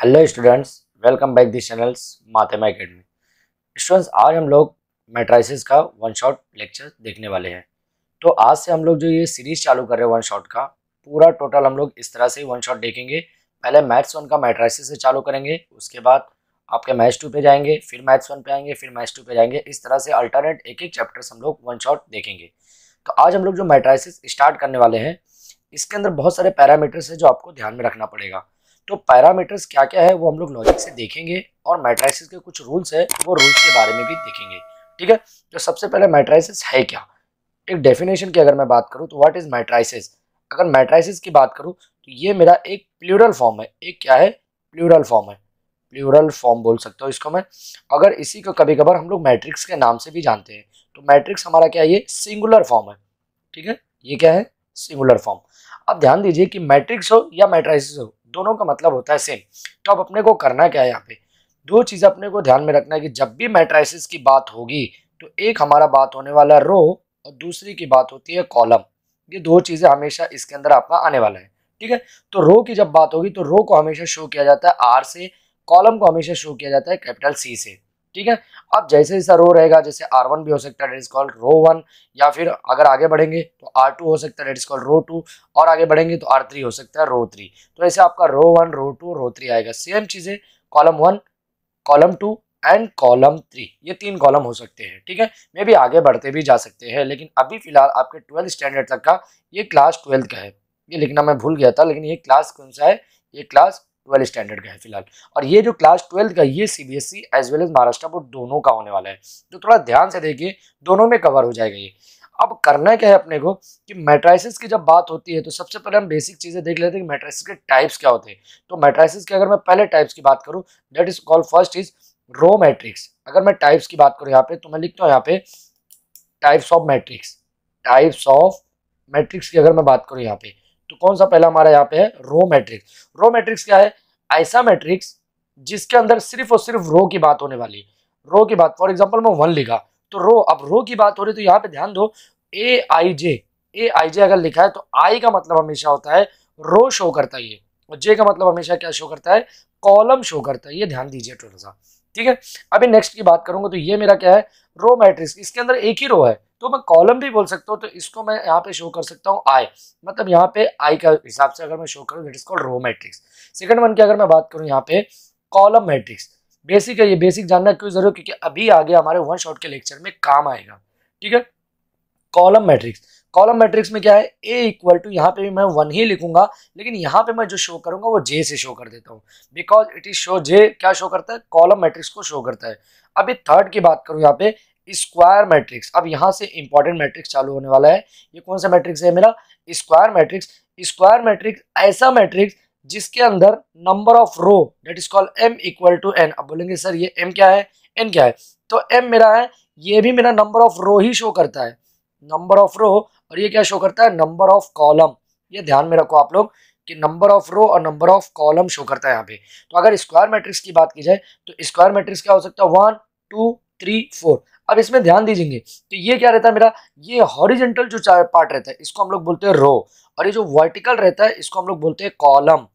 Hello students welcome back this channels Mathema academy students आज हम लोग मेट्राइसिस का वन शॉट लेक्चर देखने वाले हैं तो आज से हम लोग जो ये सीरीज चालू कर रहे हैं वन शॉट का पूरा टोटल हम लोग इस तरह से वन शॉट देखेंगे पहले मैथ्स वन का मेट्राइसिस से चालू करेंगे उसके बाद आपके मैथ्स टू पर जाएंगे फिर मैथ्स वन पर आएंगे फिर मैथ्स टू पर जाएंगे इस तरह से अल्टरनेट एक एक चैप्टर्स हम लोग वन शॉट देखेंगे तो आज हम लोग जो मेट्राइसिस स्टार्ट करने वाले हैं इसके अंदर बहुत सारे पैरामीटर्स हैं जो आपको ध्यान में रखना पड़ेगा तो पैरामीटर्स क्या क्या है वो हम लोग लॉजिक से देखेंगे और मैट्राइसिस के कुछ रूल्स है वो रूल्स के बारे में भी देखेंगे ठीक है तो सबसे पहले मैट्राइसिस है क्या एक डेफिनेशन की अगर मैं बात करूँ तो वाट इज़ मैट्राइसिस अगर मैट्राइसिस की बात करूँ तो ये मेरा एक प्लूरल फॉर्म है एक क्या है प्लूरल फॉर्म है प्लूरल फॉर्म बोल सकता हूँ इसको मैं अगर इसी को कभी कभार हम लोग मैट्रिक्स के नाम से भी जानते हैं तो मैट्रिक्स हमारा क्या है ये सिंगुलर फॉर्म है ठीक है ये क्या है सिंगुलर फॉर्म अब ध्यान दीजिए कि मैट्रिक्स हो या मैट्राइसिस हो दोनों का मतलब होता है सेम तो अब अपने को करना क्या है यहाँ पे दो चीज़ अपने को ध्यान में रखना है कि जब भी मेट्राइसिस की बात होगी तो एक हमारा बात होने वाला रो और दूसरी की बात होती है कॉलम ये दो चीज़ें हमेशा इसके अंदर आपका आने वाला है ठीक है तो रो की जब बात होगी तो रो को हमेशा शो किया जाता है आर से कॉलम को हमेशा शो किया जाता है कैपिटल सी से ठीक है अब जैसे जैसा रो रहेगा जैसे आर वन भी हो सकता है that is called row one या फिर अगर आगे बढ़ेंगे तो आर टू हो सकता है that is called row two और आगे बढ़ेंगे तो आर थ्री हो सकता है रो थ्री तो ऐसे आपका row one row two row three आएगा सेम चीज़ें column one column two and column three ये तीन कॉलम हो सकते हैं ठीक है मे भी आगे बढ़ते भी जा सकते हैं लेकिन अभी फिलहाल आपके ट्वेल्थ स्टैंडर्ड तक का ये क्लास ट्वेल्थ का है ये लिखना मैं भूल गया था लेकिन ये क्लास कौन सा है ये क्लास ट्वेल्थ स्टैंडर्ड का है फिलहाल और ये जो क्लास ट्वेल्थ का ये C B S E as well as Maharashtra board दोनों का होने वाला है तो थोड़ा ध्यान से देखिए दोनों में कवर हो जाएगा ये अब करना क्या है अपने को कि मेट्राइसिस की जब बात होती है तो सबसे पहले हम बेसिक चीज़ें देख लेते हैं कि मेट्राइसिस के टाइप्स क्या होते हैं तो मेट्राइसिस के अगर मैं पहले टाइप्स की बात करूँ that is call first is row matrix अगर मैं टाइप्स की बात करूँ यहाँ पे तो मैं लिखता हूँ यहाँ पे types of matrix types of matrix की अगर मैं बात करूँ यहाँ पे तो कौन सा पहला हमारा यहाँ पे है रो मैट्रिक्स रो मैट्रिक्स क्या है ऐसा मैट्रिक्स जिसके अंदर सिर्फ और सिर्फ रो की बात होने वाली है रो की बात फॉर एग्जाम्पल मैं वन लिखा तो रो अब रो की बात हो रही तो यहाँ पे ध्यान दो ए आई जे ए आई जे अगर लिखा है तो आई का मतलब हमेशा होता है रो शो करता है और जे का मतलब हमेशा क्या शो करता है कॉलम शो करता है ये ध्यान दीजिए थोड़ा सा ठीक है अभी नेक्स्ट की बात करूंगा तो ये मेरा क्या है रो मैट्रिक्स इसके अंदर एक ही रो है तो मैं कॉलम भी बोल सकता हूँ तो इसको मैं यहाँ पे शो कर सकता हूँ आई मतलब यहाँ पे आई का हिसाब से अगर मैं शो करूँ it is called row matrix second one की अगर मैं बात करूँ यहाँ पे कॉलम मैट्रिक्स बेसिक है ये बेसिक जानना क्यों जरूर क्योंकि अभी आगे हमारे वन शॉट के लेक्चर में काम आएगा ठीक है कॉलम मैट्रिक्स कॉलम मैट्रिक्स में क्या है ए इक्वल टू यहाँ पे भी मैं वन ही लिखूंगा लेकिन यहाँ पे मैं जो शो करूंगा वो जे से शो कर देता हूँ बिकॉज इट इज शो जे क्या शो करता है कॉलम मैट्रिक्स को शो करता है अभी थर्ड की बात करूँ यहाँ पे स्क्वायर मैट्रिक्स अब यहाँ से इंपॉर्टेंट मैट्रिक्स चालू होने वाला है ये कौन सा मैट्रिक्स है मेरा स्क्वायर मैट्रिक्स स्क्वायर मैट्रिक्स ऐसा मैट्रिक्स जिसके अंदर number of row that is call M equal to N अब बोलेंगे सर ये एम क्या है एन क्या है तो एम मेरा है ये भी मेरा नंबर ऑफ रो ही शो करता है नंबर ऑफ रो और ये क्या शो करता है नंबर ऑफ कॉलम ये ध्यान में रखो आप लोग कि नंबर ऑफ रो और नंबर ऑफ कॉलम शो करता है यहाँ पे तो अगर स्क्वायर मैट्रिक्स की बात की जाए तो स्क्वायर मैट्रिक्स क्या हो सकता है वन टू थ्री फोर अब इसमें ध्यान दीजिए तो ये क्या रहता है मेरा ये हॉरिजेंटल जो पार्ट रहता है इसको हम लोग बोलते हैं रो और ये जो वर्टिकल रहता है इसको हम लोग बोलते हैं कॉलम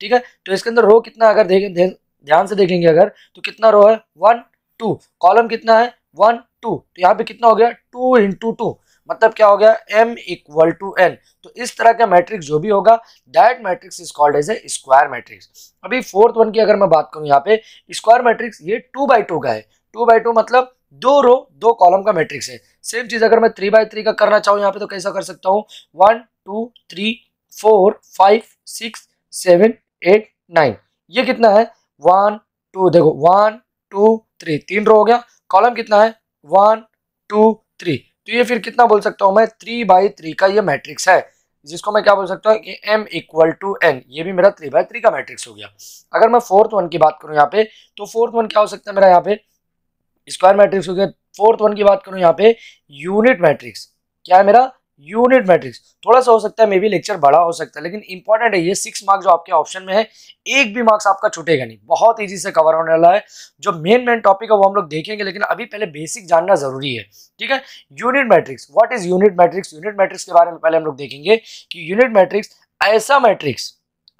ठीक है तो इसके अंदर रो कितना अगर देखें ध्यान से देखेंगे अगर तो कितना रो है वन टू कॉलम कितना है वन टू तो यहाँ पे कितना हो गया टू इंटू टू मतलब क्या हो गया m इक्वल टू एन तो इस तरह का मैट्रिक्स जो भी होगा that matrix is called as a square matrix अभी फोर्थ वन की अगर मैं बात करूँ यहाँ पे स्क्वायर मैट्रिक्स ये टू बाई टू का है टू बाई टू मतलब दो रो दो कॉलम का मैट्रिक्स है सेम चीज अगर मैं थ्री बाय थ्री का करना चाहूँ यहाँ पे तो कैसा कर सकता हूँ one two three four five six seven eight nine ये कितना है वन टू देखो वन टू थ्री तीन रो हो गया कॉलम कितना है वन टू थ्री तो ये फिर कितना बोल सकता हूँ मैं थ्री बाई थ्री का ये मैट्रिक्स है जिसको मैं क्या बोल सकता हूँ कि m इक्वल टू एन ये भी मेरा थ्री बाय थ्री का मैट्रिक्स हो गया अगर मैं फोर्थ वन की बात करूँ यहाँ पे तो फोर्थ वन क्या हो सकता है मेरा यहाँ पे स्क्वायर मैट्रिक्स हो गया फोर्थ वन की बात करूं यहाँ पे यूनिट मैट्रिक्स क्या है मेरा यूनिट मैट्रिक्स थोड़ा सा हो सकता है मे बी लेक्चर बड़ा हो सकता है लेकिन इंपॉर्टेंट है ये सिक्स मार्क्स जो आपके ऑप्शन में है एक भी मार्क्स आपका छूटेगा नहीं बहुत ईजी से कवर होने वाला है जो मेन मेन टॉपिक है वो हम लोग देखेंगे लेकिन अभी पहले बेसिक जानना जरूरी है ठीक है unit matrix what is unit matrix unit matrix के बारे में पहले हम लोग देखेंगे कि यूनिट मैट्रिक्स ऐसा मैट्रिक्स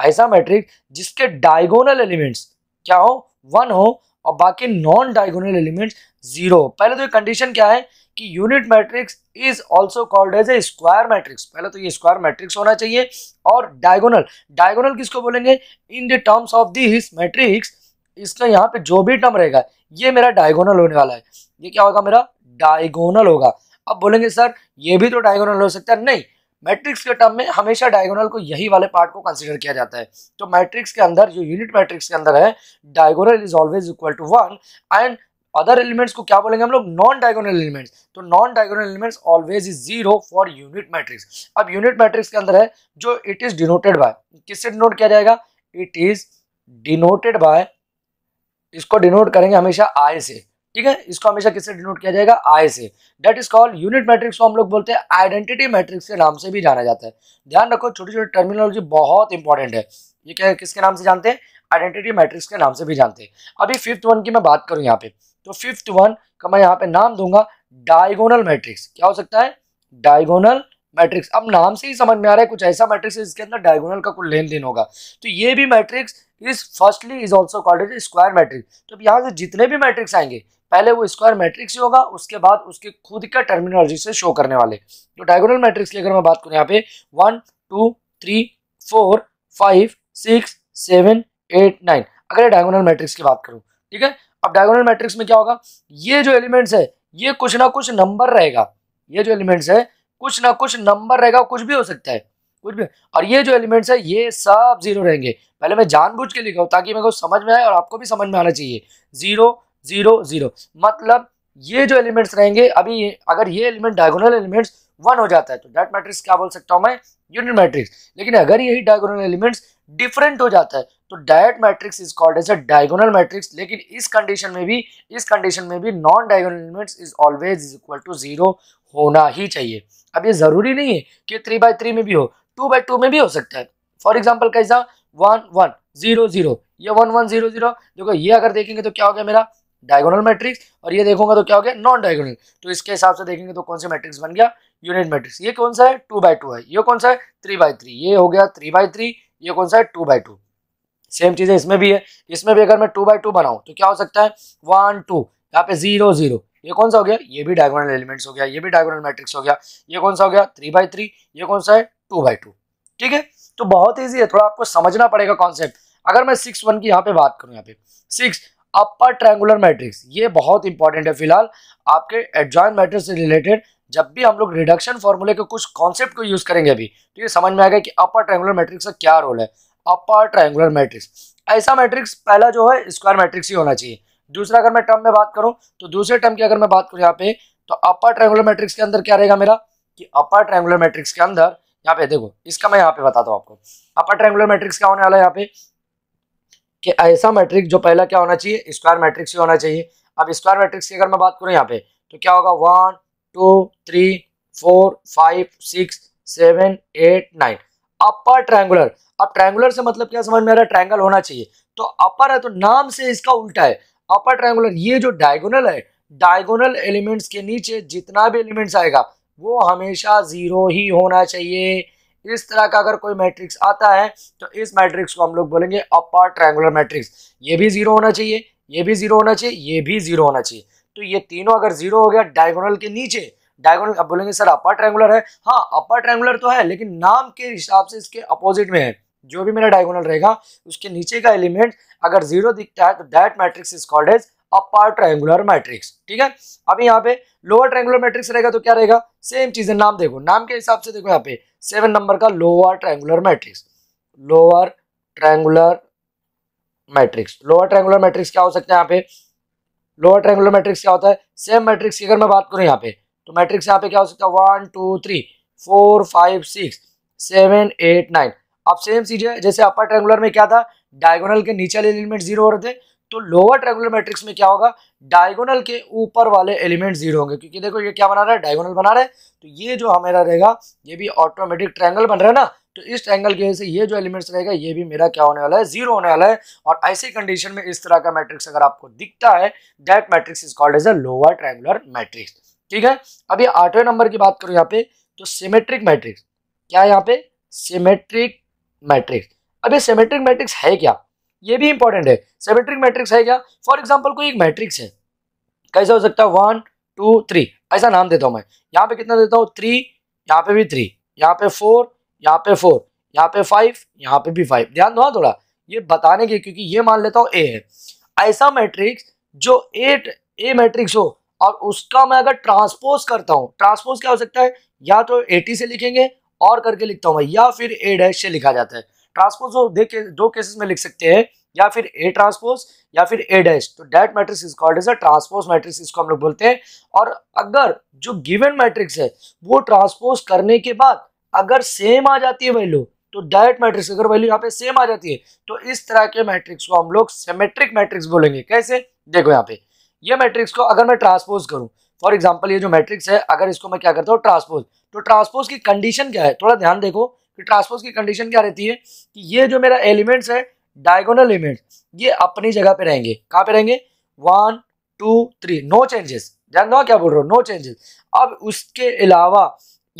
ऐसा मैट्रिक्स जिसके डायगोनल एलिमेंट्स क्या हो वन हो और बाकी नॉन डायगोनल एलिमेंट्स जीरो पहले तो ये कंडीशन क्या है कि unit matrix is also called as a square matrix पहले तो ये स्क्वायर मैट्रिक्स होना चाहिए और डायगोनल डायगोनल किसको बोलेंगे in the terms of this matrix इसका यहाँ पे जो भी टर्म रहेगा ये मेरा डायगोनल होने वाला है ये क्या होगा मेरा डायगोनल होगा अब बोलेंगे सर ये भी तो डायगोनल हो सकता है नहीं मैट्रिक्स के टर्म में हमेशा डायगोनल को यही वाले पार्ट को कंसिडर किया जाता है तो मैट्रिक्स के अंदर जो यूनिट मैट्रिक्स के अंदर है diagonal is always equal to one and other elements को क्या बोलेंगे हम लोग नॉन डायगोनल एलिमेंट्स तो non diagonal elements always is zero for unit matrix अब यूनिट मैट्रिक्स के अंदर है जो इट इज डिनोटेड बाय किससे डिनोट किया जाएगा इट इज डिनोटेड बाय इसको डिनोट करेंगे हमेशा आई से ठीक है इसको हमेशा किससे डिनोट किया जाएगा आई से that is called unit matrix को हम लोग बोलते हैं आइडेंटिटी मैट्रिक्स के नाम से भी जाना जाता है ध्यान रखो छोटी छोटी टर्मिनोलॉजी बहुत इंपॉर्टेंट है ये क्या किसके नाम से जानते हैं आइडेंटिटी मैट्रिक्स के नाम से भी जानते हैं अभी फिफ्थ वन की मैं बात करूँ यहाँ पे तो फिफ्थ वन का मैं यहाँ पे नाम दूंगा डायगोनल मैट्रिक्स क्या हो सकता है डायगोनल मैट्रिक्स अब नाम से ही समझ में आ रहा है कुछ ऐसा मैट्रिक्स है जिसके अंदर डायगोनल का कुछ लेन देन होगा तो ये भी matrix is firstly is also called square matrix तो अब यहाँ से जितने भी मैट्रिक्स आएंगे पहले वो स्क्वायर मैट्रिक्स ही होगा उसके बाद उसके खुद का टर्मिनोलॉजी से शो करने वाले तो डायगोनल मैट्रिक्स की अगर मैं बात करूँ यहाँ पे one two three four five six seven eight nine अगर ये डायगोनल मैट्रिक्स की बात करूँ ठीक है अब डायगोनल मैट्रिक्स में क्या होगा ये जो एलिमेंट्स है ये कुछ ना कुछ नंबर रहेगा ये जो एलिमेंट्स है कुछ ना कुछ नंबर रहेगा कुछ भी हो सकता है कुछ भी और ये जो एलिमेंट्स है ये सब जीरो रहेंगे पहले मैं जानबूझ के लिखा हूँ ताकि मेरे को समझ में आए और आपको भी समझ में आना चाहिए जीरो जीरो जीरो मतलब ये जो एलिमेंट्स रहेंगे अभी अगर ये एलिमेंट डायगोनल एलिमेंट्स वन हो जाता है तो डेट मैट्रिक्स क्या बोल सकता हूं मैं यूनिट मैट्रिक्स लेकिन अगर यही डायगोनल एलिमेंट्स डिफरेंट हो जाता है तो that matrix is called as a diagonal matrix लेकिन इस कंडीशन में भी इस कंडीशन में भी non diagonal elements is always is equal to zero होना ही चाहिए अब ये जरूरी नहीं है कि थ्री बाय थ्री में भी हो टू बाई टू में भी हो सकता है फॉर एग्जाम्पल कैसा वन वन जीरो जीरो ये वन वन जीरो जीरो देखो ये अगर देखेंगे तो क्या हो गया मेरा डायगोनल मैट्रिक्स और ये देखूंगा तो क्या हो गया नॉन डायगोनल तो इसके हिसाब से देखेंगे तो कौन सा मैट्रिक्स बन गया यूनिट मैट्रिक्स ये कौन सा है टू बाई टू है ये कौन सा है थ्री बाई थ्री ये हो गया थ्री बाई थ्री ये कौन सा है टू बाई टू सेम है इसमें भी है इसमें भी अगर मैं टू बाई टू बनाऊँ तो क्या हो सकता है वन टू यहाँ पे जीरो जीरो ये कौन सा हो गया ये भी डायगोनल एलिमेंट्स हो गया ये भी डायगोनल मैट्रिक्स हो गया ये कौन सा हो गया थ्री बाई थ्री ये कौन सा है टू बाई टू ठीक है तो बहुत ईजी है थोड़ा आपको समझना पड़ेगा कॉन्सेप्ट अगर मैं सिक्स वन की यहाँ पे बात करूँ यहाँ पे सिक्स अपर ट्रायंगुलर मैट्रिक्स ये बहुत इंपॉर्टेंट है फिलहाल आपके एडजॉइन मैट्रिक्स से रिलेटेड जब भी हम लोग रिडक्शन फॉर्मूले के कुछ कॉन्सेप्ट को यूज करेंगे अभी तो ये समझ में आएगा कि अपर ट्रायंगुलर मैट्रिक्स का क्या रोल है अपर ट्रायंगुलर मैट्रिक्स ऐसा मैट्रिक्स पहला जो है स्क्वायर मैट्रिक्स ही होना चाहिए दूसरा अगर मैं टर्म में बात करूं तो दूसरे टर्म की अगर मैं बात करूं यहाँ पे तो अपर ट्रायंगुलर मैट्रिक्स के अंदर क्या रहेगा मेरा कि अपर ट्रायंगुलर मैट्रिक्स के अंदर यहाँ पे देखो इसका मैं यहाँ पे बताता हूँ आपको अपर ट्रायंगुलर मैट्रिक्स क्या होने वाला है यहाँ पे कि ऐसा मैट्रिक्स जो पहला क्या होना चाहिए स्क्वायर मैट्रिक्स ही होना चाहिए अब स्क्वायर मैट्रिक्स की अगर मैं बात करूँ यहाँ पे तो क्या होगा one two three four five six seven eight nine upper triangular अब ट्रायंगुलर से मतलब क्या समझ में आ रहा है ट्रायंगल होना चाहिए तो अपर है तो नाम से इसका उल्टा है अपर ट्रायंगुलर ये जो डायगोनल है डायगोनल एलिमेंट्स के नीचे जितना भी एलिमेंट्स आएगा वो हमेशा जीरो ही होना चाहिए इस तरह का अगर कोई मैट्रिक्स आता है तो इस मैट्रिक्स को हम लोग बोलेंगे अपर ट्रायंगुलर मैट्रिक्स ये भी जीरो होना चाहिए ये भी जीरो होना चाहिए ये भी जीरो होना चाहिए तो ये तीनों अगर जीरो हो गया डायगोनल के नीचे डायगोनल अब बोलेंगे सर अपर ट्रायंगुलर है हाँ अपर ट्रायंगुलर तो है लेकिन नाम के हिसाब से इसके अपोजिट में है जो भी मेरा डायगोनल रहेगा उसके नीचे का एलिमेंट अगर जीरो दिखता है तो that matrix is called as upper triangular matrix ठीक है अब यहाँ पे लोअर ट्रायंगुलर मैट्रिक्स रहेगा तो क्या रहेगा सेम चीज है नाम देखो नाम के हिसाब से देखो यहाँ पे सेवन नंबर का lower triangular matrix lower triangular matrix lower triangular matrix क्या हो सकता है यहाँ पे लोअर ट्रायंगुलर मैट्रिक्स क्या होता है सेम मैट्रिक्स की अगर मैं बात करूँ यहाँ पे तो मैट्रिक्स यहाँ पे क्या हो सकता है one two three four five six seven eight nine अब सेम चीज है जैसे अपर ट्रायंगुलर में क्या था डायगोनल के नीचे एलिमेंट जीरो हो रहे थे तो लोअर ट्रेगुलर मैट्रिक्स में क्या होगा डायगोनल के ऊपर वाले एलिमेंट जीरो होंगे क्योंकि देखो ये क्या बना रहा है डायगोनल बना रहा है तो ये जो हमारा रहेगा ये भी ऑटोमेटिक ट्रैंगल बन रहा है ना तो इस ट्रायंगल की वजह से ये जो एलिमेंट्स रहेगा ये भी मेरा क्या होने वाला है जीरो होने वाला है और ऐसी कंडीशन में इस तरह का मैट्रिक्स अगर आपको दिखता है that matrix is called as a lower triangular matrix ठीक है अब ये आठवें नंबर की बात करो यहाँ पे तो सिमेट्रिक मैट्रिक्स क्या यहाँ पे सिमेट्रिक मैट्रिक्स अब ये सिमेट्रिक मैट्रिक्स है क्या ये भी इंपॉर्टेंट है सेमेट्रिक मैट्रिक्स है क्या फॉर एग्जाम्पल कोई एक मैट्रिक्स है कैसा हो सकता है वन टू थ्री ऐसा नाम देता हूँ मैं यहाँ पे कितना देता हूँ थ्री यहाँ पे भी थ्री यहाँ पे फोर यहाँ पे फोर यहाँ पे फाइव यहाँ पे भी फाइव ध्यान दो हाँ थोड़ा ये बताने के क्योंकि ये मान लेता हूँ ए है ऐसा मैट्रिक्स जो एट ए मैट्रिक्स हो और उसका मैं अगर ट्रांसपोज करता हूँ ट्रांसपोज क्या हो सकता है या तो एटी से लिखेंगे और करके लिखता हूँ मैं या फिर ए डैश से लिखा जाता है ट्रांसपोज वो दे के दो केसेस में लिख सकते हैं या फिर ए ट्रांसपोज या फिर ए डैश तो that matrix is called as a transpose matrix इसको हम लोग बोलते हैं और अगर जो गिवन मैट्रिक्स है वो ट्रांसपोज करने के बाद अगर सेम आ जाती है वैल्यू तो डायरेक्ट मैट्रिक्स अगर वैल्यू यहाँ पे सेम आ जाती है तो इस तरह के मैट्रिक्स को हम लोग सेमेट्रिक मैट्रिक्स बोलेंगे कैसे देखो यहाँ पे ये मैट्रिक्स को अगर मैं ट्रांसपोज करूँ फॉर एग्जाम्पल ये जो मैट्रिक्स है अगर इसको मैं क्या करता हूँ ट्रांसपोज तो ट्रांसपोज की कंडीशन क्या है थोड़ा ध्यान देखो कि ट्रांसपोज की कंडीशन क्या रहती है कि ये जो मेरा एलिमेंट्स है डायगोनल एलिमेंट्स ये अपनी जगह पे रहेंगे कहाँ पे रहेंगे one two three no changes ध्यान दो क्या बोल रहे हो नो चेंजेस अब उसके अलावा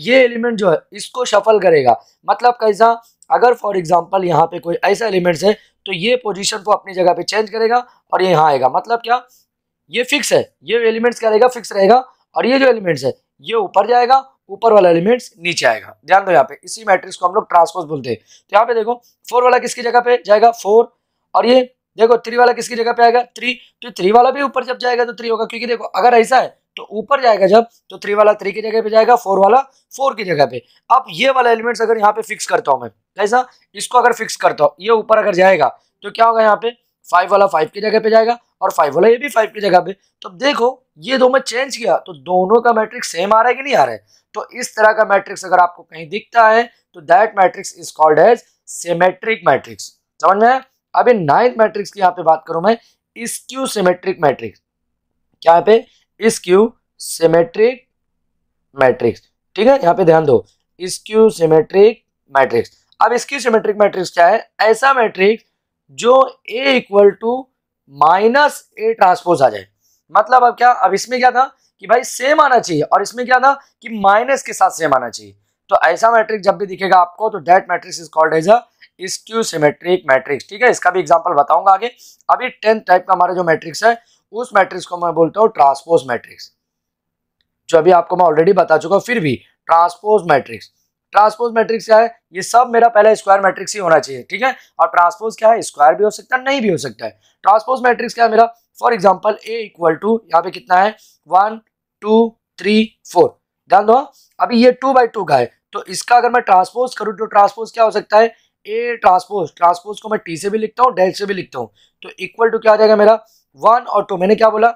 ये एलिमेंट जो है इसको शफल करेगा मतलब कैसा अगर फॉर एग्जाम्पल यहाँ पे कोई ऐसा एलिमेंट्स है तो ये पोजिशन को अपनी जगह पे चेंज करेगा और ये यहाँ आएगा मतलब क्या ये फिक्स है ये एलिमेंट्स क्या रहेगा फिक्स रहेगा और ये जो एलिमेंट्स है ये ऊपर जाएगा ऊपर वाला एलिमेंट नीचे आएगा ध्यान दो यहाँ पे इसी मैट्रिक्स को हम लोग ट्रांसपोज बोलते हैं तो यहाँ पे देखो फोर वाला किसकी जगह पे जाएगा फोर और ये देखो थ्री वाला किसकी जगह पे आएगा थ्री तो थ्री वाला भी ऊपर जब जाएगा तो थ्री होगा क्योंकि देखो अगर ऐसा है तो ऊपर जाएगा जब तो थ्री वाला थ्री की जगह पे जाएगा फोर वाला फोर की जगह पे अब ये वाला एलिमेंट्स अगर यहाँ पे फिक्स करता हूं मैं कैसा इसको अगर फिक्स करता हूं ये ऊपर अगर जाएगा तो क्या होगा यहाँ पे फाइव वाला फाइव की जगह पे जाएगा और फाइव वाला ये भी फाइव की जगह पे तो देखो ये दो मैं चेंज किया तो दोनों का मैट्रिक्स सेम आ रहा है कि नहीं आ रहा है तो इस तरह का मैट्रिक्स अगर आपको कहीं दिखता है तो that matrix is called as symmetric matrix समझ में अभी नाइन्थ मैट्रिक्स की यहाँ पे बात करूं मैं क्यू सिमेट्रिक मैट्रिक्स क्या पे पे क्यू सिमेट्रिक मैट्रिक्स ठीक है यहाँ पे ध्यान दो क्यू सिमेट्रिक मैट्रिक्स अब इसकी सिमेट्रिक मैट्रिक्स क्या है ऐसा मैट्रिक्स जो A equal to minus A transpose आ जाए मतलब अब क्या अब इसमें क्या था कि भाई सेम आना चाहिए और इसमें क्या था कि माइनस के साथ सेम आना चाहिए तो ऐसा मैट्रिक्स जब भी दिखेगा आपको तो that matrix is called as a skew symmetric matrix ठीक है इसका भी एग्जाम्पल बताऊंगा आगे अभी टेंथ टाइप का हमारा जो मैट्रिक्स है उस मैट्रिक्स को मैं बोलता हूँ ट्रांसपोज मैट्रिक्स जो अभी आपको मैं ऑलरेडी बता चुका हूँ फिर भी ट्रांसपोज मैट्रिक्स ट्रांसपोज मैट्रिक्स क्या है ये सब मेरा पहला स्क्वायर मैट्रिक्स ही होना चाहिए ठीक है और ट्रांसपोज क्या है स्क्वायर भी हो सकता है नहीं भी हो सकता है ट्रांसपोज मैट्रिक्स क्या है मेरा for example A equal to यहाँ पे कितना है वन टू थ्री फोर ध्यान दो अभी ये टू बाई टू का है तो इसका अगर मैं ट्रांसपोज करूँ तो ट्रांसपोज क्या हो सकता है ए ट्रांसपोज ट्रांसपोज को मैं टी से भी लिखता हूँ डेल से भी लिखता हूँ तो इक्वल टू क्या आ जाएगा मेरा वन और टू तो मैंने क्या बोला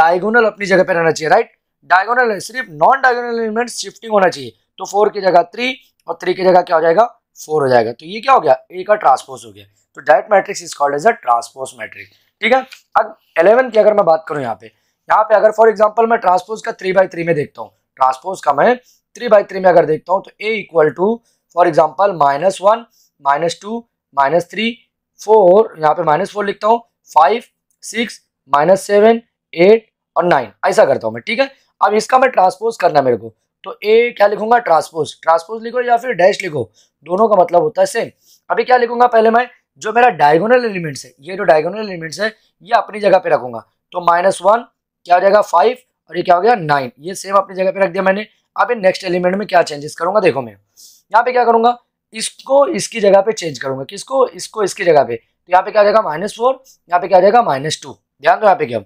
डायगोनल अपनी जगह पे रहना चाहिए राइट डायगोनल है सिर्फ नॉन डायगोनल एलिमेंट शिफ्टिंग होना चाहिए तो फोर की जगह थ्री और थ्री की जगह क्या हो जाएगा फोर हो जाएगा तो ये क्या हो गया ए का ट्रांसपोज हो गया तो direct matrix is called as a transpose matrix ठीक है अब इलेवन की अगर मैं बात करूँ यहाँ पे यहाँ पे अगर फॉर एग्जाम्पल मैं ट्रांसपोज का थ्री बाई में देखता हूँ ट्रांसपोज का मैं थ्री बाई में अगर देखता हूँ तो A equal to for example minus one minus two minus three four यहाँ पे माइनस फोर लिखता हूँ five six minus seven eight और नाइन ऐसा करता हूँ मैं ठीक है अब इसका मैं ट्रांसपोज करना मेरे को तो ए क्या लिखूंगा ट्रांसपोज ट्रांसपोज लिखो या फिर डैश लिखो दोनों का मतलब होता है सेम अभी क्या लिखूंगा पहले मैं जो मेरा डायगोनल एलिमेंट्स है ये जो डायगोनल एलिमेंट्स है ये अपनी जगह पे रखूंगा तो माइनस वन क्या हो जाएगा फाइव और ये क्या हो गया नाइन ये सेम अपनी जगह पे रख दिया मैंने अब नेक्स्ट एलिमेंट में क्या चेंजेस करूंगा देखो मैं यहाँ पे क्या करूंगा इसको इसकी जगह पे चेंज करूंगा किसको इसको इसकी जगह पे तो यहाँ पे क्या हो जाएगा माइनस फोर यहाँ पे क्या हो जाएगा माइनस टू ध्यान दो यहाँ पे क्या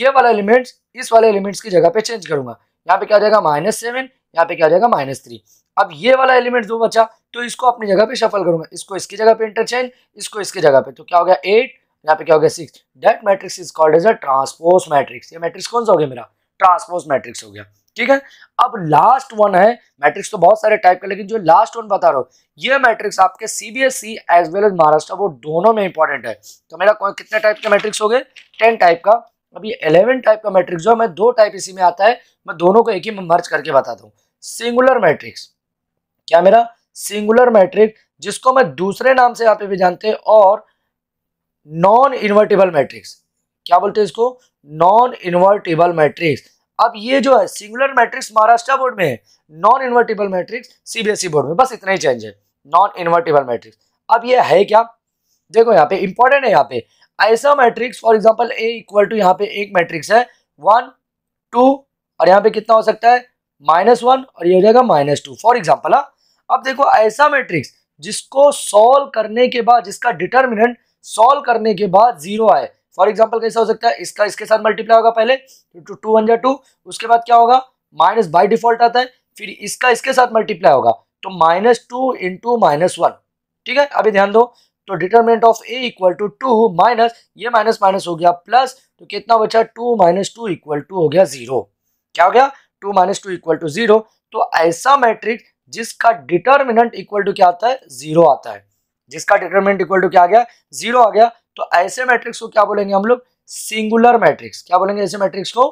ये वाला एलिमेंट्स इस वाले एलिमेंट्स की जगह पे चेंज करूंगा यहाँ पे क्या हो जाएगा माइनस सेवन यहाँ पे क्या हो जाएगा माइनस थ्री अब ये वाला एलिमेंट जो बचा तो इसको अपनी जगह पे शफल करूंगा इसको इसकी जगह पे इंटरचेंज इसको इसकी जगह पे तो क्या हो गया एट यहाँ पे क्या हो गया six that matrix is called as a transpose matrix ये मैट्रिक्स कौन सा हो गया मेरा ट्रांसपोज मैट्रिक्स हो गया ठीक है अब लास्ट वन है मैट्रिक्स तो बहुत सारे टाइप का लेकिन जो लास्ट वन बता रहा हूँ ये मैट्रिक्स आपके CBSE as well as Maharashtra वो दोनों में इंपॉर्टेंट है तो मेरा कितने टाइप के मैट्रिक्स हो गए टेन टाइप का अब ये इलेवन टाइप का मैट्रिक्स जो है मैं दो टाइप इसी में आता है मैं दोनों को एक ही मर्ज करके बताता हूँ सिंगुलर मैट्रिक्स क्या मेरा सिंगुलर मैट्रिक जिसको मैं दूसरे नाम से यहाँ पे भी जानते हैं और नॉन इन्वर्टेबल मैट्रिक्स क्या बोलते हैं इसको नॉन इन्वर्टेबल मैट्रिक्स अब ये जो है सिंगुलर मैट्रिक्स महाराष्ट्र बोर्ड में है non invertible matrix CBSE board में बस इतना ही चेंज है नॉन इन्वर्टेबल मैट्रिक्स अब ये है क्या देखो यहाँ पे इंपॉर्टेंट है यहाँ पे ऐसा matrix for example A equal to यहाँ पे एक मैट्रिक्स है वन टू और यहाँ पे कितना हो सकता है माइनस वन और ये हो जाएगा माइनस टू फॉर एग्जाम्पल हाँ अब देखो ऐसा मैट्रिक्स जिसको सॉल्व करने के बाद जिसका डिटर्मिनेंट सॉल्व करने के बाद जीरो आए फॉर एग्जाम्पल कैसा हो सकता है इसका इसके साथ मल्टीप्लाई होगा पहले टू टू वन जा टू उसके बाद क्या होगा माइनस बाई डिफॉल्ट आता है फिर इसका इसके साथ मल्टीप्लाई होगा तो minus two into minus one ठीक है अभी ध्यान दो तो determinant of A equal to two minus ये माइनस माइनस हो गया प्लस तो कितना बचा two minus two equal to हो गया जीरो क्या हो गया two minus two equal to zero तो ऐसा मैट्रिक जिसका डिटर्मिनेंट इक्वल टू क्या आता है जीरो आता है जिसका डिटर्मिनेंट इक्वल टू क्या आ गया जीरो आ गया तो ऐसे मैट्रिक्स को क्या बोलेंगे हम लोग सिंगुलर मैट्रिक्स क्या बोलेंगे ऐसे मैट्रिक्स को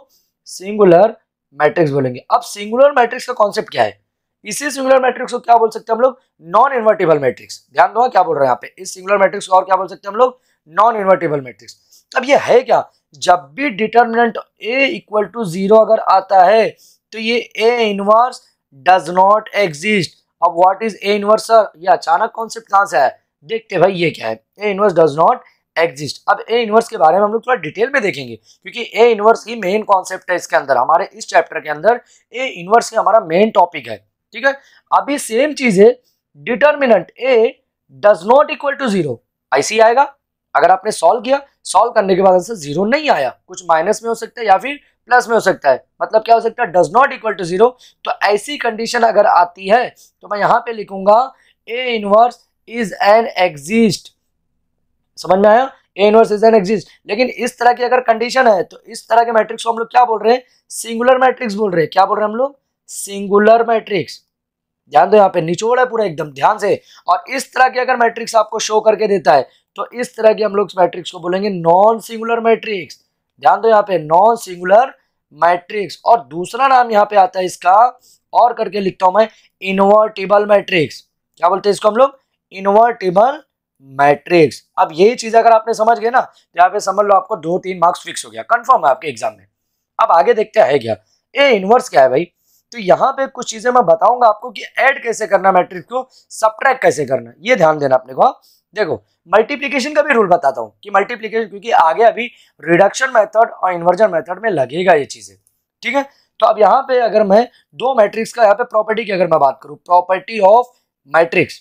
सिंगुलर मैट्रिक्स बोलेंगे अब सिंगुलर मैट्रिक्स का कॉन्सेप्ट क्या है इसी सिंगुलर मैट्रिक्स को क्या बोल सकते हैं हम लोग नॉन इन्वर्टेबल मैट्रिक्स ध्यान दो हाँ, क्या बोल रहे हैं यहाँ पे इस सिंगुलर मैट्रिक्स को और क्या बोल सकते हैं हम लोग नॉन इन्वर्टेबल मैट्रिक्स अब ये है क्या जब भी determinant A equal to zero अगर आता है तो ये A inverse does not exist अब what is A inverse sir ये अचानक कॉन्सेप्ट कहाँ से है देखते भाई ये क्या है A inverse does not exist अब ए इनवर्स के बारे में हम लोग थोड़ा डिटेल में देखेंगे क्योंकि ए इनवर्स ही मेन कॉन्सेप्ट है इसके अंदर हमारे इस चैप्टर के अंदर ए इनवर्स ही हमारा मेन टॉपिक है ठीक है अभी सेम चीज है determinant A does not equal to zero ऐसी आएगा अगर आपने सॉल्व किया सॉल्व करने के बाद आंसर जीरो नहीं आया कुछ माइनस में हो सकता है या फिर प्लस में हो सकता है मतलब क्या हो सकता है does not equal to zero तो ऐसी कंडीशन अगर आती है तो मैं यहां पे लिखूंगा A inverse is an exist समझ में आया A inverse is an exist लेकिन इस तरह की अगर कंडीशन है तो इस तरह के मैट्रिक्स को हम लोग क्या बोल रहे हैं सिंगुलर मैट्रिक्स बोल रहे हैं क्या बोल रहे हैं हम लोग सिंगुलर मैट्रिक्स ध्यान दो यहाँ पे निचोड़ है पूरा एकदम ध्यान से और इस तरह की अगर मैट्रिक्स आपको शो करके देता है तो इस तरह की हम लोग मैट्रिक्स को बोलेंगे नॉन सिंगुलर मैट्रिक्स ध्यान दो यहाँ पे नॉन सिंगुलर मैट्रिक्स और दूसरा नाम यहाँ पे आता है इसका और करके लिखता हूं मैं इन्वर्टेबल मैट्रिक्स क्या बोलते हैं इसको हम लोग इन्वर्टेबल मैट्रिक्स अब यही चीज अगर आपने समझ गए ना तो यहाँ पे समझ लो आपको दो तीन मार्क्स फिक्स हो गया कंफर्म है आपके एग्जाम में अब आगे देखते हैं क्या ए इनवर्स क्या है भाई तो यहाँ पे कुछ चीजें मैं बताऊंगा आपको कि ऐड कैसे करना मैट्रिक्स को सब्ट्रैक्ट कैसे करना ये ध्यान देना अपने को हाँ। देखो मल्टीप्लीकेशन का भी रूल बताता हूँ कि मल्टीप्लीकेशन क्योंकि आगे अभी रिडक्शन मैथड और इन्वर्जन मैथड में लगेगा ये चीजें ठीक है तो अब यहाँ पे अगर मैं दो मैट्रिक्स का यहाँ पे प्रॉपर्टी की अगर मैं बात करूँ property of matrix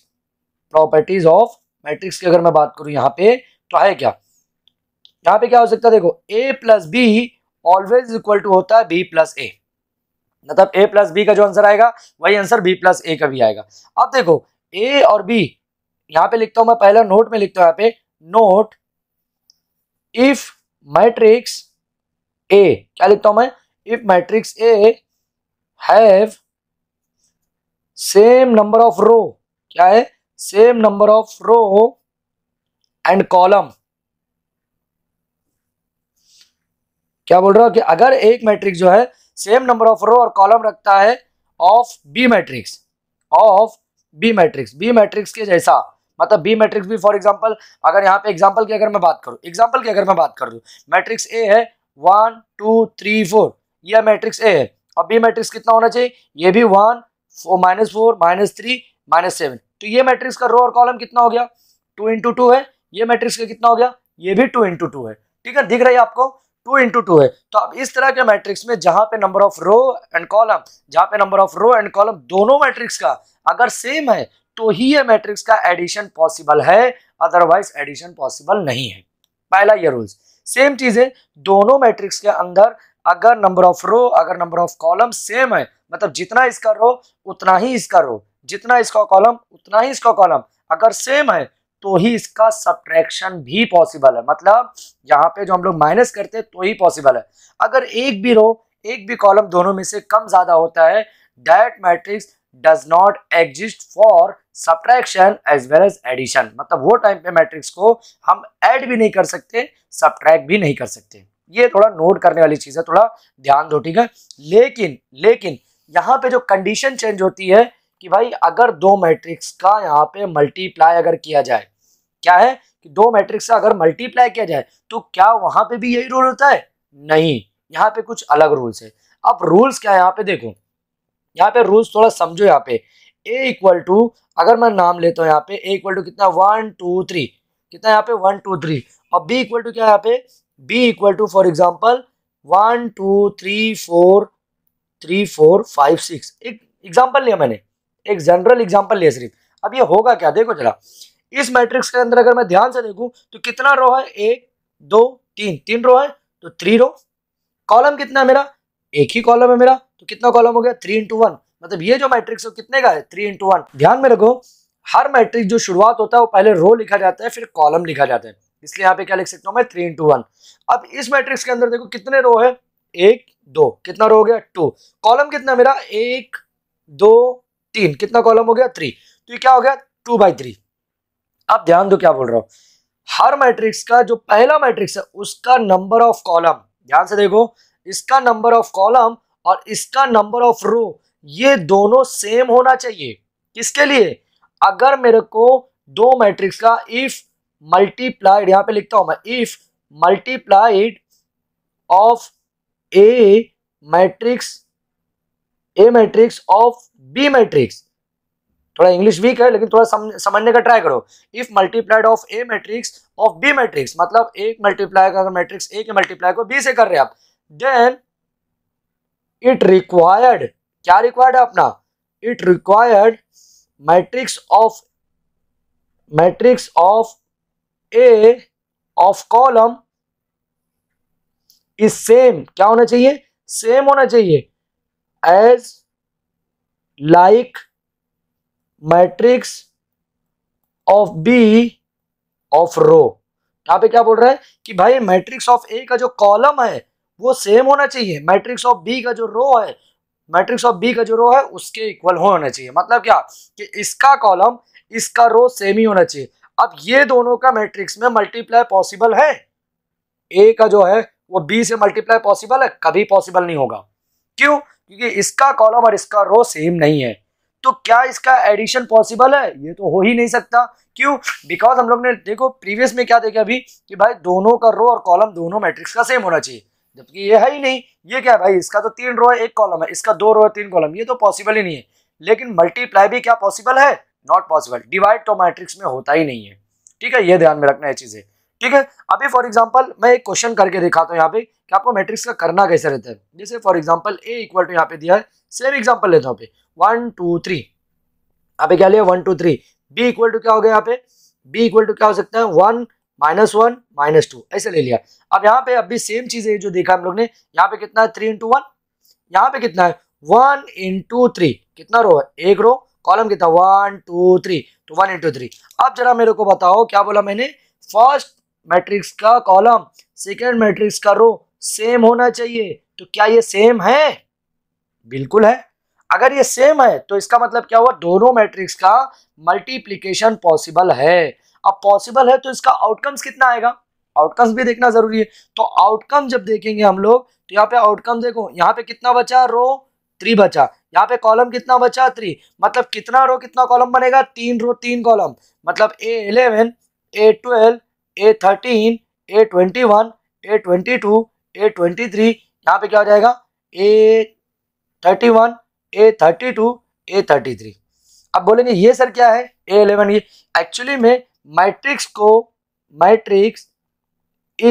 properties of matrix की अगर मैं बात करूँ यहाँ पे तो है क्या यहाँ पे क्या हो सकता है देखो A plus B always equal to होता है बी प्लस ए मतलब ए प्लस बी का जो आंसर आएगा वही आंसर बी प्लस ए का भी आएगा अब देखो ए और बी यहां पे लिखता हूं मैं पहला नोट में लिखता हूं यहां पे नोट इफ मैट्रिक्स ए क्या लिखता हूं मैं if matrix A have same number of row क्या है same number of row and column क्या बोल रहा हूं कि अगर एक मैट्रिक्स जो है सेम नंबर ऑफ रो और कॉलम रखता है of B matrix of B matrix B matrix के जैसा मतलब बी मैट्रिक्स भी फॉर एग्जांपल अगर यहाँ पे एग्जांपल की अगर मैं बात करूँ एग्जांपल की अगर मैं बात करूँ मैट्रिक्स ए है वन टू थ्री फोर यह मैट्रिक्स ए है और बी मैट्रिक्स कितना होना चाहिए ये भी one minus four minus three minus seven तो ये मैट्रिक्स का रो और कॉलम कितना हो गया टू इंटू टू है ये मैट्रिक्स का कितना हो गया ये भी टू इंटू टू है ठीक है दिख रही है आपको टू इंटू टू है तो अब इस तरह के मैट्रिक्स में जहां पे number of row and column जहां पे number of row and column दोनों मैट्रिक्स का अगर सेम है तो ही ये मैट्रिक्स का एडिशन पॉसिबल है अदरवाइज एडिशन पॉसिबल नहीं है पहला ये रूल्स सेम चीज है दोनों मैट्रिक्स के अंदर अगर नंबर ऑफ रो अगर नंबर ऑफ कॉलम सेम है मतलब जितना इसका रो उतना ही इसका रो जितना इसका कॉलम उतना ही इसका कॉलम अगर सेम है तो ही इसका सब्ट्रैक्शन भी पॉसिबल है मतलब यहाँ पे जो हम लोग माइनस करते हैं तो ही पॉसिबल है अगर एक भी रो एक भी कॉलम दोनों में से कम ज्यादा होता है that matrix does not exist for subtraction as well as addition मतलब वो टाइम पे मैट्रिक्स को हम एड भी नहीं कर सकते सब्ट्रैक्ट भी नहीं कर सकते ये थोड़ा नोट करने वाली चीज है थोड़ा ध्यान दो ठीक है लेकिन लेकिन यहाँ पे जो कंडीशन चेंज होती है कि भाई अगर दो मैट्रिक्स का यहाँ पे मल्टीप्लाई अगर किया जाए क्या है कि दो मैट्रिक्स का अगर मल्टीप्लाई किया जाए तो क्या वहां पे भी यही रूल होता है नहीं यहाँ पे कुछ अलग रूल्स है अब रूल्स क्या है यहाँ पे देखो यहाँ पे रूल्स थोड़ा समझो यहाँ पे ए इक्वल टू अगर मैं नाम लेता हूँ यहाँ पे ए इक्वल टू कितना वन टू थ्री कितना यहाँ पे वन टू थ्री और बी इक्वल टू क्या यहाँ पे B equal to for example one two three four three four five six एक एग्जाम्पल लिया मैंने एक जनरल एग्जाम्पल लिया सिर्फ अब ये होगा क्या देखो जरा इस मैट्रिक्स के अंदर अगर मैं ध्यान से देखूं तो कितना रो है एक दो तीन तीन रो है तो थ्री रो कॉलम कितना है मेरा एक ही कॉलम है मेरा तो कितना कॉलम हो गया थ्री इंटू वन मतलब ये जो मैट्रिक्स है कितने का है थ्री इंटू वन ध्यान में रखो हर मैट्रिक्स जो शुरुआत होता है वो पहले रो लिखा जाता है फिर कॉलम लिखा जाता है इसलिए यहाँ पे क्या लिख सकता हूँ मैं थ्री इंटू वन अब इस मैट्रिक्स के अंदर देखो कितने रो है एक दो कितना रो हो गया टू कॉलम कितना मेरा एक दो तीन कितना कॉलम हो गया थ्री तो ये क्या हो गया टू बाई थ्री आप ध्यान दो क्या बोल रहा हूं हर मैट्रिक्स का जो पहला मैट्रिक्स है उसका नंबर ऑफ कॉलम ध्यान से देखो इसका नंबर ऑफ कॉलम और इसका नंबर ऑफ रो ये दोनों सेम होना चाहिए किसके लिए अगर मेरे को दो मैट्रिक्स का इफ मल्टीप्लाइड यहां पे लिखता हूं मैं if multiplied of A matrix A matrix of B matrix थोड़ा इंग्लिश वीक है लेकिन थोड़ा सम, समझने का ट्राई करो if multiplied of A matrix of B matrix मतलब एक मल्टीप्लाई का अगर मैट्रिक्स ए के मल्टीप्लाई को बी से कर रहे हैं आप देन इट रिक्वायर्ड क्या रिक्वायर्ड है अपना it required matrix of matrix of A of column is same क्या होना चाहिए सेम होना चाहिए as like like matrix of B of row यहां पे क्या बोल रहा है कि भाई मैट्रिक्स ऑफ ए का जो कॉलम है वो सेम होना चाहिए मैट्रिक्स ऑफ बी का जो रो है मैट्रिक्स ऑफ बी का जो रो है उसके इक्वल होना चाहिए मतलब क्या कि इसका कॉलम इसका रो सेम ही होना चाहिए अब ये दोनों का मैट्रिक्स में मल्टीप्लाई पॉसिबल है ए का जो है वो बी से मल्टीप्लाई पॉसिबल है कभी पॉसिबल नहीं होगा क्यों क्योंकि इसका कॉलम और इसका रो सेम नहीं है तो क्या इसका एडिशन पॉसिबल है ये तो हो ही नहीं सकता क्यों बिकॉज हम लोग ने देखो प्रीवियस में क्या देखा अभी कि भाई दोनों का रो और कॉलम दोनों मैट्रिक्स का सेम होना चाहिए जबकि ये है ही नहीं ये क्या है भाई इसका तो तीन रो है एक कॉलम है इसका दो रो है तीन कॉलम ये तो पॉसिबल ही नहीं है लेकिन मल्टीप्लाई भी क्या पॉसिबल है नॉट पॉसिबल डिवाइड तो मैट्रिक्स में होता ही नहीं है ठीक है ये ध्यान में रखना है चीज़ें ठीक है अभी फॉर एग्जाम्पल मैं एक क्वेश्चन करके दिखाता हूँ यहाँ पे कि आपको मैट्रिक्स का करना कैसे रहता है जैसे for example A equal to यहाँ पे दिया है सेम एग्जाम्पल लेता हूँ पे वन टू थ्री यहाँ पे क्या लिया one two three B equal to क्या हो गया यहाँ पे बी इक्वल टू क्या हो सकता है one minus one minus two ऐसे ले लिया अब यहाँ पे अभी सेम चीज है जो देखा हम लोग ने यहाँ पे कितना है थ्री इंटू वन यहाँ पे कितना है वन इंटू थ्री कितना रो है एक रो कॉलम कितना वन टू थ्री तो वन इंटू थ्री अब जरा मेरे को बताओ क्या बोला मैंने फर्स्ट मैट्रिक्स का कॉलम सेकेंड मैट्रिक्स का रो सेम होना चाहिए तो क्या ये सेम है बिल्कुल है अगर ये सेम है तो इसका मतलब क्या हुआ दोनों मैट्रिक्स का मल्टीप्लीकेशन पॉसिबल है अब पॉसिबल है तो इसका आउटकम्स कितना आएगा आउटकम्स भी देखना जरूरी है तो आउटकम जब देखेंगे हम लोग तो यहाँ पे आउटकम देखो यहाँ पे कितना बचा रो थ्री बचा यहाँ पे कॉलम कितना बचा थ्री मतलब कितना रो कितना कॉलम बनेगा तीन रो तीन कॉलम मतलब A eleven A twelve A thirteen A twenty one A twenty two A twenty three यहाँ पे क्या हो जाएगा A thirty one A thirty two A thirty three अब बोलेंगे ये सर क्या है ए एलेवन ये एक्चुअली में मैट्रिक्स को मैट्रिक्स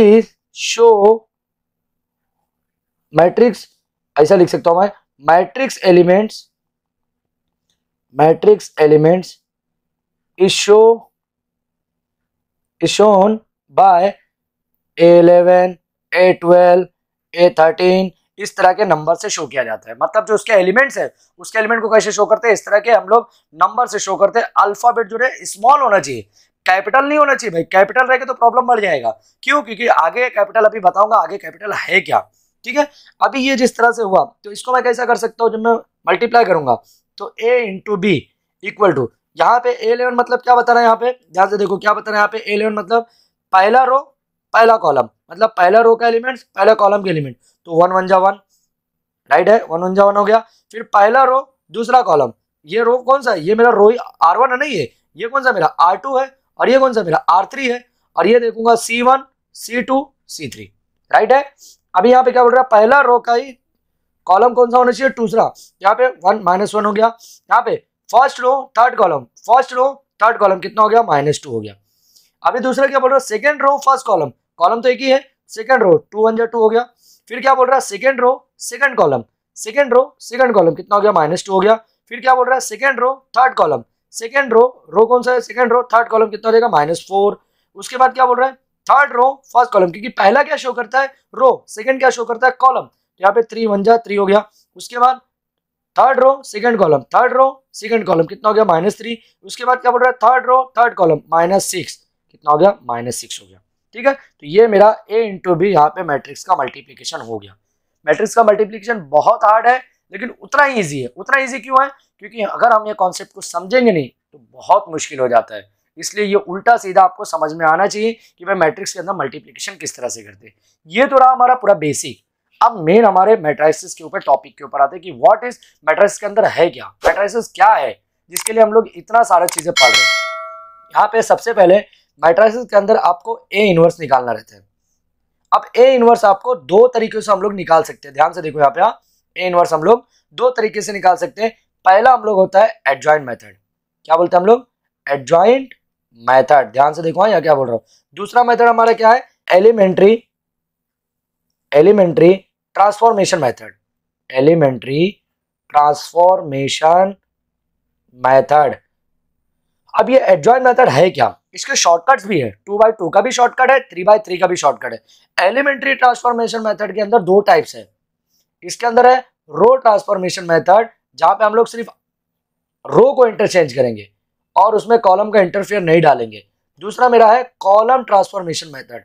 इज शो मैट्रिक्स ऐसा लिख सकता हूं मैं matrix elements matrix elements is show is shown by A11, A12, A13 इस तरह के नंबर से शो किया जाता है मतलब जो उसके एलिमेंट्स है उसके एलिमेंट को कैसे शो करते हैं इस तरह के हम लोग नंबर से शो करते हैं अल्फाबेट जो है स्मॉल होना चाहिए कैपिटल नहीं होना चाहिए भाई कैपिटल रहेगा तो प्रॉब्लम बढ़ जाएगा क्यों क्योंकि आगे कैपिटल अभी बताऊंगा आगे कैपिटल है क्या ठीक है अभी ये जिस तरह से हुआ तो इसको मैं कैसा कर सकता हूँ जब मैं मल्टीप्लाई करूंगा तो A into B equal to यहाँ पे ए इलेवन मतलब क्या बता रहा है यहाँ पे ध्यान से देखो क्या बता रहा है यहाँ पे ए मतलब पहला रो पहला कॉलम मतलब पहला रो का एलिमेंट पहला कॉलम के एलिमेंट तो वन वन जा वन राइट है वन वन जा वन हो गया फिर पहला रो दूसरा कॉलम ये रो कौन सा है ये मेरा रो आर वन है नहीं ये ये कौन सा मेरा आर टू है और ये कौन सा मेरा आर थ्री है और ये देखूंगा C one C two C three right है अभी यहाँ पे क्या बोल रहा है पहला रो का ही कॉलम कौन सा होना चाहिए दूसरा यहाँ पे वन माइनस वन हो गया यहाँ पे first row third column first row third column कितना हो गया माइनस टू हो गया अभी दूसरा क्या बोल रहा है second row first column column तो एक ही है second row two one two हो गया फिर क्या बोल रहा है second row second column second row second column कितना हो गया माइनस टू हो गया फिर क्या बोल रहा है second row third column second row row कौन सा है सेकेंड रो थर्ड कॉलम कितना हो जाएगा माइनस फोर उसके बाद क्या बोल रहा है थर्ड रो फर्स्ट कॉलम क्योंकि पहला क्या शो करता है रो सेकेंड क्या शो करता है कॉलम तो यहाँ पे थ्री वन जा थ्री हो गया उसके बाद third row second column third row second column कितना हो गया माइनस थ्री उसके बाद क्या बोल रहा है third row third column minus six कितना हो गया माइनस सिक्स हो गया ठीक है तो ये मेरा ए इंटू बी यहाँ पे मैट्रिक्स का मल्टीप्लीकेशन हो गया मैट्रिक्स का मल्टीप्लीकेशन बहुत हार्ड है लेकिन उतना ही ईजी है उतना ईजी क्यों है क्योंकि अगर हम ये कॉन्सेप्ट को समझेंगे नहीं तो बहुत मुश्किल हो जाता है इसलिए ये उल्टा सीधा आपको समझ में आना चाहिए कि भाई मैट्रिक्स के अंदर मल्टीप्लीकेशन किस तरह से करते हैं ये तो रहा हमारा पूरा बेसिक अब मेन हमारे मेट्राइसिस के ऊपर टॉपिक के ऊपर आते हैं कि व्हाट इज मेट्राइसिस के अंदर है क्या मेट्राइसिस क्या है जिसके लिए हम लोग इतना सारा चीजें पढ़ रहे हैं यहाँ पे सबसे पहले मेट्राइसिस के अंदर आपको ए इनवर्स निकालना रहता है अब ए इनवर्स आपको दो तरीके से हम लोग निकाल सकते हैं ध्यान से देखो यहाँ पे ए हाँ। इनवर्स हम लोग दो तरीके से निकाल सकते हैं पहला हम लोग होता है एडजॉइंट मैथड क्या बोलते हैं हम लोग एडजॉइंट मैथड ध्यान से देखो हाँ, यहाँ क्या बोल रहा हूँ दूसरा मैथड हमारा क्या है elementary elementary transformation method elementary transformation method अब ये एडजॉइन मैथड है क्या इसके शॉर्टकट्स भी है टू बाई टू का भी शॉर्टकट है थ्री बाई थ्री का भी शॉर्टकट है एलिमेंट्री ट्रांसफॉर्मेशन मैथड के अंदर दो टाइप्स है इसके अंदर है रो ट्रांसफॉर्मेशन मैथड जहां पे हम लोग सिर्फ रो को इंटरचेंज करेंगे और उसमें कॉलम का इंटरफेयर नहीं डालेंगे दूसरा मेरा है column transformation method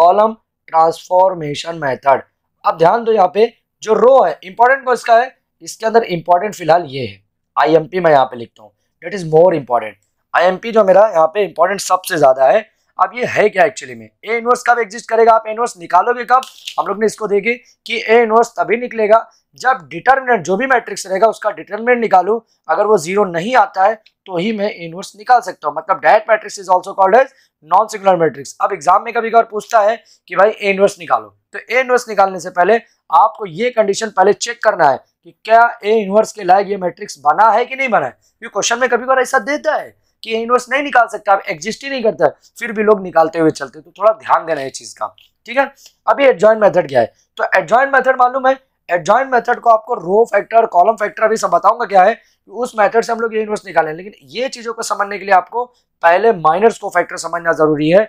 column transformation method अब ध्यान दो यहाँ पे जो रो है इंपॉर्टेंट को इसका है इसके अंदर इंपॉर्टेंट फिलहाल ये है आई मैं यहाँ पे लिखता हूँ that is more important I जो मेरा यहाँ पे इंपॉर्टेंट सबसे ज्यादा है अब ये है क्या एक्चुअली में ए इनवर्स कब एग्जिस्ट करेगा आप एनवर्स निकालोगे कब हम लोग ने इसको देखे कि ए इनवर्स तभी निकलेगा जब डिटर्मिनेंट जो भी मैट्रिक्स रहेगा उसका डिटर्मिनेंट निकालू अगर वो जीरो नहीं आता है तो ही मैं इनवर्स निकाल सकता हूँ मतलब direct matrix is also called as non singular matrix अब एग्जाम में कभी कभी पूछता है कि भाई ए इनवर्स निकालो तो ए इनवर्स निकालने से पहले आपको ये कंडीशन पहले चेक करना है कि क्या ए इनवर्स के लायक ये मैट्रिक्स बना है कि नहीं बना है क्योंकि क्वेश्चन में कभी कभार ऐसा देता है कि इन्वर्स नहीं निकाल सकता आप एग्जिस्ट ही नहीं करता फिर भी लोग निकालते हुए चलते तो थोड़ा ध्यान देना है चीज़ का ठीक है अभी एडजॉइंट मेथड क्या है तो एडजॉइंट मेथड मालूम है एडजॉइंट मेथड को आपको रो फैक्टर और कॉलम फैक्टर अभी सब बताऊंगा क्या है उस मेथड से हम लोग ये इन्वर्स निकालें लेकिन ये चीज़ों को समझने के लिए आपको पहले माइनर्स को फैक्टर समझना जरूरी है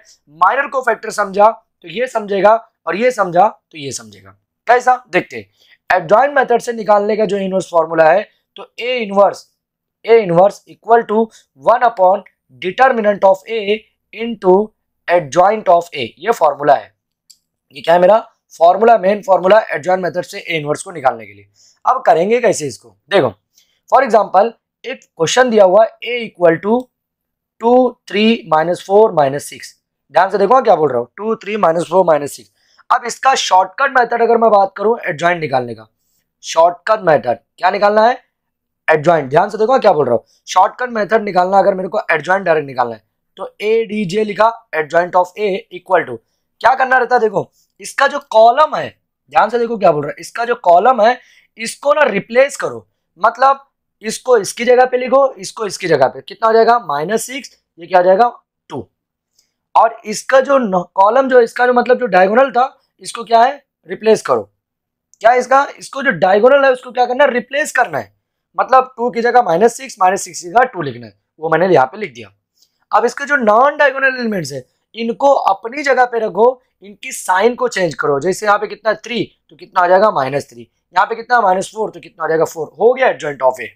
माइनर को फैक्टर समझा तो ये समझेगा और ये समझा तो ये समझेगा कैसा देखते एडजॉइंट मेथड से निकालने का जो इन्वर्स फॉर्मूला है तो A inverse A inverse equal to one upon determinant of A ad adjoint of A ये फॉर्मूला है ये क्या है मेरा formula main formula adjoint method से ए इनवर्स को निकालने के लिए अब करेंगे कैसे इसको देखो फॉर एग्जाम्पल एक क्वेश्चन दिया हुआ A equal to two three minus four minus six ध्यान से देखो क्या बोल रहा हूँ two three minus four minus six अब इसका शॉर्टकट मेथड अगर मैं बात करूँ एडजॉइंट निकालने का शॉर्टकट मेथड क्या निकालना है एडजॉइंट ध्यान से देखो क्या बोल रहा हूँ शॉर्टकट मेथड निकालना अगर मेरे को एडजॉइंट डायरेक्ट निकालना है तो ए डी जे लिखा adjoint of A equal to क्या करना रहता है देखो इसका जो कॉलम है ध्यान से देखो क्या बोल रहा है इसका जो कॉलम है इसको ना रिप्लेस करो मतलब इसको इसकी जगह पे लिखो इसको इसकी जगह पे कितना हो जाएगा माइनस सिक्स ये क्या हो जाएगा टू और इसका जो कॉलम जो इसका जो मतलब जो डायगोनल था इसको क्या है रिप्लेस करो क्या इसका इसको जो डायगोनल है उसको क्या करना है रिप्लेस करना है मतलब टू की जगह माइनस सिक्स माइनस सिक्स की जगह टू लिखना है वो मैंने यहाँ पे लिख दिया अब इसके जो नॉन डायगोनल एलिमेंट्स है इनको अपनी जगह पे रखो इनकी साइन को चेंज करो जैसे यहाँ पे कितना थ्री तो कितना आ जाएगा माइनस थ्री यहाँ पे कितना माइनस फोर तो कितना आ जाएगा फोर हो गया एडजॉइंट ऑफ ए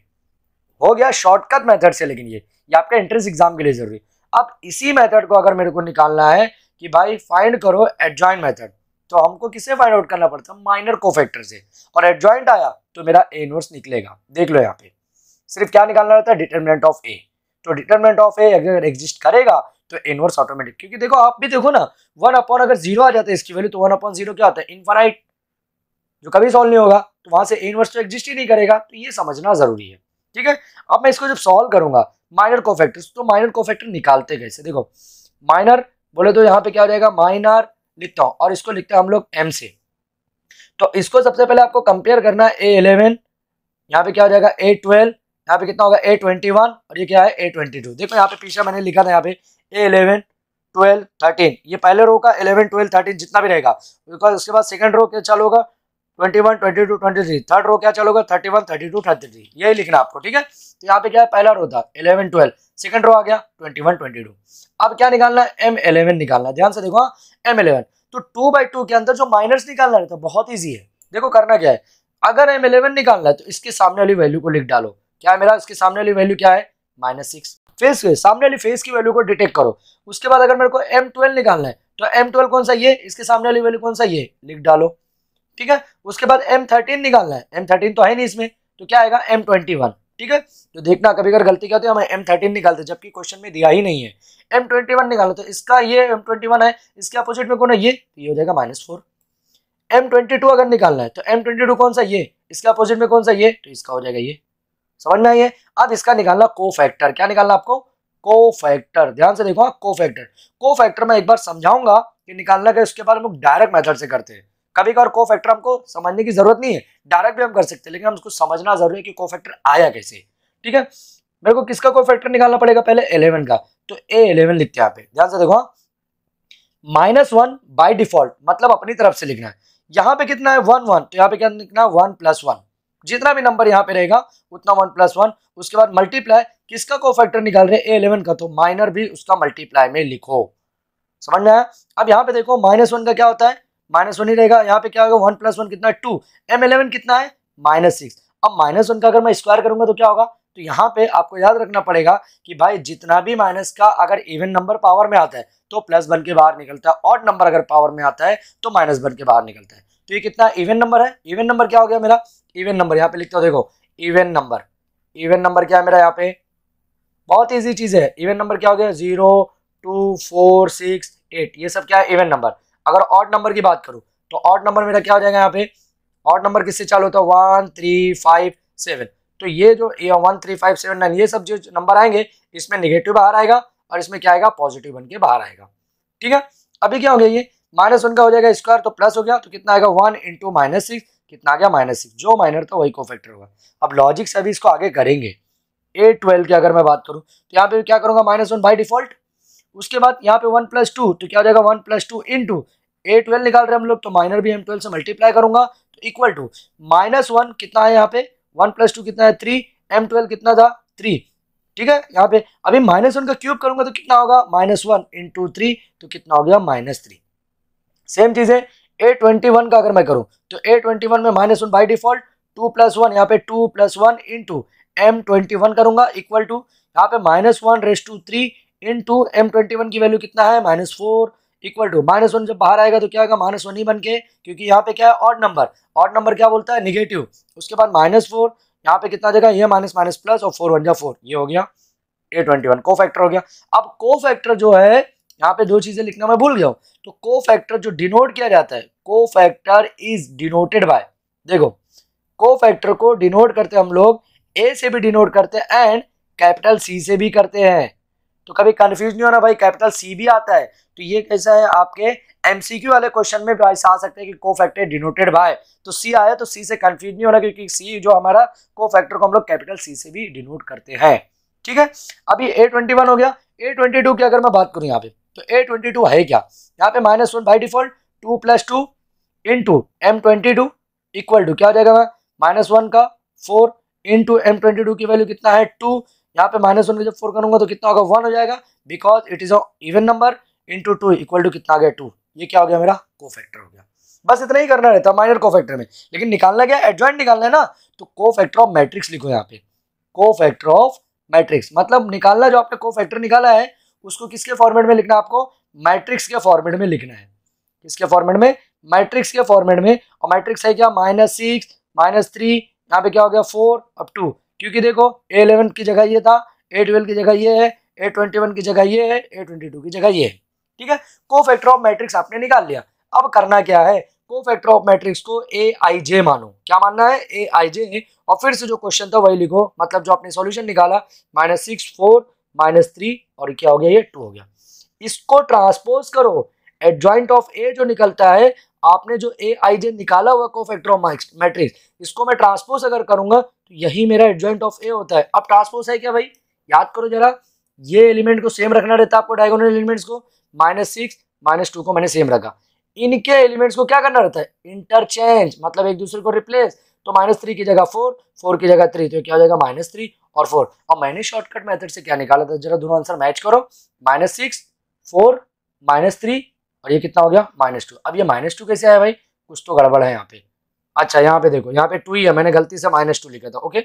हो गया शॉर्टकट मेथड से लेकिन ये ये आपका एंट्रेंस एग्जाम के लिए जरूरी अब इसी मेथड को अगर मेरे को निकालना है कि भाई फाइंड करो एडजॉइंट मेथड तो हमको किसे फाइंड आउट करना पड़ता है माइनर कोफैक्टर से और एडजॉइंट आया तो मेरा ए इनवर्स निकलेगा देख लो यहाँ पे सिर्फ क्या निकालना रहता है डिटर्मिनेंट ऑफ ए तो डिटर्मिनेंट ऑफ ए अगर एग्जिस्ट करेगा तो इनवर्स ऑटोमेटिक क्योंकि देखो आप भी देखो ना वन अपॉन अगर जीरो आ जाता है इसकी वैल्यू तो वन अपॉन जीरो क्या होता है इनफराइट जो कभी सॉल्व नहीं होगा तो वहां से ए इनवर्स तो एग्जिस्ट ही नहीं करेगा तो ये समझना जरूरी है ठीक है अब मैं इसको जब सॉल्व करूंगा माइनर कोफैक्टर तो माइनर कोफैक्टर निकालते कैसे देखो माइनर बोले तो यहाँ पे क्या हो जाएगा माइनर लिखता हूँ और इसको लिखते हैं हम लोग एम से तो इसको सबसे पहले आपको कंपेयर करना है ए इलेवन यहाँ पे क्या हो जाएगा ए ट्वेल्व यहाँ पे कितना होगा ए ट्वेंटी वन और ये क्या है ए ट्वेंटी टू देखो यहाँ पे पीछे मैंने लिखा था यहाँ पे ए इलेवन ट्वेल्व थर्टीन ये पहले रो का इलेवन ट्वेल्व थर्टीन जितना भी रहेगा बिकॉज उसके बाद सेकंड रो क्या चालू होगा twenty one twenty two twenty three third row क्या चालू होगा thirty one thirty two thirty three यही लिखना आपको ठीक है तो यहाँ पे क्या है पहला रो था इलेवन ट्वेल्व सेकंड रो आ गया ट्वेंटी वन ट्वेंटी टू अब क्या निकालना है एम इलेवन निकालना ध्यान से देखो एम हाँ, इलेवन तो टू बाई टू के अंदर जो माइनस निकालना रहता तो बहुत ईजी है देखो करना क्या है अगर एम इलेवन निकालना है तो इसके सामने वाली वैल्यू को लिख डालो क्या है मेरा इसके सामने वाली वैल्यू क्या है माइनस सिक्स फेस के सामने वाली फेस की वैल्यू को डिटेक्ट करो उसके बाद अगर मेरे को एम ट्वेल्व निकालना है तो एम ट्वेल्व कौन सा ये इसके सामने वाली वैल्यू कौन सा ये लिख डालो ठीक है उसके बाद एम थर्टीन निकालना है एम थर्टीन तो है नहीं इसमें तो क्या आएगा एम ट्वेंटी वन ठीक है तो देखना कभी अगर गलती क्या होती है हम एम थर्टीन निकालते जबकि क्वेश्चन में दिया ही नहीं है एम ट्वेंटी वन निकालो तो इसका ये एम ट्वेंटी वन है इसके अपोजिट में कौन है ये तो ये हो जाएगा minus four M twenty two अगर निकालना है तो एम ट्वेंटी टू कौन सा ये इसके अपोजिट में कौन सा ये तो इसका हो जाएगा ये समझ में आइए अब इसका निकालना को फैक्टर क्या निकालना आपको को फैक्टर ध्यान से देखो को फैक्टर को फैक्टर मैं एक बार समझाऊंगा कि निकालना क्या उसके बाद हम लोग डायरेक्ट मेथड से करते हैं कभी कभी को फैक्टर हमको समझने की जरूरत नहीं है डायरेक्ट भी हम कर सकते हैं लेकिन हम उसको समझना जरूरी है कि को फैक्टर आया कैसे ठीक है मेरे को किसका को फैक्टर निकालना पड़ेगा पहले इलेवन का तो ए इलेवन लिखते हैं यहाँ पे ध्यान से देखो माइनस वन बाई डिफॉल्ट मतलब अपनी तरफ से लिखना है यहाँ पे कितना है वन वन तो यहाँ पे क्या लिखना है वन प्लस वन जितना भी नंबर यहाँ पे रहेगा उतना वन प्लस वन उसके बाद मल्टीप्लाई किसका को फैक्टर निकाल रहे हैं ए इलेवन का तो माइनर भी उसका मल्टीप्लाई में लिखो समझ में आया अब यहाँ पे देखो माइनस वन का क्या होता है माइनस वन ही रहेगा यहाँ पे क्या होगा वन प्लस वन कितना टू एम इलेवन कितना है माइनस सिक्स अब माइनस वन का अगर मैं स्क्वायर करूंगा तो क्या होगा तो यहाँ पे आपको याद रखना पड़ेगा कि भाई जितना भी माइनस का अगर इवन नंबर पावर में आता है तो प्लस वन के बाहर निकलता है और नंबर अगर पावर में आता है तो माइनस वन के बाहर निकलता है तो ये कितना इवन नंबर है इवन नंबर क्या हो गया मेरा इवन नंबर यहाँ पे लिखता हूँ देखो इवन नंबर इवन नंबर क्या है मेरा यहाँ पे बहुत ईजी चीज़ है इवन नंबर क्या हो गया zero two four six eight ये सब क्या है इवन नंबर अगर ऑट नंबर की बात करूँ तो ऑट नंबर मेरा क्या हो जाएगा यहाँ पे ऑट नंबर किससे चालू होता है वन थ्री फाइव सेवन तो ये जो one three five seven nine ये सब जो नंबर आएंगे इसमें निगेटिव बाहर आएगा और इसमें क्या आएगा पॉजिटिव बन के बाहर आएगा ठीक है अभी क्या हो गया ये माइनस वन का हो जाएगा स्क्वायर तो प्लस हो गया तो कितना आएगा वन इंटू माइनस सिक्स कितना आ गया माइनस सिक्स जो माइनर था वही को फैक्टर होगा अब लॉजिक से अभी इसको आगे करेंगे ए ट्वेल्व की अगर मैं बात करूँ तो यहाँ पे क्या करूँगा माइनस वन बाई डिफॉल्ट उसके बाद यहाँ पे वन प्लस टू तो क्या हो जाएगा one plus two into A twelve निकाल रहे हम लोग तो माइनर भी एम ट्वेल्व से मल्टीप्लाई करूंगा तो इक्वल टू माइनस वन कितना है यहाँ पे वन प्लस टू कितना है थ्री एम ट्वेल्व कितना था थ्री ठीक है यहाँ पे अभी माइनस वन का क्यूब करूंगा तो कितना होगा minus one into three तो कितना हो गया माइनस थ्री सेम चीज है ए ट्वेंटी वन का अगर मैं करूँ तो ए ट्वेंटी वन में minus one by default two plus one यहाँ पे two plus one into M twenty one करूंगा इक्वल टू यहाँ पे minus one raise to three into M twenty one की वैल्यू कितना है minus four equal to minus one जब बाहर आएगा तो क्या होगा माइनस वन ही बन के क्योंकि यहाँ पे क्या है ऑड नंबर ऑड नंबर क्या बोलता है निगेटिव उसके बाद माइनस फोर यहाँ पे कितना देगा ये माइनस माइनस प्लस और फोर वन या फोर ये हो गया A twenty one cofactor हो गया अब को फैक्टर जो है यहाँ पे दो चीजें लिखना मैं भूल गया हूँ तो को फैक्टर जो डिनोट किया जाता है को फैक्टर इज डिनोटेड बाय देखो को फैक्टर को डिनोट करते हम लोग ए से भी डिनोट करते हैं एंड कैपिटल सी से भी करते हैं तो कभी कंफ्यूज नहीं होना भाई कैपिटल सी भी आता है तो ये कैसा है आपके एमसीक्यू वाले क्वेश्चन में भी आ सकते हैं कि को फैक्टर डिनोटेड बाय तो सी आया तो सी से कंफ्यूज नहीं होना क्योंकि सी जो हमारा को फैक्टर को हम लोग कैपिटल सी से भी डिनोट करते हैं ठीक है अभी ए ट्वेंटी वन हो गया ए ट्वेंटी टू की अगर मैं बात करूं यहाँ पे तो ए ट्वेंटी टू है क्या यहाँ पे minus one by default two plus two into M twenty two equal to क्या हो जाएगा माइनस वन का four into M twenty two की वैल्यू कितना है टू यहाँ पे माइनस वन को जब फोर करूंगा तो कितना होगा वन हो जाएगा because it is even number into two equal to कितना गया टू ये क्या हो गया मेरा को हो गया बस इतना ही करना रहता है माइनर को में लेकिन निकालना क्या एडजॉइंट निकालना है ना तो को ऑफ मैट्रिक्स लिखो यहाँ पे को ऑफ मैट्रिक्स मतलब निकालना जो आपने को निकाला है उसको किसके फॉर्मेट में लिखना है आपको मैट्रिक्स के फॉर्मेट में लिखना है किसके फॉर्मेट में मैट्रिक्स के फॉर्मेट में और मैट्रिक्स है क्या माइनस सिक्स माइनस थ्री यहाँ पे क्या हो गया फोर अब टू क्योंकि देखो ए इलेवन की जगह ये था ए ट्वेल्व की जगह ये है ए ट्वेंटी वन की जगह ये है ए ट्वेंटी टू की जगह ये है ठीक है को फैक्टर ऑफ मैट्रिक्स आपने निकाल लिया अब करना क्या है को फैक्टर ऑफ मैट्रिक्स को ए आई जे मानो क्या मानना है ए आई जे और फिर से जो क्वेश्चन था वही लिखो मतलब जो आपने सोल्यूशन निकाला minus six four minus three और क्या हो गया ये टू हो गया इसको ट्रांसपोज करो एडजॉइंट ऑफ ए जो निकलता है आपने जो ए आई जे निकाला हुआ कोफैक्टर ऑफ मैट्रिक्स इसको मैं ट्रांसपोज अगर करूंगा तो यही मेरा एडजॉइंट ऑफ ए होता है अब ट्रांसपोज है क्या भाई याद करो जरा ये एलिमेंट को सेम रखना रहता है आपको डायगोनल एलिमेंट्स को माइनस सिक्स माइनस टू को मैंने सेम रखा इनके एलिमेंट्स को क्या करना रहता है इंटरचेंज मतलब एक दूसरे को रिप्लेस तो माइनस थ्री की जगह फोर फोर की जगह थ्री तो क्या हो जाएगा माइनस थ्री और फोर और मैंने शॉर्टकट मेथड से क्या निकाला था जरा दोनों आंसर मैच करो minus six four minus three और ये कितना हो गया माइनस टू अब ये माइनस टू कैसे आया भाई कुछ तो गड़बड़ है यहाँ पे अच्छा यहाँ पे देखो यहाँ पे टू ही है मैंने गलती से माइनस टू लिखा था ओके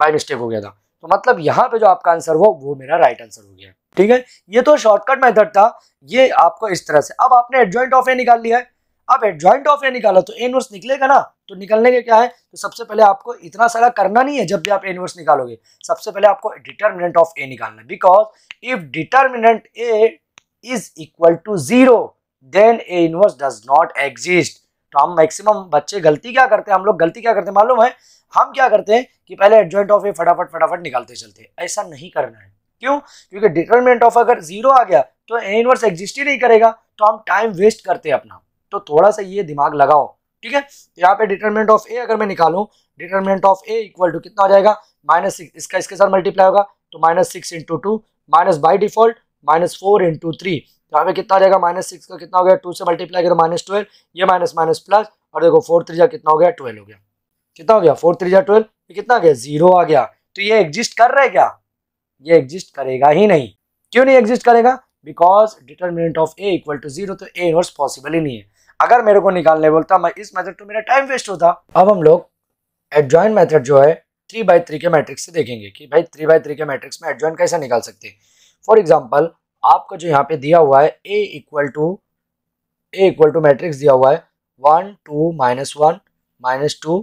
बाई मिस्टेक हो गया था तो मतलब यहाँ पे जो आपका आंसर हुआ वो मेरा राइट आंसर हो गया ठीक है ये तो शॉर्टकट मेथड था ये आपको इस तरह से अब आपने एडजॉइंट ऑफ ए निकाल लिया है अब एडजॉइंट ऑफ ए निकाला तो एनवर्स निकलेगा ना तो निकलने के क्या है तो सबसे पहले आपको इतना सारा करना नहीं है जब भी आप एनवर्स निकालोगे सबसे पहले आपको डिटर्मिनेंट ऑफ ए निकालना because if determinant A is equal to zero then A inverse does not exist तो हम मैक्सिमम बच्चे गलती क्या करते हैं हम लोग गलती क्या करते हैं मालूम है हम क्या करते हैं कि पहले एडजॉइंट ऑफ ए फटाफट फटाफट निकालते चलते हैं ऐसा नहीं करना है क्यों क्योंकि डिटर्मिनेंट ऑफ अगर जीरो आ गया तो ए इनवर्स एग्जिस्ट ही नहीं करेगा तो हम टाइम वेस्ट करते हैं अपना तो थोड़ा सा ये दिमाग लगाओ ठीक है तो यहाँ पे डिटर्मिनेंट ऑफ ए अगर मैं निकालू determinant of A equal to कितना हो जाएगा माइनस सिक्स इसका इसके साथ मल्टीप्लाई होगा तो minus six into two minus by default minus four into three तो यहाँ पे कितना जाएगा माइनस सिक्स का कितना हो गया टू से मल्टीप्लाई करो माइनस ट्वेल्व ये माइनस माइनस प्लस और देखो फोर थ्री जा कितना हो गया ट्वेल्व हो गया कितना हो गया फोर थ्री जा ट्वेल्व ये कितना आ गया जीरो आ गया तो ये एग्जिस्ट कर रहा है क्या ये एग्जिस्ट करेगा ही नहीं क्यों नहीं एग्जिस्ट करेगा because determinant of A equal to zero तो ए इनवर्स पॉसिबल ही नहीं है अगर मेरे को निकालने बोलता मैं इस मेथड तो मेरा टाइम वेस्ट होता अब हम लोग एडजॉइन मेथड जो है थ्री बाई थ्री के मैट्रिक्स से देखेंगे कि भाई थ्री बाई थ्री के मैट्रिक्स में एडजॉइन कैसे निकाल सकते हैं फॉर एग्जाम्पल आपका जो यहाँ पे दिया हुआ है A equal to A equal to matrix दिया हुआ है one two minus one minus two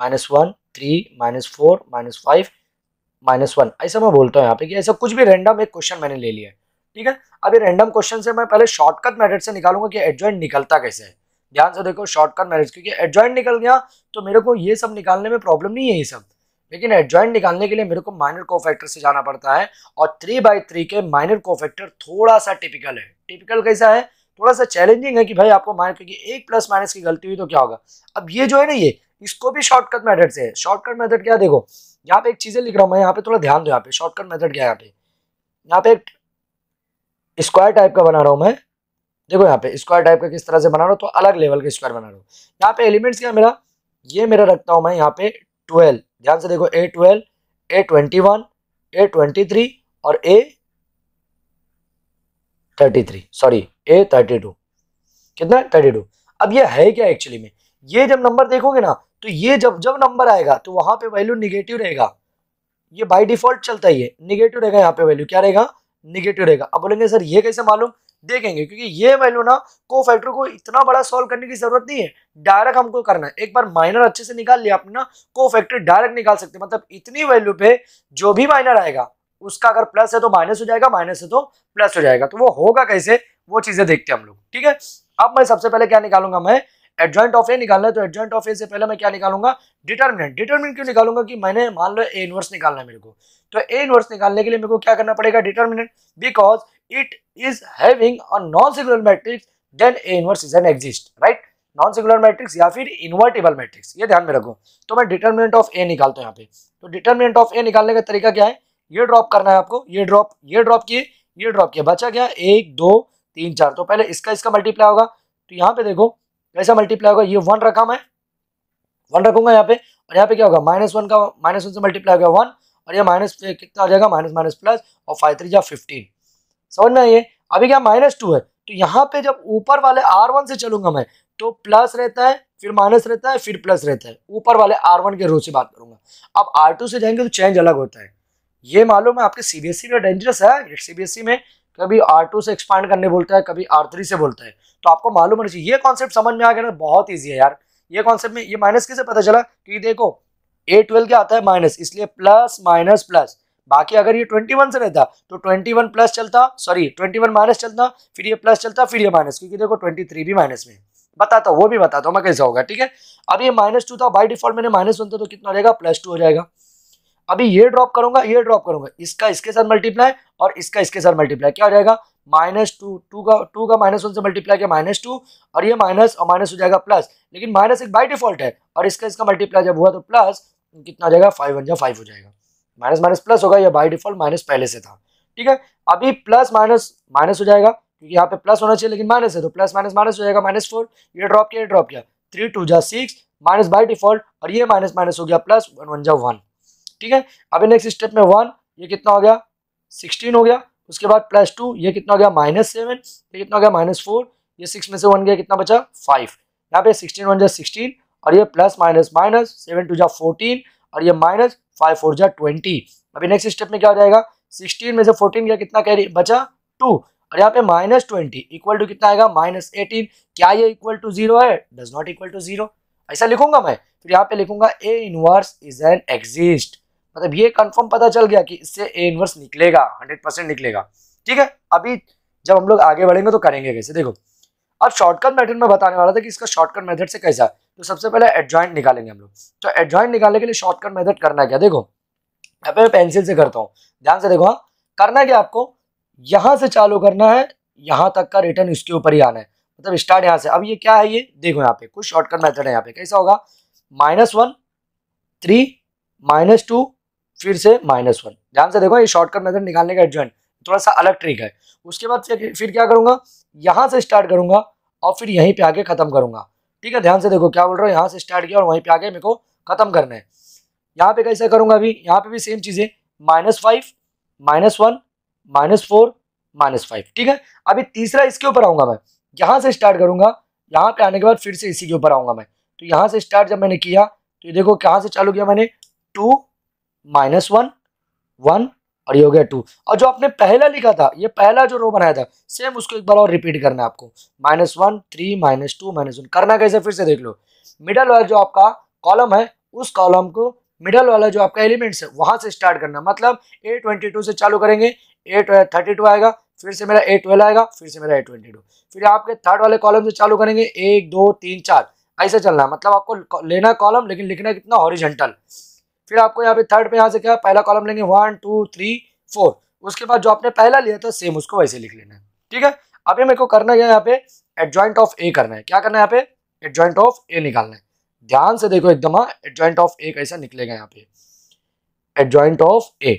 minus one three minus four minus five minus one ऐसा मैं बोलता हूँ यहाँ पे कि ऐसा कुछ भी रेंडम एक क्वेश्चन मैंने ले लिया है ठीक है अभी रैंडम रेंडम क्वेश्चन से मैं पहले शॉर्टकट मेथड से निकालूंगा कि एडजॉइंट निकलता कैसे है ध्यान से देखो शॉर्टकट मैट्रिक्स क्योंकि एडजॉइंट निकल गया तो मेरे को ये सब निकालने में प्रॉब्लम नहीं है ये सब लेकिन एडजॉइंट निकालने के लिए मेरे को माइनर कोफैक्टर से जाना पड़ता है और थ्री बाई थ्री के माइनर कोफैक्टर थोड़ा सा टिपिकल है टिपिकल कैसा है थोड़ा सा चैलेंजिंग है कि भाई आपको माइनर क्योंकि एक प्लस माइनस की गलती हुई तो क्या होगा अब ये जो है ना ये इसको भी शॉर्टकट मैथड से है शॉर्टकट मैथड क्या देखो यहाँ पे एक चीजें लिख रहा हूँ मैं यहाँ पे थोड़ा ध्यान दो यहाँ पे शॉर्टकट मैथड क्या यहाँ पे यहाँ पे स्क्वायर टाइप का बना रहा हूँ मैं देखो यहाँ पे स्क्वायर टाइप का किस तरह से बना रहा हूँ तो अलग लेवल के स्क्वायर बना रहा हूँ यहाँ पे एलिमेंट्स क्या मेरा ये मेरा रखता हूँ मैं यहाँ पे ट्वेल्व ध्यान से देखो A twelve A twenty one A twenty three और A thirty three sorry A thirty two कितना थर्टी टू अब ये है क्या एक्चुअली में ये जब नंबर देखोगे ना तो ये जब जब नंबर आएगा तो वहां पे वैल्यू निगेटिव रहेगा ये बाय डिफॉल्ट चलता ही है निगेटिव रहेगा यहाँ पे वैल्यू क्या रहेगा निगेटिव रहेगा अब बोलेंगे सर ये कैसे मालूम देखेंगे क्योंकि ये वैल्यू ना को फैक्टर को इतना बड़ा सॉल्व करने की जरूरत नहीं है डायरेक्ट हमको करना है एक बार माइनर अच्छे से निकाल लिया अपने ना को फैक्टर डायरेक्ट निकाल सकते हैं मतलब इतनी वैल्यू पे जो भी माइनर आएगा उसका अगर प्लस है तो माइनस हो जाएगा माइनस है तो प्लस हो जाएगा तो वो होगा कैसे वो चीजें देखते हैं हम लोग ठीक है अब मैं सबसे पहले क्या निकालूंगा मैं एडजॉइंट ऑफ ए निकालना है तो एडजॉइंट ऑफ ए से पहले मैं क्या निकालूंगा डिटर्मिनेंट डिटर्मिनेंट क्यों निकालूंगा कि मैंने मान लो ए इनवर्स निकालना है मेरे को तो ए इनवर्स निकालने के लिए मेरे को क्या करना पड़ेगा determinant because it is having a non singular matrix then A inverse is an exist right non singular matrix या फिर इन्वर्टेबल मैट्रिक्स ये ध्यान में रखो तो मैं डिटर्मिनेंट ऑफ ए निकालता हूँ यहाँ पे तो डिटर्मिनेंट ऑफ ए निकालने का तरीका क्या है ये ड्रॉप करना है आपको ये ड्रॉप ये ड्रॉप किए ये ड्रॉप किया बचा गया एक दो तीन चार तो पहले इसका इसका मल्टीप्लाई होगा तो यहाँ पे देखो कैसा मल्टीप्लाई होगा ये वन रखा मैं वन रखूंगा यहाँ पे और यहाँ पे क्या होगा माइनस वन का माइनस वन से मल्टीप्लाई होगा वन और ये माइनस कितना आ जाएगा माइनस माइनस प्लस और फाइव थ्री जा फिफ्टीन समझ में आइए अभी क्या माइनस टू है तो यहाँ पे जब ऊपर वाले आर वन से चलूंगा मैं तो प्लस रहता है फिर माइनस रहता है फिर प्लस रहता है ऊपर वाले आर वन के रो से बात करूंगा अब आर टू से जाएंगे तो चेंज अलग होता है ये मालूम है आपके सीबीएसई में डेंजरस है सीबीएसई में कभी आर टू से एक्सपांड करने बोलता है कभी आर थ्री से बोलता है तो आपको मालूम होना चाहिए ये कॉन्सेप्ट समझ में आ गया ना बहुत ईजी है यार ये कॉन्सेप्ट में ये माइनस किसे पता चला कि देखो ए ट्वेल्व क्या आता है माइनस इसलिए प्लस माइनस प्लस बाकी अगर ये 21 से रहता तो 21 प्लस चलता सॉरी 21 माइनस चलता फिर ये प्लस चलता फिर ये माइनस क्योंकि देखो 23 भी माइनस में बताता हूँ वो भी बताता हूँ मैं कैसा होगा ठीक है अब ये माइनस टू था बाई डिफॉल्ट मैंने माइनस वन था तो कितना रहेगा प्लस टू हो जाएगा अभी ये ड्रॉप करूंगा ये ड्रॉप करूंगा इसका इसके साथ मल्टीप्लाई और इसका इसके साथ मल्टीप्लाई क्या हो जाएगा माइनस टू टू का टू का माइनस वन से मल्टीप्लाई किया माइनस टू और ये माइनस और माइनस हो जाएगा प्लस लेकिन माइनस एक बाई डिफॉल्ट है और इसका इसका मल्टीप्लाई जब हुआ तो प्लस कितना हो जाएगा फाइव वन जो फाइव हो जाएगा माइनस माइनस प्लस होगा या बाई डिफॉल्ट माइनस पहले से था ठीक है अभी प्लस माइनस माइनस हो जाएगा क्योंकि यहाँ पे प्लस होना चाहिए लेकिन माइनस है तो प्लस माइनस माइनस हो जाएगा माइनस फोर ये ड्रॉप किया ड्रॉप किया थ्री टू जा सिक्स माइनस बाई डिफॉल्ट और ये माइनस माइनस हो गया प्लस वन वन जा वन ठीक है अभी नेक्स्ट स्टेप में वन ये कितना हो गया सिक्सटीन हो गया उसके बाद प्लस टू ये कितना हो गया माइनस सेवन ये कितना हो गया माइनस फोर ये सिक्स में से वन गया कितना बचा फाइव यहाँ पे सिक्सटीन वन जा सिक्सटीन और ये plus minus minus seven two जा फोर्टीन और ये माइनस फाइव फोर जा ट्वेंटी अभी नेक्स्ट स्टेप में क्या हो जाएगा सिक्सटीन में से फोर्टीन का कितना कैरी बचा टू और यहाँ पे माइनस ट्वेंटी इक्वल टू कितना आएगा माइनस एटीन क्या ये इक्वल टू जीरो है does not equal to zero ऐसा लिखूंगा मैं फिर यहाँ पे लिखूंगा A inverse is an exist मतलब ये कन्फर्म पता चल गया कि इससे ए इनवर्स निकलेगा हंड्रेड परसेंट निकलेगा ठीक है अभी जब हम लोग आगे बढ़ेंगे तो करेंगे कैसे देखो अब शॉर्टकट मेथड में बताने वाला था कि इसका शॉर्टकट मेथड से कैसा है तो सबसे पहले एडजॉइंट निकालेंगे हम लोग तो एडजॉइंट निकालने के लिए शॉर्टकट मेथड करना क्या देखो यहाँ पे मैं पेंसिल से करता हूँ ध्यान से देखो हाँ करना क्या आपको यहाँ से चालू करना है यहाँ तक का रिटर्न इसके ऊपर ही आना है मतलब स्टार्ट यहाँ से अब ये क्या है ये देखो यहाँ पे कुछ शॉर्टकट मैथड है यहाँ पे कैसा होगा minus one three minus two फिर से माइनस वन ध्यान से देखो ये शॉर्टकट मेथड निकालने का एडजॉइंट थोड़ा सा अलग ट्रिक है उसके बाद फिर क्या करूँगा यहाँ से स्टार्ट करूँगा और फिर यहीं पे आके ख़त्म करूँगा ठीक है ध्यान से देखो क्या बोल रहा हूँ यहाँ से स्टार्ट किया और वहीं पे आगे मेरे को खत्म करना है यहाँ पे कैसे करूंगा अभी यहाँ पे भी सेम चीज़ें minus five minus one minus four minus five ठीक है अभी तीसरा इसके ऊपर आऊंगा मैं यहाँ से स्टार्ट करूंगा यहाँ पे आने के बाद फिर से इसी के ऊपर आऊंगा मैं तो यहाँ से स्टार्ट जब मैंने किया तो ये देखो कहाँ से चालू किया मैंने टू माइनस वन वन और ये हो गया टू और जो आपने पहला लिखा था ये पहला जो रो बनाया था सेम उसको एक बार और रिपीट करना है आपको minus one three minus two minus one करना कैसे फिर से देख लो मिडल वाला जो आपका कॉलम है उस कॉलम को मिडल वाला जो आपका एलिमेंट्स है वहां से स्टार्ट करना मतलब ए ट्वेंटी टू से चालू करेंगे ए थर्टी टू आएगा फिर से मेरा ए ट्वेल्व आएगा फिर से मेरा ए ट्वेंटी टू फिर आपके थर्ड वाले कॉलम से चालू करेंगे एक दो तीन चार ऐसे चलना मतलब आपको लेना कॉलम लेकिन लिखना कितना हॉरिजेंटल फिर आपको यहाँ पे थर्ड पे यहाँ से क्या पहला कॉलम लेंगे वन टू थ्री फोर उसके बाद जो आपने पहला लिया था सेम उसको वैसे लिख लेना है ठीक है अभी मेरे को करना क्या यहाँ पे एडजॉइंट ऑफ ए करना है क्या करना है यहाँ पे एडजॉइंट ऑफ ए निकालना है ध्यान से देखो एकदम एडजॉइंट ऑफ ए कैसा निकलेगा यहाँ पे एडजॉइंट ऑफ ए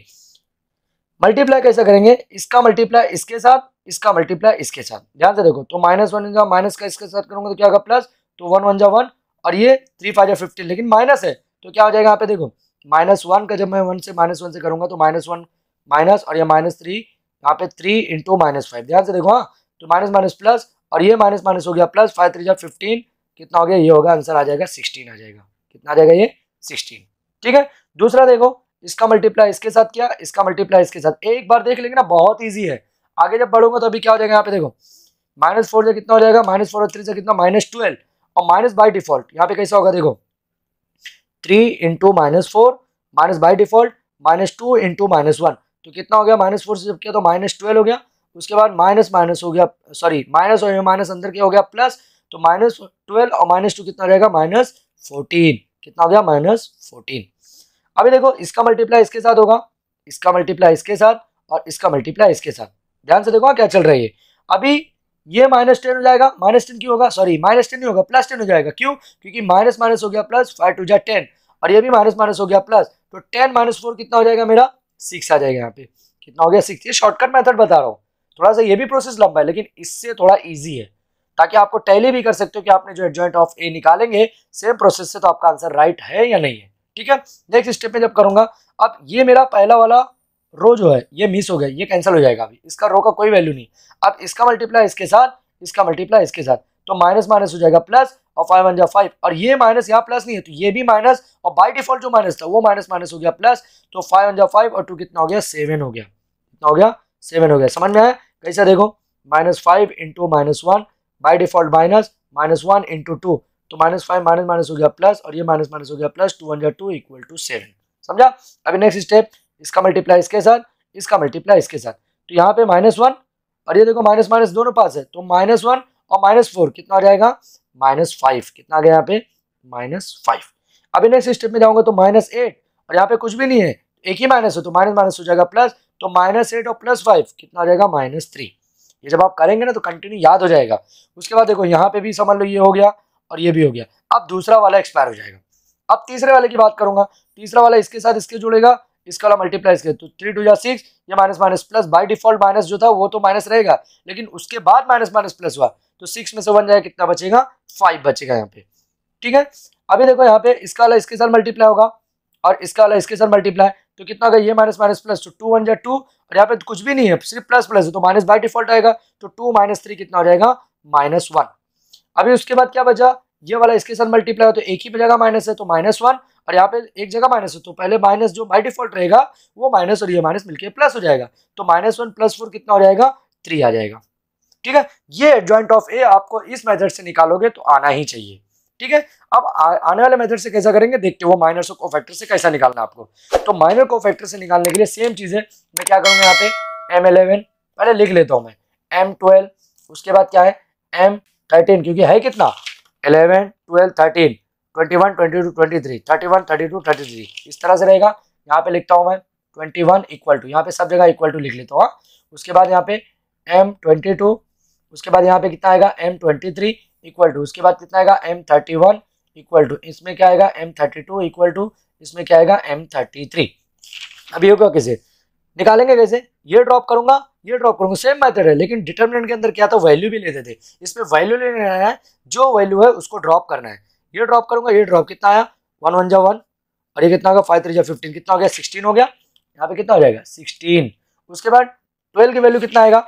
मल्टीप्लाई कैसा करेंगे इसका मल्टीप्लाई इसके साथ इसका मल्टीप्लाई इसके साथ ध्यान से देखो तो माइनस वन जा माइनस का इसके साथ करूंगा तो क्या होगा प्लस तो वन वन जा वन और ये थ्री फाइव जा फिफ्टीन लेकिन माइनस है तो क्या हो जाएगा यहाँ पे देखो माइनस वन का जब मैं वन से माइनस वन से करूंगा तो माइनस वन माइनस और यह माइनस थ्री यहाँ पे थ्री इंटू माइनस फाइव ध्यान से देखो हाँ तो माइनस माइनस प्लस और ये माइनस माइनस हो गया प्लस फाइव थ्री जब फिफ्टीन कितना हो गया ये होगा आंसर आ जाएगा सिक्सटीन आ जाएगा कितना आ जाएगा ये सिक्सटीन ठीक है दूसरा देखो इसका मल्टीप्लाई इसके साथ क्या इसका मल्टीप्लाई इसके साथ एक बार देख लेंगे ना बहुत ईजी है आगे जब बढ़ूंगा तो अभी क्या हो जाएगा यहाँ पे देखो माइनस फोर से कितना हो जाएगा माइनस फोर और थ्री से कितना माइनस ट्वेल्व और माइनस बाई डिफॉल्ट यहाँ पे कैसा होगा देखो three into minus four minus by default minus two into minus one तो कितना हो गया माइनस फोर से जब किया तो माइनस ट्वेल्व हो गया उसके बाद माइनस माइनस हो गया सॉरी माइनस और माइनस अंदर क्या हो गया प्लस तो माइनस ट्वेल्व और माइनस टू कितना रहेगा माइनस फोर्टीन कितना हो गया माइनस फोर्टीन अभी देखो इसका मल्टीप्लाई इसके साथ होगा इसका मल्टीप्लाई इसके साथ और इसका मल्टीप्लाई इसके साथ ध्यान से देखो हाँ, क्या चल रही है अभी ये माइनस टेन हो जाएगा माइनस टेन क्यों होगा सॉरी माइनस टेन नहीं होगा प्लस टेन हो जाएगा क्यों क्योंकि माइनस माइनस हो गया प्लस फाइव टू जाए टेन और ये भी माइनस माइनस हो गया प्लस तो टेन माइनस फोर कितना हो जाएगा मेरा सिक्स आ जाएगा यहाँ पे कितना हो गया सिक्स ये शॉर्टकट मैथड बता रहा हूँ थोड़ा सा ये भी प्रोसेस लंबा है लेकिन इससे थोड़ा ईजी है ताकि आपको टैली भी कर सकते हो कि आपने जो एडजॉइंट ऑफ ए निकालेंगे सेम प्रोसेस से तो आपका आंसर राइट है या नहीं है ठीक है नेक्स्ट स्टेप में जब करूंगा अब ये मेरा पहला वाला रो जो है ये मिस हो गया ये कैंसिल हो जाएगा अभी इसका रो का कोई वैल्यू नहीं अब इसका मल्टीप्लाई इसके साथ इसका मल्टीप्लाई इसके साथ तो माइनस माइनस हो जाएगा प्लस और फाइव वन जा फाइव और ये माइनस यहाँ प्लस नहीं है तो ये भी माइनस और बाई डिफॉल्ट जो माइनस था वो माइनस माइनस हो गया प्लस तो फाइव वन जा फाइव और टू कितना हो गया सेवन हो गया कितना हो गया सेवन हो गया समझ में आया कैसे देखो minus five into minus one by default minus minus one into two तो माइनस फाइव माइनस माइनस हो गया प्लस और ये माइनस माइनस हो गया प्लस टू वन जा टू इक्वल टू सेवन समझा अभी नेक्स्ट स्टेप इसका मल्टीप्लाई इसके साथ इसका मल्टीप्लाई इसके साथ तो यहाँ पे माइनस वन और ये देखो माइनस माइनस दोनों पास है तो माइनस वन और माइनस फोर कितना आ जाएगा माइनस फाइव कितना आ गया यहाँ पे माइनस फाइव अभी नेक्स्ट स्टेप में जाऊंगा तो माइनस एट और यहाँ पे कुछ भी नहीं है एक ही माइनस है तो माइनस माइनस हो जाएगा प्लस तो माइनस एट और प्लस फाइव कितना आ जाएगा माइनस थ्री ये जब आप करेंगे ना तो कंटिन्यू याद हो जाएगा उसके बाद देखो यहाँ पे भी समझ लो ये हो गया और ये भी हो गया अब दूसरा वाला एक्सपायर हो जाएगा अब तीसरे वाले की बात करूंगा तीसरा वाला इसके साथ इसके जुड़ेगा इसका वाला मल्टीप्लाई करें तो थ्री टू या सिक्स या minus minus plus by default minus जो था वो तो माइनस रहेगा लेकिन उसके बाद माइनस माइनस प्लस हुआ तो सिक्स में से वन जाएगा कितना बचेगा फाइव बचेगा यहाँ पे ठीक है अभी देखो यहाँ पे इसका वाला इसके साथ मल्टीप्लाई होगा और इसका वाला इसके साथ मल्टीप्लाई तो कितना होगा ये माइनस माइनस प्लस तो टू वन जाए टू और यहाँ पे कुछ भी नहीं है सिर्फ प्लस प्लस है तो माइनस बाई डिफॉल्ट आएगा तो टू माइनस थ्री कितना हो जाएगा माइनस वन अभी उसके बाद क्या बचा ये वाला इसके साथ मल्टीप्लाई हो तो एक ही पे जगह माइनस है तो माइनस वन और यहाँ पे एक जगह माइनस है तो पहले माइनस जो बाई डिफॉल्ट रहेगा वो माइनस और ये माइनस मिलकर प्लस हो जाएगा तो माइनस वन प्लस फोर कितना हो जाएगा थ्री आ जाएगा ठीक है ये एडजॉइंट ऑफ ए आपको इस मेथड से निकालोगे तो आना ही चाहिए ठीक है अब आ, आने वाले मेथड से कैसा करेंगे देखते हो माइनर को फैक्टर से कैसा निकालना आपको तो माइनर को फैक्टर से निकालने के लिए सेम चीज़ है मैं क्या करूँगा यहाँ पे एम एलेवन पहले लिख लेता हूँ मैं एम ट्वेल्व उसके बाद क्या है एम थर्टीन क्योंकि है कितना eleven twelve thirteen twenty one twenty two twenty three thirty one thirty two thirty three इस तरह से रहेगा यहाँ पे लिखता हूँ मैं ट्वेंटी वन इक्वल टू यहाँ पे सब जगह इक्वल टू लिख लेता हूँ हाँ। उसके बाद यहाँ पे एम ट्वेंटी टू उसके बाद यहाँ पे कितना आएगा M twenty three equal to उसके बाद कितना आएगा M thirty one equal to इसमें क्या आएगा M thirty two equal to इसमें क्या आएगा एम थर्टी थ्री अभी होगा किसी निकालेंगे कैसे ये ड्रॉप करूंगा ये ड्रॉप करूंगा सेम मैथड है लेकिन डिटर्मिनेंट के अंदर क्या था वैल्यू भी लेते थे इसमें वैल्यू लेने आया है जो वैल्यू है उसको ड्रॉप करना है ये ड्रॉप करूंगा ये ड्रॉप कितना आया वन वन जा वन और ये कितना होगा फाइव थ्री जा फिफ्टीन कितना हो गया सिक्सटीन हो गया यहाँ पे कितना हो जाएगा सिक्सटीन उसके बाद ट्वेल्व की वैल्यू कितना आएगा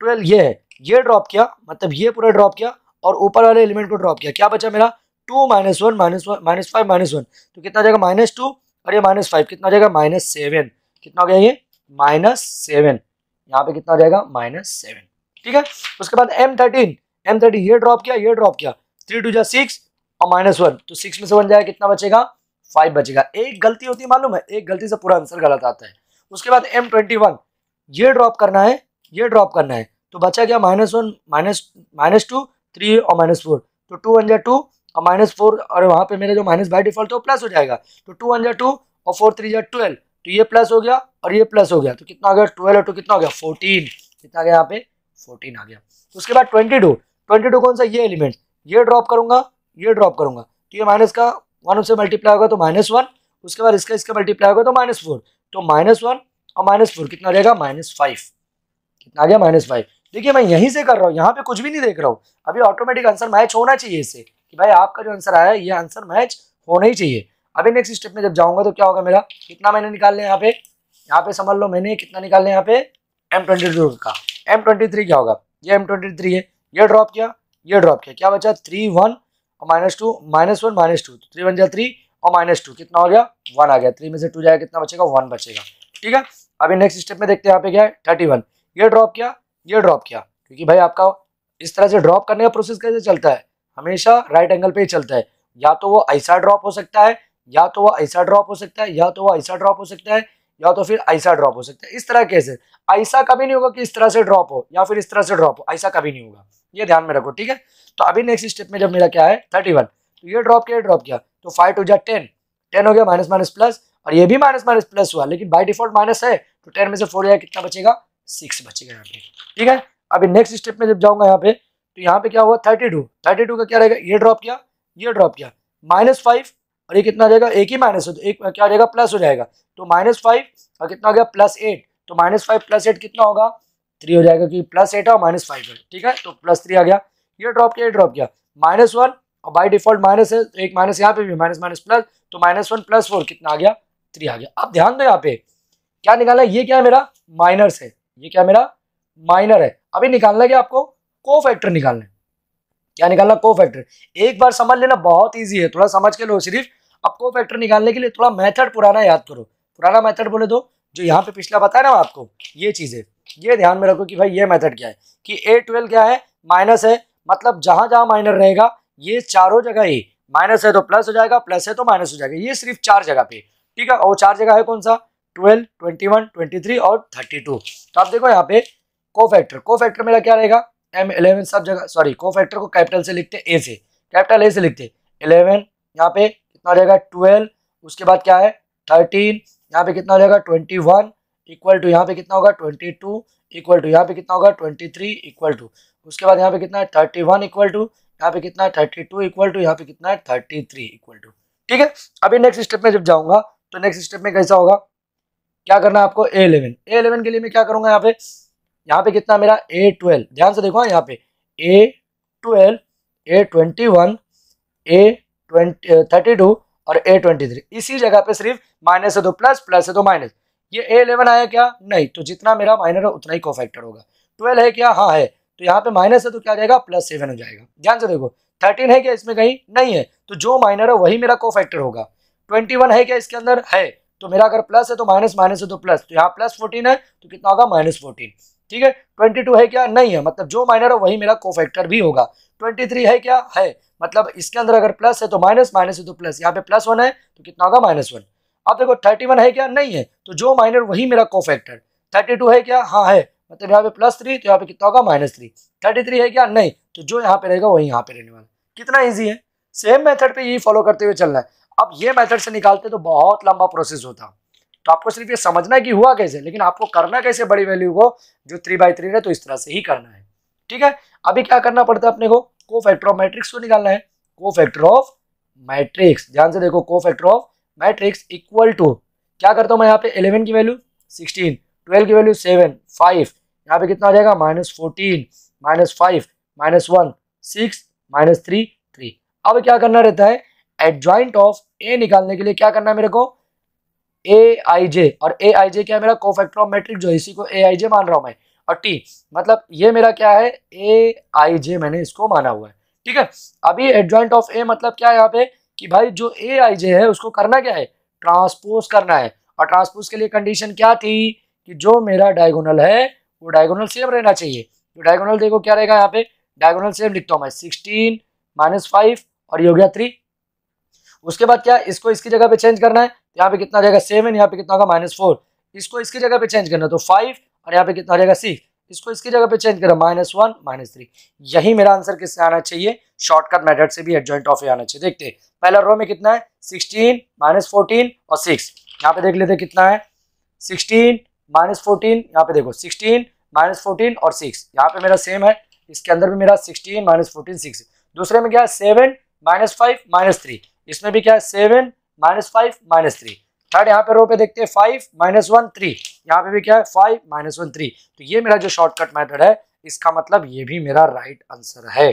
ट्वेल्व ये है ये ड्रॉप किया मतलब ये पूरा ड्रॉप किया और ऊपर वाले एलिमेंट को ड्रॉप किया क्या बचा मेरा two minus one minus one minus five minus one तो कितना जाएगा माइनस टू और ये माइनस फाइव कितना जाएगा माइनस सेवन कितना हो गया ये माइनस सेवन यहाँ पे कितना जाएगा माइनस सेवन ठीक है उसके बाद एम थर्टीन एम थर्टीन ये ड्रॉप किया ये ड्रॉप किया थ्री टू जा सिक्स और माइनस वन तो सिक्स में से वन जाएगा कितना बचेगा फाइव बचेगा एक गलती होती है मालूम है एक गलती से पूरा आंसर गलत आता है उसके बाद एम ट्वेंटी वन ये ड्रॉप करना है ये ड्रॉप करना है तो बचा गया minus one minus minus two three और माइनस फोर तो टू वन जा टू और माइनस फोर और वहाँ पे मेरा जो माइनस बाई डिफॉल्ट है वो प्लस हो जाएगा तो टू वन जा टू और फोर थ्री जा ट्वेल्व तो ये प्लस हो गया और ये प्लस हो गया तो कितना गया ट्वेल्व और टू कितना हो गया फोर्टीन कितना गया यहाँ पे फोर्टीन आ गया तो उसके बाद ट्वेंटी टू ट्वेंटी टू कौन सा ये एलिमेंट ये ड्रॉप करूंगा ये ड्रॉप करूंगा तो ये माइनस का वन से मल्टीप्लाई होगा तो माइनस वन उसके बाद इसका इसका मल्टीप्लाई होगा तो माइनस फोर तो माइनस वन और माइनस फोर कितना रहेगा माइनस फाइव कितना आ गया माइनस फाइव देखिए मैं यहीं से कर रहा हूँ यहाँ पे कुछ भी नहीं देख रहा हूँ अभी ऑटोमेटिक आंसर मैच होना चाहिए इससे कि भाई आपका जो आंसर आया ये आंसर मैच होना ही चाहिए अभी नेक्स्ट स्टेप में जब जाऊंगा तो क्या होगा मेरा कितना मैंने निकाल लिया यहाँ पे यहाँ पे समझ लो मैंने कितना निकाल लिया यहाँ पे एम ट्वेंटी टू का एम ट्वेंटी थ्री क्या होगा ये एम ट्वेंटी थ्री है ये ड्रॉप किया ये ड्रॉप किया क्या बचा थ्री वन और minus two minus one minus two three one जा थ्री और माइनस टू कितना हो गया वन आ गया थ्री में से टू जाएगा कितना बचेगा वन बचेगा ठीक है अभी नेक्स्ट स्टेप में देखते हैं यहाँ पे क्या है थर्टी वन ये ड्रॉप किया ये ड्रॉप किया क्योंकि भाई आपका इस तरह से ड्रॉप करने का प्रोसेस कैसे चलता है हमेशा राइट एंगल पे ही चलता है या तो वो ऐसा ड्रॉप हो सकता है या तो वो ऐसा ड्रॉप हो सकता है या तो वो ऐसा ड्रॉप हो सकता है या तो फिर ऐसा ड्रॉप हो सकता है इस तरह कैसे ऐसा कभी नहीं होगा कि इस तरह से ड्रॉप हो या फिर इस तरह से ड्रॉप हो ऐसा कभी नहीं होगा ये ध्यान में रखो ठीक है तो अभी नेक्स्ट स्टेप में जब मेरा क्या है थर्टी वन तो ये ड्रॉप किया ड्रॉप किया तो फाइव टू जा टेन टेन हो गया माइनस माइनस प्लस और ये भी माइनस माइनस प्लस हुआ लेकिन बाई डिफॉल्ट माइनस है तो टेन में से फोर या कितना बचेगा सिक्स बचेगा यहाँ पे ठीक है अभी नेक्स्ट स्टेप में जब जाऊंगा यहाँ पे तो यहाँ पे क्या हुआ थर्टी टू थर्टी टू का क्या रहेगा ये ड्रॉप किया ये ड्रॉप किया माइनस फाइव और ये कितना जाएगा एक ही माइनस हो एक क्या हो जाएगा प्लस हो जाएगा तो माइनस फाइव और कितना हो गया प्लस एट तो माइनस फाइव प्लस एट कितना होगा थ्री हो जाएगा क्योंकि प्लस एट है और माइनस फाइव है ठीक है तो प्लस थ्री आ गया ये ड्रॉप किया ये ड्रॉप किया माइनस वन और बाई डिफॉल्ट माइनस है तो एक माइनस यहाँ पे भी माइनस माइनस प्लस तो माइनस वन प्लस फोर कितना आ गया थ्री आ गया अब ध्यान दो यहाँ पे क्या निकालना है ये क्या मेरा माइनस है ये क्या मेरा माइनर है अभी निकालना क्या आपको को फैक्टर निकालना है क्या निकालना को फैक्टर एक बार समझ लेना बहुत ईजी है थोड़ा समझ के लो सिर्फ अब को फैक्टर निकालने के लिए थोड़ा मेथड पुराना याद करो पुराना मेथड बोले दो तो, जो यहाँ पे पिछला बताया ना आपको ये चीज़ें ये ध्यान में रखो कि भाई ये मेथड क्या है कि ए ट्वेल्व क्या है माइनस है मतलब जहाँ जहाँ माइनर रहेगा ये चारों जगह ही माइनस है तो प्लस हो जाएगा प्लस है तो माइनस हो जाएगा ये सिर्फ चार जगह पे ठीक है और चार जगह है कौन सा twelve twenty one twenty three और थर्टी टू तो आप देखो यहाँ पे को फैक्टर को फैक्टर मेरा क्या रहेगा एम इलेवन सब जगह सॉरी को फैक्टर को कैपिटल से लिखते ए से कैपिटल ए से लिखते इलेवन यहाँ पे कितना रहेगा ट्वेल्व उसके बाद क्या है थर्टीन यहाँ पे कितना रहेगा ट्वेंटी वन इक्वल टू यहाँ पे कितना होगा ट्वेंटी टू इक्वल टू यहाँ पे कितना होगा ट्वेंटी थ्री इक्वल टू उसके बाद यहाँ पे कितना है थर्टी वन इक्वल टू यहाँ पे कितना है थर्टी टू इक्वल टू यहाँ पे कितना है थर्टी थ्री इक्वल टू ठीक है अभी नेक्स्ट स्टेप में जब जाऊंगा तो नेक्स्ट स्टेप में कैसा होगा क्या करना है आपको ए इलेवन ए इलेवन के लिए मैं क्या करूंगा यहाँ पे यहाँ पे कितना मेरा ए ट्वेल्व ध्यान से देखो हाँ, यहाँ पे A twelve A twenty one A twenty thirty two और ए ट्वेंटी थ्री इसी जगह पे सिर्फ माइनस है तो प्लस प्लस है तो माइनस ये ए इलेवन आया क्या नहीं तो जितना मेरा माइनर है उतना ही कोफैक्टर होगा ट्वेल्व है क्या हाँ है तो यहाँ पे माइनस है तो क्या जाएगा प्लस सेवन हो जाएगा ध्यान से देखो थर्टीन है क्या इसमें कहीं नहीं है तो जो माइनर है वही मेरा कोफैक्टर होगा ट्वेंटी वन है क्या इसके अंदर है तो मेरा अगर प्लस है तो माइनस माइनस है तो प्लस तो यहाँ प्लस फोर्टीन है तो कितना होगा माइनस फोर्टीन ठीक है ट्वेंटी टू है क्या नहीं है मतलब जो माइनर है वही मेरा फैक्टर भी होगा ट्वेंटी थ्री है क्या है मतलब इसके अंदर अगर प्लस है तो माइनस माइनस है तो प्लस यहाँ पे प्लस वन है तो कितना होगा माइनस वन अब देखो थर्टी वन है क्या नहीं है तो जो माइनर वही मेरा को फैक्टर थर्टी टू है क्या हाँ है मतलब यहाँ पे प्लस थ्री तो यहाँ पे कितना होगा माइनस थ्री थर्टी थ्री है क्या नहीं तो जो यहाँ पे रहेगा वही यहाँ पे रहने वाला कितना ईजी है सेम मेथड पे यही फॉलो करते हुए चलना है अब ये मेथड से निकालते तो बहुत लंबा प्रोसेस होता है तो आपको सिर्फ ये समझना है कि हुआ कैसे लेकिन आपको करना कैसे बड़ी वैल्यू को जो थ्री बाई थ्री है तो इस तरह से ही करना है ठीक है अभी क्या करना पड़ता है अपने को को फैक्टर ऑफ मैट्रिक्स को निकालना है को फैक्टर ऑफ मैट्रिक्स ध्यान से देखो cofactor of matrix equal to क्या करता हूँ मैं यहाँ पे इलेवन की वैल्यू सिक्सटीन ट्वेल्व की वैल्यू सेवन फाइव यहाँ पे कितना आ जाएगा minus fourteen minus five minus one six minus three three अब क्या करना रहता है एडजॉइंट ऑफ ए निकालने के लिए क्या करना है मेरे को ए आई जे और ए आई जे क्या है मेरा को फैक्टर ऑफ मैट्रिक जो है इसी को ए आई जे मान रहा हूं मैं और टी मतलब ये मेरा क्या है ए आई जे मैंने इसको माना हुआ है ठीक है अभी एडजॉइंट ऑफ ए मतलब क्या है यहाँ पे कि भाई जो ए आई जे है उसको करना क्या है ट्रांसपोज करना है और ट्रांसपोज के लिए कंडीशन क्या थी कि जो मेरा डायगोनल है वो डायगोनल सेम रहना चाहिए तो डायगोनल देखो क्या रहेगा यहाँ पे डायगोनल सेम लिखता हूँ मैं सिक्सटीन माइनस फाइव और ये हो गया थ्री उसके बाद क्या इसको इसकी जगह पे चेंज करना है यहाँ पे कितना रहेगा जाएगा सेवन यहाँ पे कितना होगा माइनस फोर इसको इसकी जगह पे चेंज करना तो फाइव और यहाँ पे कितना रहेगा जाएगा सिक्स इसको इसकी जगह पे चेंज करना माइनस वन माइनस थ्री यही मेरा आंसर किससे आना चाहिए शॉर्टकट मेथड से भी एडजॉइंट ऑफ आना चाहिए देखते पहला रो में कितना है सिक्सटीन माइनस फोर्टीन और सिक्स यहाँ पे देख लेते कितना है सिक्सटीन माइनस फोर्टीन यहाँ पे देखो सिक्सटीन माइनस फोर्टीन और सिक्स यहाँ पे मेरा सेम है इसके अंदर भी मेरा सिक्सटीन माइनस फोर्टीन सिक्स दूसरे में क्या है seven minus five minus three इसमें भी क्या है seven minus five minus three third यहाँ पे रो पे देखते हैं फाइव माइनस वन थ्री यहाँ पे भी क्या है फाइव माइनस वन थ्री तो ये मेरा जो शॉर्टकट मैथड है इसका मतलब ये भी मेरा राइट आंसर है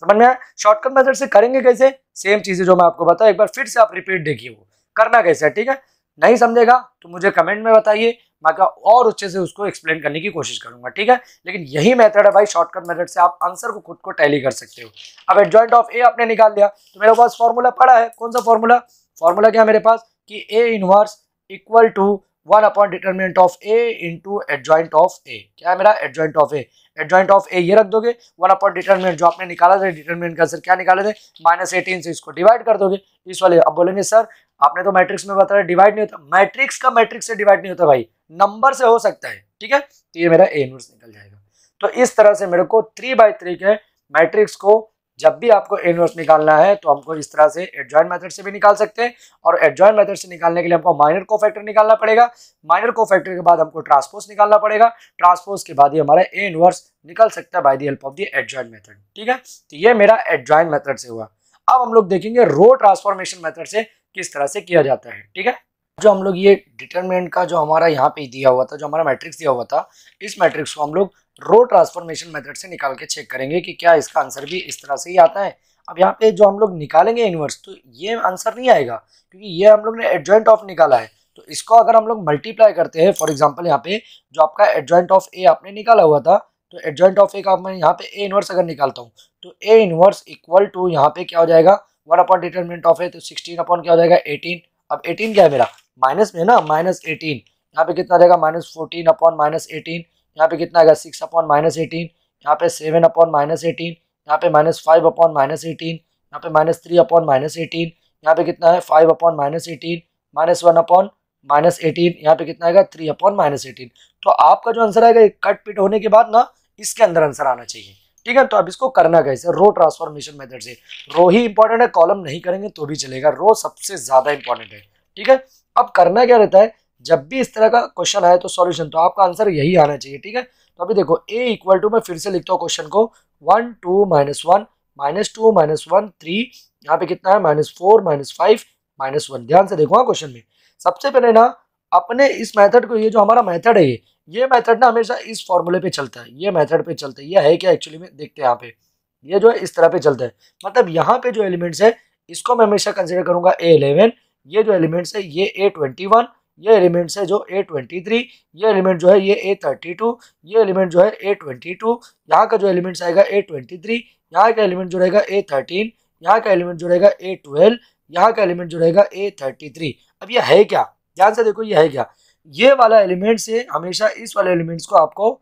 समझ में आया शॉर्टकट मेथड से करेंगे कैसे सेम चीजें जो मैं आपको बताऊँ एक बार फिर से आप रिपीट देखिए वो करना कैसे है ठीक है नहीं समझेगा तो मुझे कमेंट में बताइए मैं क्या और अच्छे से उसको एक्सप्लेन करने की कोशिश करूंगा ठीक है लेकिन यही मेथड है भाई शॉर्टकट मेथड से आप आंसर को खुद को टैली कर सकते हो अब एडजॉइंट ऑफ ए आपने निकाल लिया तो मेरे पास फॉर्मूला पड़ा है कौन सा फॉर्मूला फॉर्मूला क्या है मेरे पास कि A inverse equal to one upon determinant of A into adjoint of A क्या है मेरा adjoint of A adjoint of A ये रख दोगे वन अपॉन डिटर्मिनेंट जो आपने निकाला था डिटर्मिनेंट का सर क्या निकाले थे माइनस एटीन से इसको डिवाइड कर दोगे इस वाले अब बोलेंगे सर आपने तो मैट्रिक्स में बताया डिवाइड नहीं होता मैट्रिक्स का मैट्रिक्स से डिवाइड नहीं होता भाई नंबर से हो सकता है ठीक है तो ये मेरा ए इनवर्स निकल जाएगा तो इस तरह से मेरे को थ्री बाई थ्री के मैट्रिक्स को जब भी आपको इनवर्स निकालना है तो हमको इस तरह से एडजॉइन मेथड से भी निकाल सकते हैं और एडजॉइन मेथड से निकालने के लिए हमको माइनर को फैक्टर निकालना पड़ेगा माइनर को फैक्टर के बाद हमको ट्रांसपोज निकालना पड़ेगा ट्रांसपोज के बाद ही हमारा ए इनवर्स निकल सकता है by the help of the adjoint method ठीक है तो ये मेरा एडजॉइन मेथड से हुआ अब हम लोग देखेंगे रो ट्रांसफॉर्मेशन मेथड से किस तरह से किया जाता है ठीक है जो हम लोग ये डिटर्मिनेंट का जो हमारा यहाँ पे दिया हुआ था जो हमारा मैट्रिक्स दिया हुआ था इस मैट्रिक्स को हम लोग रो ट्रांसफॉर्मेशन मेथड से निकाल के चेक करेंगे कि क्या इसका आंसर भी इस तरह से ही आता है अब यहाँ पे जो हम लोग निकालेंगे इनवर्स तो ये आंसर नहीं आएगा क्योंकि ये हम लोग ने एडजॉइंट ऑफ निकाला है तो इसको अगर हम लोग मल्टीप्लाई करते हैं फॉर एग्जाम्पल यहाँ पे जो आपका एडजॉइंट ऑफ ए आपने निकाला हुआ था तो एडजॉइंट ऑफ ए का मैं यहाँ पे ए इनवर्स अगर निकालता हूँ तो ए इनवर्स इक्वल टू यहाँ पे क्या हो जाएगा one upon determinant of A तो सिक्सटीन अपॉन क्या हो जाएगा एटीन अब एटीन क्या है मेरा माइनस में ना माइनस एटीन यहाँ पे कितना जाएगा minus fourteen upon minus eighteen यहाँ पे कितना आएगा सिक्स अपॉन माइनस एटीन यहाँ पे सेवन अपॉन माइनस एटीन यहाँ पे minus five upon minus eighteen यहाँ पे minus three upon minus eighteen यहाँ पे कितना है five upon minus eighteen minus one upon minus eighteen यहाँ पे कितना आएगा थ्री अपॉन माइनस एटीन तो आपका जो आंसर आएगा कट पिट होने के बाद ना इसके अंदर आंसर आना चाहिए ठीक है तो अब इसको करना कैसे रो ट्रांसफॉर्मेशन मेथड से रो ही इंपॉर्टेंट है कॉलम नहीं करेंगे तो भी चलेगा रो सबसे ज्यादा इंपॉर्टेंट है ठीक है अब करना क्या रहता है जब भी इस तरह का क्वेश्चन आए तो सॉल्यूशन तो आपका आंसर यही आना चाहिए ठीक है तो अभी देखो ए इक्वल टू मैं फिर से लिखता हूँ क्वेश्चन को one two minus one minus two minus one three यहाँ पे कितना है minus four minus five minus one ध्यान से देखो हाँ क्वेश्चन में सबसे पहले ना अपने इस मेथड को ये जो हमारा मेथड है ये मैथड ना हमेशा इस फॉर्मूले पे चलता है ये मैथड पे चलता है ये है क्या एक्चुअली में देखते हैं यहाँ पे ये जो है इस तरह पे चलता है मतलब यहाँ पे जो एलिमेंट्स है इसको मैं हमेशा कंसिडर करूंगा ए इलेवन ये जो एलिमेंट्स है ये ए ट्वेंटी वन ये एलिमेंट्स है जो ए ट्वेंटी थ्री ये एलिमेंट जो है ये ए थर्टी टू ये एलिमेंट जो है ए ट्वेंटी टू यहाँ का जो एलिमेंट्स आएगा ए ट्वेंटी थ्री यहाँ का एलिमेंट जो रहेगा ए थर्टीन यहाँ का एलिमेंट जो रहेगा ए ट्वेल्व यहाँ का एलिमेंट जो रहेगा ए थर्टी थ्री अब यह है क्या ध्यान से देखो ये है क्या ये वाला एलिमेंट से हमेशा इस वाले एलिमेंट्स को आपको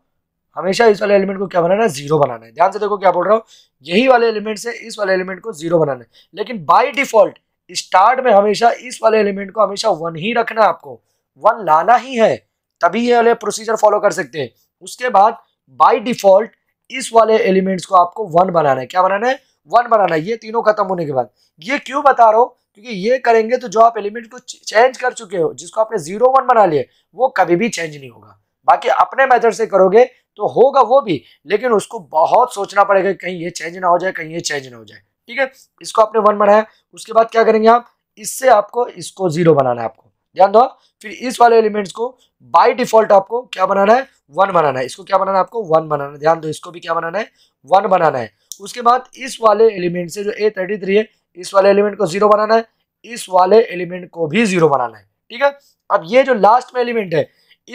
हमेशा इस वाले एलिमेंट को क्या बनाना है जीरो बनाना है ध्यान से देखो क्या बोल रहा हूँ यही वाले एलिमेंट से इस वाले एलिमेंट को जीरो बनाना है लेकिन बाय डिफॉल्ट स्टार्ट में हमेशा इस वाले एलिमेंट को हमेशा वन ही रखना आपको वन लाना ही है तभी ये वाले प्रोसीजर फॉलो कर सकते हैं उसके बाद बाय डिफॉल्ट इस वाले एलिमेंट्स को आपको वन बनाना है क्या बनाना है वन बनाना है ये तीनों खत्म होने के बाद ये क्यों बता रहा हूँ क्योंकि ये करेंगे तो जो आप एलिमेंट को चेंज कर चुके हो जिसको आपने जीरो वन बना लिए वो कभी भी चेंज नहीं होगा बाकी अपने मेथड से करोगे तो होगा वो भी लेकिन उसको बहुत सोचना पड़ेगा कहीं ये चेंज ना हो जाए कहीं ये चेंज ना हो जाए ठीक है इसको आपने वन बनाया उसके बाद क्या करेंगे आप इससे आपको इसको जीरो बनाना है आपको ध्यान दो फिर इस वाले एलिमेंट्स को बाय डिफॉल्ट आपको क्या बनाना है वन बनाना है इसको क्या बनाना है आपको वन बनाना है ध्यान दो इसको भी क्या बनाना है वन बनाना है उसके बाद इस वाले एलिमेंट से जो ए थर्टी थ्री है इस वाले एलिमेंट को जीरो बनाना है इस वाले एलिमेंट को भी जीरो बनाना है ठीक है अब ये जो लास्ट में एलिमेंट है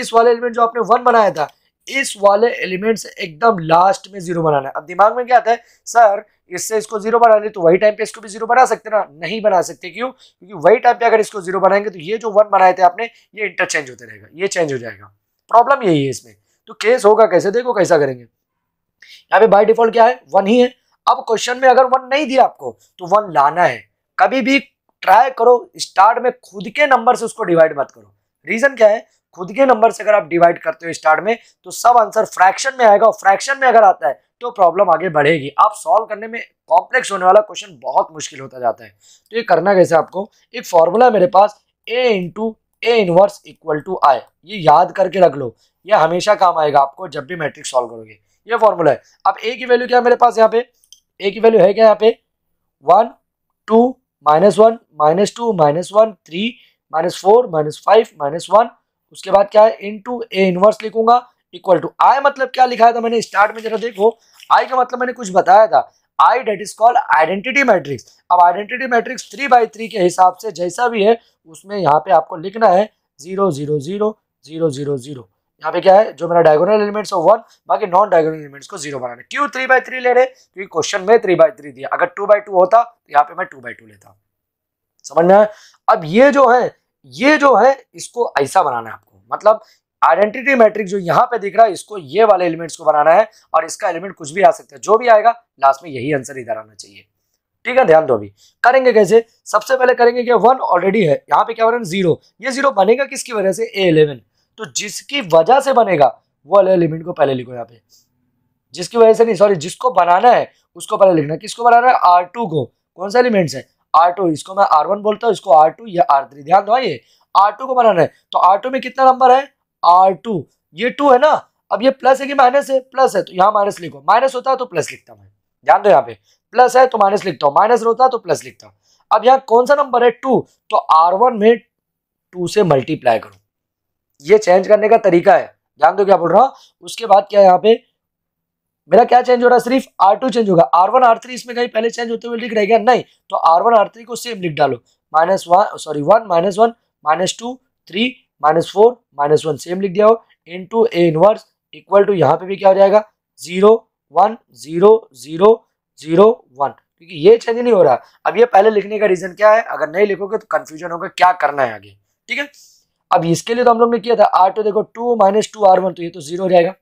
इस वाले एलिमेंट जो आपने वन बनाया था इस वाले एलिमेंट से एकदम लास्ट में जीरो बनाना है अब दिमाग में क्या आता है सर इससे इसको जीरो बना ले तो वही टाइम पे इसको भी जीरो बना सकते ना नहीं बना सकते क्यों क्योंकि वही टाइम पे अगर इसको जीरो बनाएंगे तो ये जो वन बनाए थे आपने ये इंटरचेंज होते रहेगा ये चेंज हो जाएगा प्रॉब्लम यही है इसमें तो केस होगा कैसे देखो कैसा करेंगे यहाँ पे बाई डिफॉल्ट क्या है वन ही है अब क्वेश्चन में अगर वन नहीं दिया आपको तो वन लाना है कभी भी ट्राई करो स्टार्ट में खुद के नंबर से उसको डिवाइड मत करो रीजन क्या है खुद के नंबर से अगर आप डिवाइड करते हो स्टार्ट में तो सब आंसर फ्रैक्शन में आएगा और फ्रैक्शन में अगर आता है तो प्रॉब्लम आगे बढ़ेगी आप सॉल्व करने में कॉम्प्लेक्स होने वाला क्वेश्चन बहुत मुश्किल होता जाता है तो ये करना कैसे आपको एक फॉर्मूला मेरे पास A into A inverse equal to I ये याद करके रख लो ये हमेशा काम आएगा आपको जब भी मैट्रिक सॉल्व करोगे ये फॉर्मूला है अब ए की वैल्यू क्या है मेरे पास यहाँ पे ए की वैल्यू है क्या यहाँ पे one two minus one minus two minus one three minus four minus five minus one उसके बाद क्या है इंटू ए इनवर्स लिखूंगा इक्वल टू आई मतलब क्या लिखा था मैंने स्टार्ट में जरा देखो आई का मतलब मैंने कुछ बताया था I that is called identity matrix अब identity matrix three by three के हिसाब से जैसा भी है उसमें यहाँ पे आपको लिखना है zero zero zero zero zero zero यहाँ पे क्या है जो मेरा डायगोनल एलिमेंट्स हो वन बाकी नॉन डायगोनल एलिमेंट्स को जीरो बनाना क्यों थ्री बाई थ्री ले रहे क्योंकि क्वेश्चन में थ्री बाई थ्री दिया अगर टू बाई टू होता तो यहाँ पे मैं टू बाई टू लेता समझ में आया अब ये जो है ये जो है इसको ऐसा बनाना है आपको मतलब आइडेंटिटी मैट्रिक्स जो यहाँ पे दिख रहा है इसको ये वाले एलिमेंट्स को बनाना है और इसका एलिमेंट कुछ भी आ सकता है जो भी आएगा लास्ट में यही आंसर इधर आना चाहिए ठीक है ध्यान दो अभी करेंगे कैसे सबसे पहले करेंगे कि वन ऑलरेडी है यहाँ पे क्या बना जीरो ये जीरो बनेगा किसकी वजह से ए इलेवन तो जिसकी वजह से बनेगा वो वाले एलिमेंट को पहले लिखो यहाँ पे जिसकी वजह से नहीं सॉरी जिसको बनाना है उसको पहले लिखना किसको बनाना है आर टू को कौन सा एलिमेंट्स है आर टू इसको मैं आर वन बोलता हूँ इसको आर टू या आर थ्री ध्यान दो हाँ ये आर टू को बनाना है तो आर टू में कितना नंबर है आर टू ये टू है ना अब ये प्लस है कि माइनस है प्लस है तो यहाँ माइनस लिखो माइनस होता है तो प्लस लिखता हूँ ध्यान दो यहाँ पे प्लस है तो माइनस लिखता हूँ माइनस होता है तो प्लस लिखता हूँ अब यहाँ कौन सा नंबर है टू तो आर वन में टू से मल्टीप्लाई करो ये चेंज करने का तरीका है ध्यान दो क्या बोल रहा हूँ उसके बाद क्या यहाँ पे मेरा क्या चेंज हो रहा है सिर्फ आर टू चेंज होगा आर वन आर थ्री इसमें कहीं पहले चेंज होते हुए लिख रहेगा नहीं तो आर वन आर थ्री को सेम लिख डालो minus one sorry one minus one minus two three minus four minus one same लिख दिया हो into A inverse equal to यहाँ पे भी क्या हो जाएगा zero one zero zero zero one क्योंकि ये चेंज नहीं हो रहा अब ये पहले लिखने का रीजन क्या है अगर नहीं लिखोगे तो कन्फ्यूजन होगा क्या करना है आगे ठीक है अब इसके लिए तो हम लोग ने किया था आर टू देखो two minus two R one तो ये तो जीरो हो जाएगा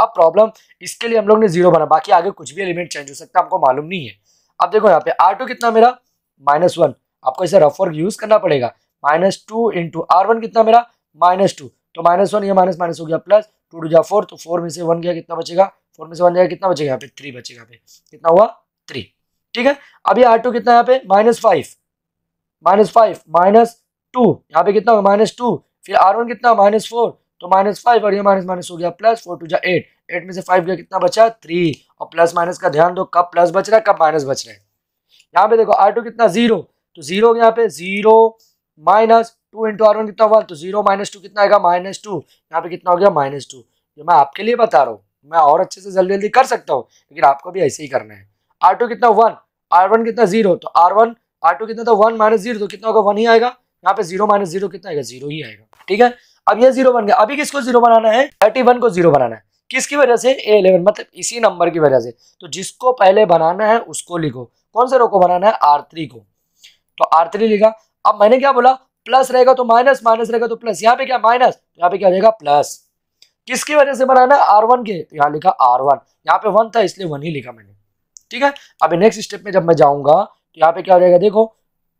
अब प्रॉब्लम इसके लिए हम लोग ने जीरो बना बाकी आगे कुछ भी एलिमेंट चेंज हो सकता है हमको मालूम नहीं है अब देखो यहाँ पे आर टू कितना मेरा माइनस वन आपको इसे रफ वर्क यूज करना पड़ेगा minus two into R one कितना मेरा माइनस टू तो माइनस वन या माइनस माइनस हो गया प्लस टू टू या फोर तो फोर में से वन गया कितना बचेगा फोर में से वन जाएगा कितना बचेगा यहाँ पे थ्री बचेगा यहाँ पे कितना हुआ थ्री ठीक है अभी आर टू कितना यहाँ पे minus five minus five minus two यहाँ पे कितना माइनस टू फिर आर वन कितना माइनस फोर तो माइनस फाइव और ये माइनस माइनस हो गया प्लस फोर टू जा एट एट में से फाइव गया कितना बचा थ्री और प्लस माइनस का ध्यान दो कब प्लस बच रहा है कब माइनस बच रहा है यहाँ पे देखो आर टू कितना जीरो तो जीरो यहाँ पे zero minus two into R one कितना वन तो जीरो माइनस टू कितना आएगा माइनस टू यहाँ पे कितना हो गया माइनस टू ये मैं आपके लिए बता रहा हूँ मैं और अच्छे से जल्दी जल्दी कर सकता हूँ लेकिन आपको भी ऐसे ही करना है आर टू कितना वन आर वन कितना जीरो तो आर वन आर टू कितना था वन माइनस जीरो तो कितना होगा वन ही आएगा यहाँ पे जीरो माइनस जीरो कितना आएगा जीरो ही आएगा ठीक है अब यह जीरो बन गया अभी किसको जीरो बनाना है थर्टी को जीरो बनाना है किसकी वजह से ए इलेवन मतलब इसी नंबर की वजह से तो जिसको पहले बनाना है उसको लिखो कौन से रो को बनाना है आर थ्री को तो आर थ्री लिखा अब मैंने क्या बोला प्लस रहेगा तो माइनस माइनस रहेगा तो प्लस यहाँ पे क्या माइनस तो यहाँ पे क्या रहेगा प्लस किसकी वजह से बनाना है आर वन के तो यहाँ लिखा आर वन यहाँ पे वन था इसलिए वन ही लिखा मैंने ठीक है अभी नेक्स्ट स्टेप में जब मैं जाऊंगा तो यहाँ पे क्या हो जाएगा देखो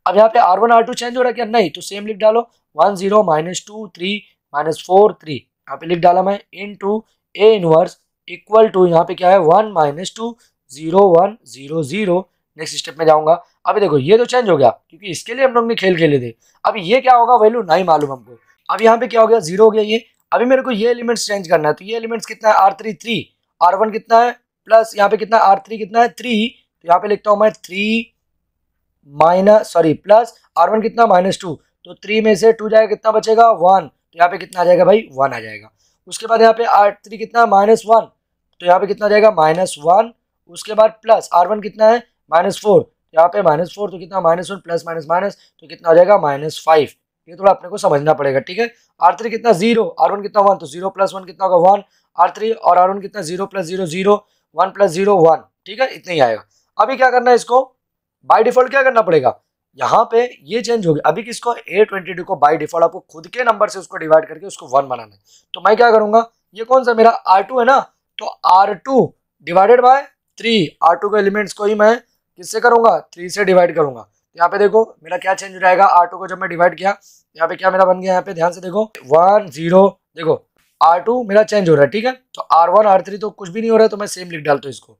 अब यहाँ पे R one R two change हो रहा है क्या नहीं तो सेम लिख डालो one zero minus two three minus four three यहाँ पे लिख डाला मैं into A inverse equal to यहाँ पे क्या है one minus two zero one zero zero next step में जाऊंगा अभी देखो ये तो चेंज हो गया क्योंकि इसके लिए हम लोग ने खेल खेले थे अब ये क्या होगा वैल्यू नहीं मालूम हमको अब यहाँ पे क्या हो गया जीरो हो गया ये अभी मेरे को ये एलिमेंट्स चेंज करना है तो ये एलिमेंट्स कितना है R three three R one कितना है प्लस यहाँ पे कितना आर थ्री कितना है थ्री तो यहाँ पे लिखता हूँ मैं three minus sorry plus R one कितना माइनस टू तो थ्री में से टू जाएगा कितना बचेगा वन यहाँ पे कितना आ जाएगा भाई वन आ जाएगा उसके बाद यहाँ पे आर थ्री कितना माइनस वन तो यहाँ पे कितना आ जाएगा माइनस वन उसके बाद प्लस आर वन कितना है माइनस फोर यहाँ पे माइनस फोर तो कितना minus one plus minus minus तो कितना आ जाएगा माइनस फाइव ये थोड़ा अपने को समझना पड़ेगा ठीक है आर थ्री कितना जीरो आर वन कितना वन तो जीरो प्लस वन कितना होगा वन आर थ्री और आर वन कितना zero plus zero zero one plus zero one ठीक है इतना ही आएगा अभी क्या करना है इसको बाई डिफॉल्ट क्या करना पड़ेगा यहाँ पे ये चेंज हो गया अभी किसको ए ट्वेंटी टू को बाई डिफॉल्ट आपको खुद के नंबर से उसको डिवाइड करके उसको वन बनाना है तो मैं क्या करूंगा ये कौन सा मेरा आर टू है ना तो R two divided by three R two के एलिमेंट्स को ही मैं किससे करूंगा थ्री से डिवाइड करूंगा तो यहाँ पे देखो मेरा क्या चेंज रहेगा आर टू को जब मैं डिवाइड किया तो यहाँ पे क्या मेरा बन गया यहाँ पे ध्यान से देखो वन जीरो देखो आर टू मेरा चेंज हो रहा है ठीक है तो आर वन आर थ्री तो कुछ भी नहीं हो रहा है तो मैं सेम लिख डालता हूँ इसको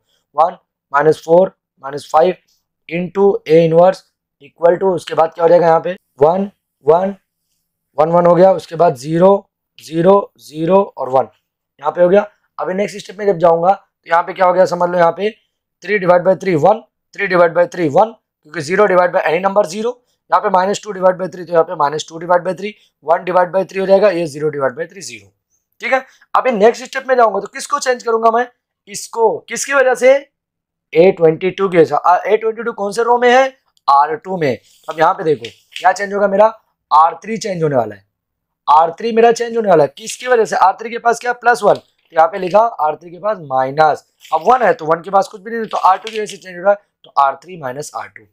one minus four minus five into A inverse equal to उसके बाद क्या हो जाएगा यहाँ पे वन वन वन वन हो गया उसके बाद जीरो जीरो जीरो और वन यहाँ पे हो गया अभी नेक्स्ट स्टेप में जब जाऊंगा तो यहाँ पे क्या हो गया समझ लो यहाँ पे three divide by three one three divide by three one क्योंकि zero divide by any number zero यहाँ पे minus two divide by three तो यहाँ पे minus two divide by three one divide by three हो जाएगा ये zero divide by three zero ठीक है अभी नेक्स्ट स्टेप में जाऊंगा तो किसको चेंज करूंगा मैं इसको किसकी वजह से ए ट्वेंटी टू की वजह ए ट्वेंटी टू कौन से रो में है आर टू में अब यहाँ पे देखो क्या चेंज होगा मेरा आर थ्री चेंज होने वाला है आर थ्री मेरा चेंज होने वाला है किसकी वजह से आर थ्री के पास क्या प्लस वन तो यहाँ पे लिखा आर थ्री के पास माइनस अब वन है तो वन के पास कुछ भी नहीं तो आर टू की वजह से चेंज हो रहा है तो R three minus R two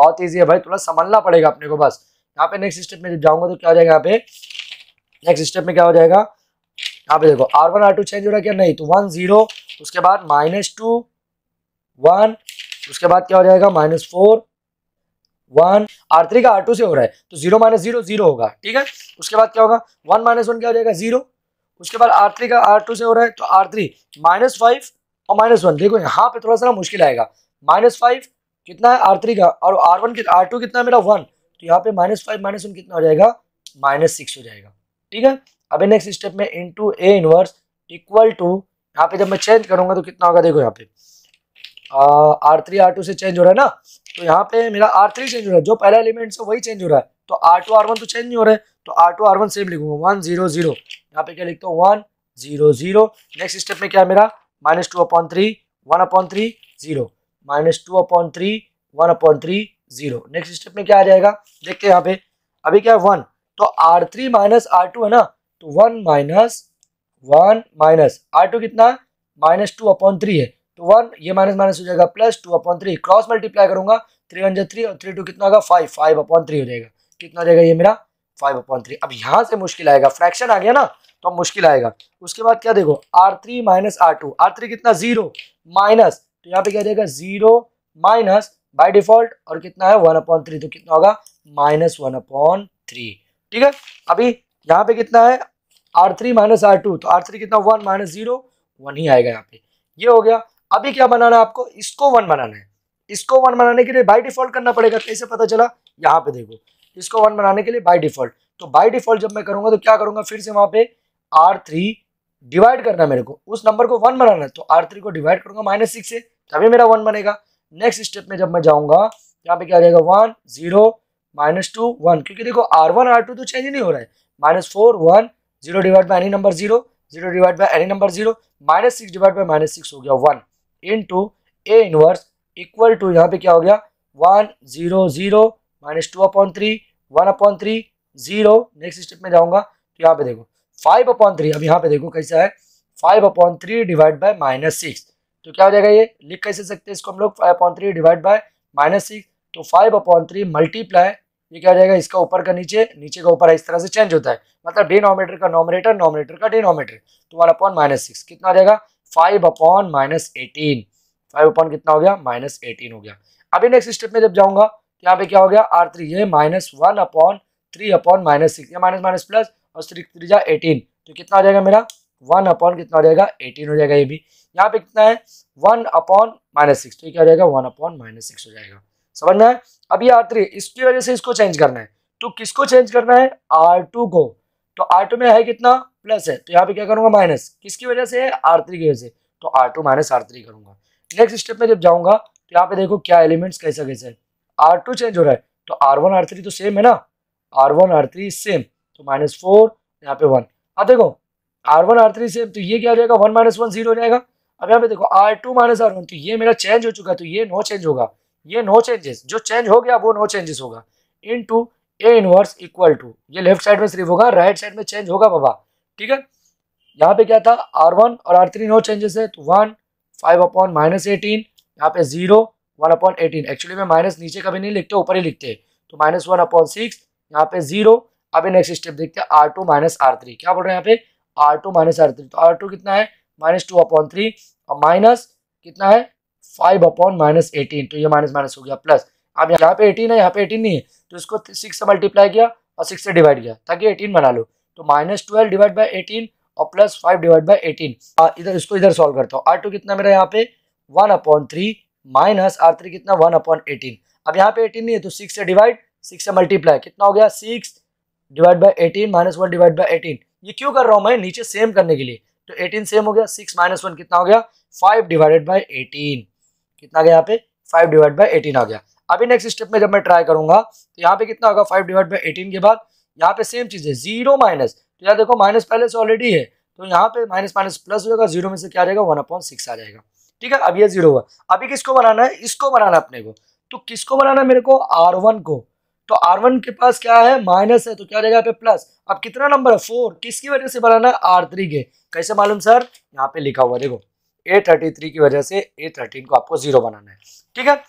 बहुत ईजी है भाई थोड़ा समझना पड़ेगा अपने को बस यहाँ पे नेक्स्ट स्टेप में जब जाऊंगा तो क्या हो जाएगा यहाँ पे नेक्स्ट स्टेप में क्या हो जाएगा यहाँ पे देखो R one R two change हो रहा है क्या नहीं तो वन जीरो उसके बाद माइनस टू वन उसके बाद क्या हो जाएगा minus four one R three का आर टू से हो रहा है तो जीरो माइनस जीरो जीरो होगा ठीक है उसके बाद क्या होगा वन माइनस वन क्या हो जाएगा जीरो उसके बाद आर थ्री का आर टू से हो रहा है तो आर थ्री माइनस फाइव और माइनस वन देखो यहाँ पे थोड़ा सा ना मुश्किल आएगा माइनस फाइव कितना है आर थ्री का और आर वन कितना आर टू कितना है मेरा वन तो यहाँ पे माइनस फाइव माइनस वन कितना हो जाएगा माइनस सिक्स हो जाएगा ठीक है अभी नेक्स्ट स्टेप में into A inverse equal to यहाँ पे जब मैं चेंज करूंगा तो कितना होगा देखो यहाँ पे आर थ्री आर टू से चेंज हो रहा है ना तो यहाँ पे मेरा आर थ्री चेंज हो रहा है जो पहला एलिमेंट है वही चेंज हो रहा है तो आर टू आर वन तो चेंज नहीं हो रहा है तो R two R one same लिखूंगा वन जीरो जीरो यहाँ पे क्या लिखता हूँ one zero zero next step में क्या है मेरा minus two upon three one upon three zero minus two upon three one upon three zero next step में क्या आ जाएगा देखते हैं यहाँ पे अभी क्या है वन तो R three minus R two है ना तो one minus one minus R two कितना माइनस टू अपॉन थ्री है तो वन ये माइनस माइनस हो जाएगा plus two upon three cross multiply करूंगा थ्री जो थ्री और थ्री टू कितना होगा फाइव फाइव अपॉन थ्री हो जाएगा कितना हो जाएगा ये मेरा फाइव अपॉन थ्री अब यहाँ से मुश्किल आएगा फ्रैक्शन आ गया ना तो मुश्किल आएगा उसके बाद क्या देखो R three minus R two R three कितना जीरो माइनस तो यहाँ पे क्या जाएगा जीरो माइनस बाई डिफॉल्ट और कितना है वन अपॉन थ्री तो कितना होगा माइनस वन अपॉन थ्री ठीक है अभी यहाँ पे कितना है R three minus R two तो आर थ्री कितना वन माइनस जीरो वन ही आएगा यहाँ पे ये हो गया अभी क्या बनाना है आपको इसको वन बनाना है इसको वन बनाने के लिए बाई डिफॉल्ट करना पड़ेगा कैसे पता चला यहाँ पे देखो इसको वन बनाने के लिए बाई डिफॉल्ट तो बाई डिफॉल्ट जब मैं करूंगा तो क्या करूंगा फिर से वहां पे आर थ्री डिवाइड करना मेरे को उस नंबर को वन बनाना है तो आर थ्री को डिवाइड करूंगा माइनस सिक्स से तभी मेरा वन बनेगा नेक्स्ट स्टेप में जब मैं जाऊंगा यहाँ पे क्या आ जाएगा one zero minus two one क्योंकि देखो आर वन आर टू तो चेंज ही नहीं हो रहा है minus four one zero divide by any number zero zero divide by any number zero minus six divide by minus six हो गया one into A inverse equal to यहाँ पे क्या हो गया one zero zero minus two upon three one upon three zero next step में जाऊंगा तो यहाँ पे देखो फाइव अपॉन थ्री अब यहाँ पे देखो कैसा है five upon three divide by minus six तो क्या हो जाएगा ये लिख कैसे सकते हैं इसको हम लोग five upon three divide by minus six तो फाइव अपॉन थ्री मल्टीप्लाई ये क्या हो जाएगा इसका ऊपर का नीचे नीचे का ऊपर इस तरह से चेंज होता है मतलब डिनोमिनेटर का नॉमिनेटर नॉमिनेटर का डिनोमिनेटर तो वन अपॉन माइनस सिक्स कितना आ जाएगा five upon minus eighteen five upon कितना हो गया माइनस एटीन हो गया अभी नेक्स्ट स्टेप में जब जाऊंगा तो यहाँ पे क्या हो गया आर थ्री ये minus one upon three upon minus six या माइनस माइनस प्लस और थ्री थ्री जा एटीन तो कितना हो जाएगा मेरा वन अपॉन कितना हो जाएगा एटीन हो जाएगा ये भी यहाँ पे कितना है वन अपॉन माइनस सिक्स तो क्या हो जाएगा वन अपॉन माइनस सिक्स हो जाएगा समझ में अब ये आर थ्री इसकी वजह से इसको चेंज करना है तो किसको चेंज करना है आर टू को तो आर टू में है कितना प्लस है तो यहाँ पे क्या करूंगा माइनस किसकी वजह से आर थ्री की वजह से तो R two minus R three करूंगा नेक्स्ट स्टेप में जब जाऊंगा तो यहाँ पे देखो क्या एलिमेंट्स कैसा कैसा है आर टू चेंज हो रहा है तो आर वन आर थ्री तो सेम है ना R one R three same तो माइनस फोर यहाँ पे वन अब देखो R one R three same तो ये क्या हो जाएगा वन माइनस वन जीरो हो जाएगा अब यहाँ पे देखो R two minus R one तो ये मेरा चेंज हो चुका है तो ये नो चेंज होगा ये नो चेंजेस जो चेंज हो गया वो नो चेंजेस होगा into A inverse equal to ये लेफ्ट साइड में सिर्फ होगा राइट साइड में चेंज होगा बाबा ठीक है यहाँ पे क्या था आर वन और आर थ्री नो चेंजेस है तो one five upon minus eighteen यहाँ पे zero one upon eighteen actually में माइनस नीचे कभी नहीं लिखते ऊपर ही लिखते हैं तो माइनस वन अपॉन सिक्स यहाँ पे जीरो अभी नेक्स्ट स्टेप देखते हैं R two minus R three क्या बोल रहे हैं यहाँ पे R two minus R three तो आर टू कितना है माइनस टू अपॉन थ्री और माइनस कितना है फाइव अपॉन माइनस एटीन तो ये माइनस माइनस हो गया प्लस अब यहाँ पे एटीन है यहाँ पे एटीन नहीं है तो इसको सिक्स से मल्टीप्लाई किया और सिक्स से डिवाइड किया ताकि एटीन बना लो तो minus twelve divide by eighteen और plus five divide by eighteen इधर इसको इधर सॉल्व करता हूँ आर टू कितना मेरा यहाँ पे one upon three minus R three कितना वन अपॉन एटीन अब यहाँ पे एटीन नहीं है तो सिक्स से डिवाइड सिक्स से मल्टीप्लाई कितना हो गया six divide by eighteen minus one divide by eighteen ये क्यों कर रहा हूँ मैं नीचे सेम करने के लिए तो एटीन सेम हो गया सिक्स माइनस वन कितना हो गया फाइव डिवाइडेड बाई एटीन कितना गया यहाँ पे फाइव डिवाइड बाई एटीन आ गया अभी नेक्स्ट स्टेप में जब मैं ट्राई करूंगा तो यहाँ पे कितना होगा फाइव डिवाइड बाई एटीन के बाद यहाँ पे सेम चीज़ है जीरो माइनस तो यहाँ देखो माइनस पहले से ऑलरेडी है तो यहाँ पे माइनस माइनस प्लस हो जाएगा जीरो में से क्या रहेगा वन अपॉइंट सिक्स आ जाएगा ठीक है अब ये जीरो हुआ अभी किसको बनाना है इसको बनाना अपने को तो किसको बनाना है मेरे को आर वन को तो आर वन के पास क्या है माइनस है तो क्या रहेगा यहाँ पे प्लस अब कितना नंबर है फोर किसकी वजह से बनाना है आर थ्री के कैसे मालूम सर यहाँ पे लिखा हुआ देखो ए थर्टी थ्री की वजह से ए थर्टीन को आपको जीरो बनाना है ठीक है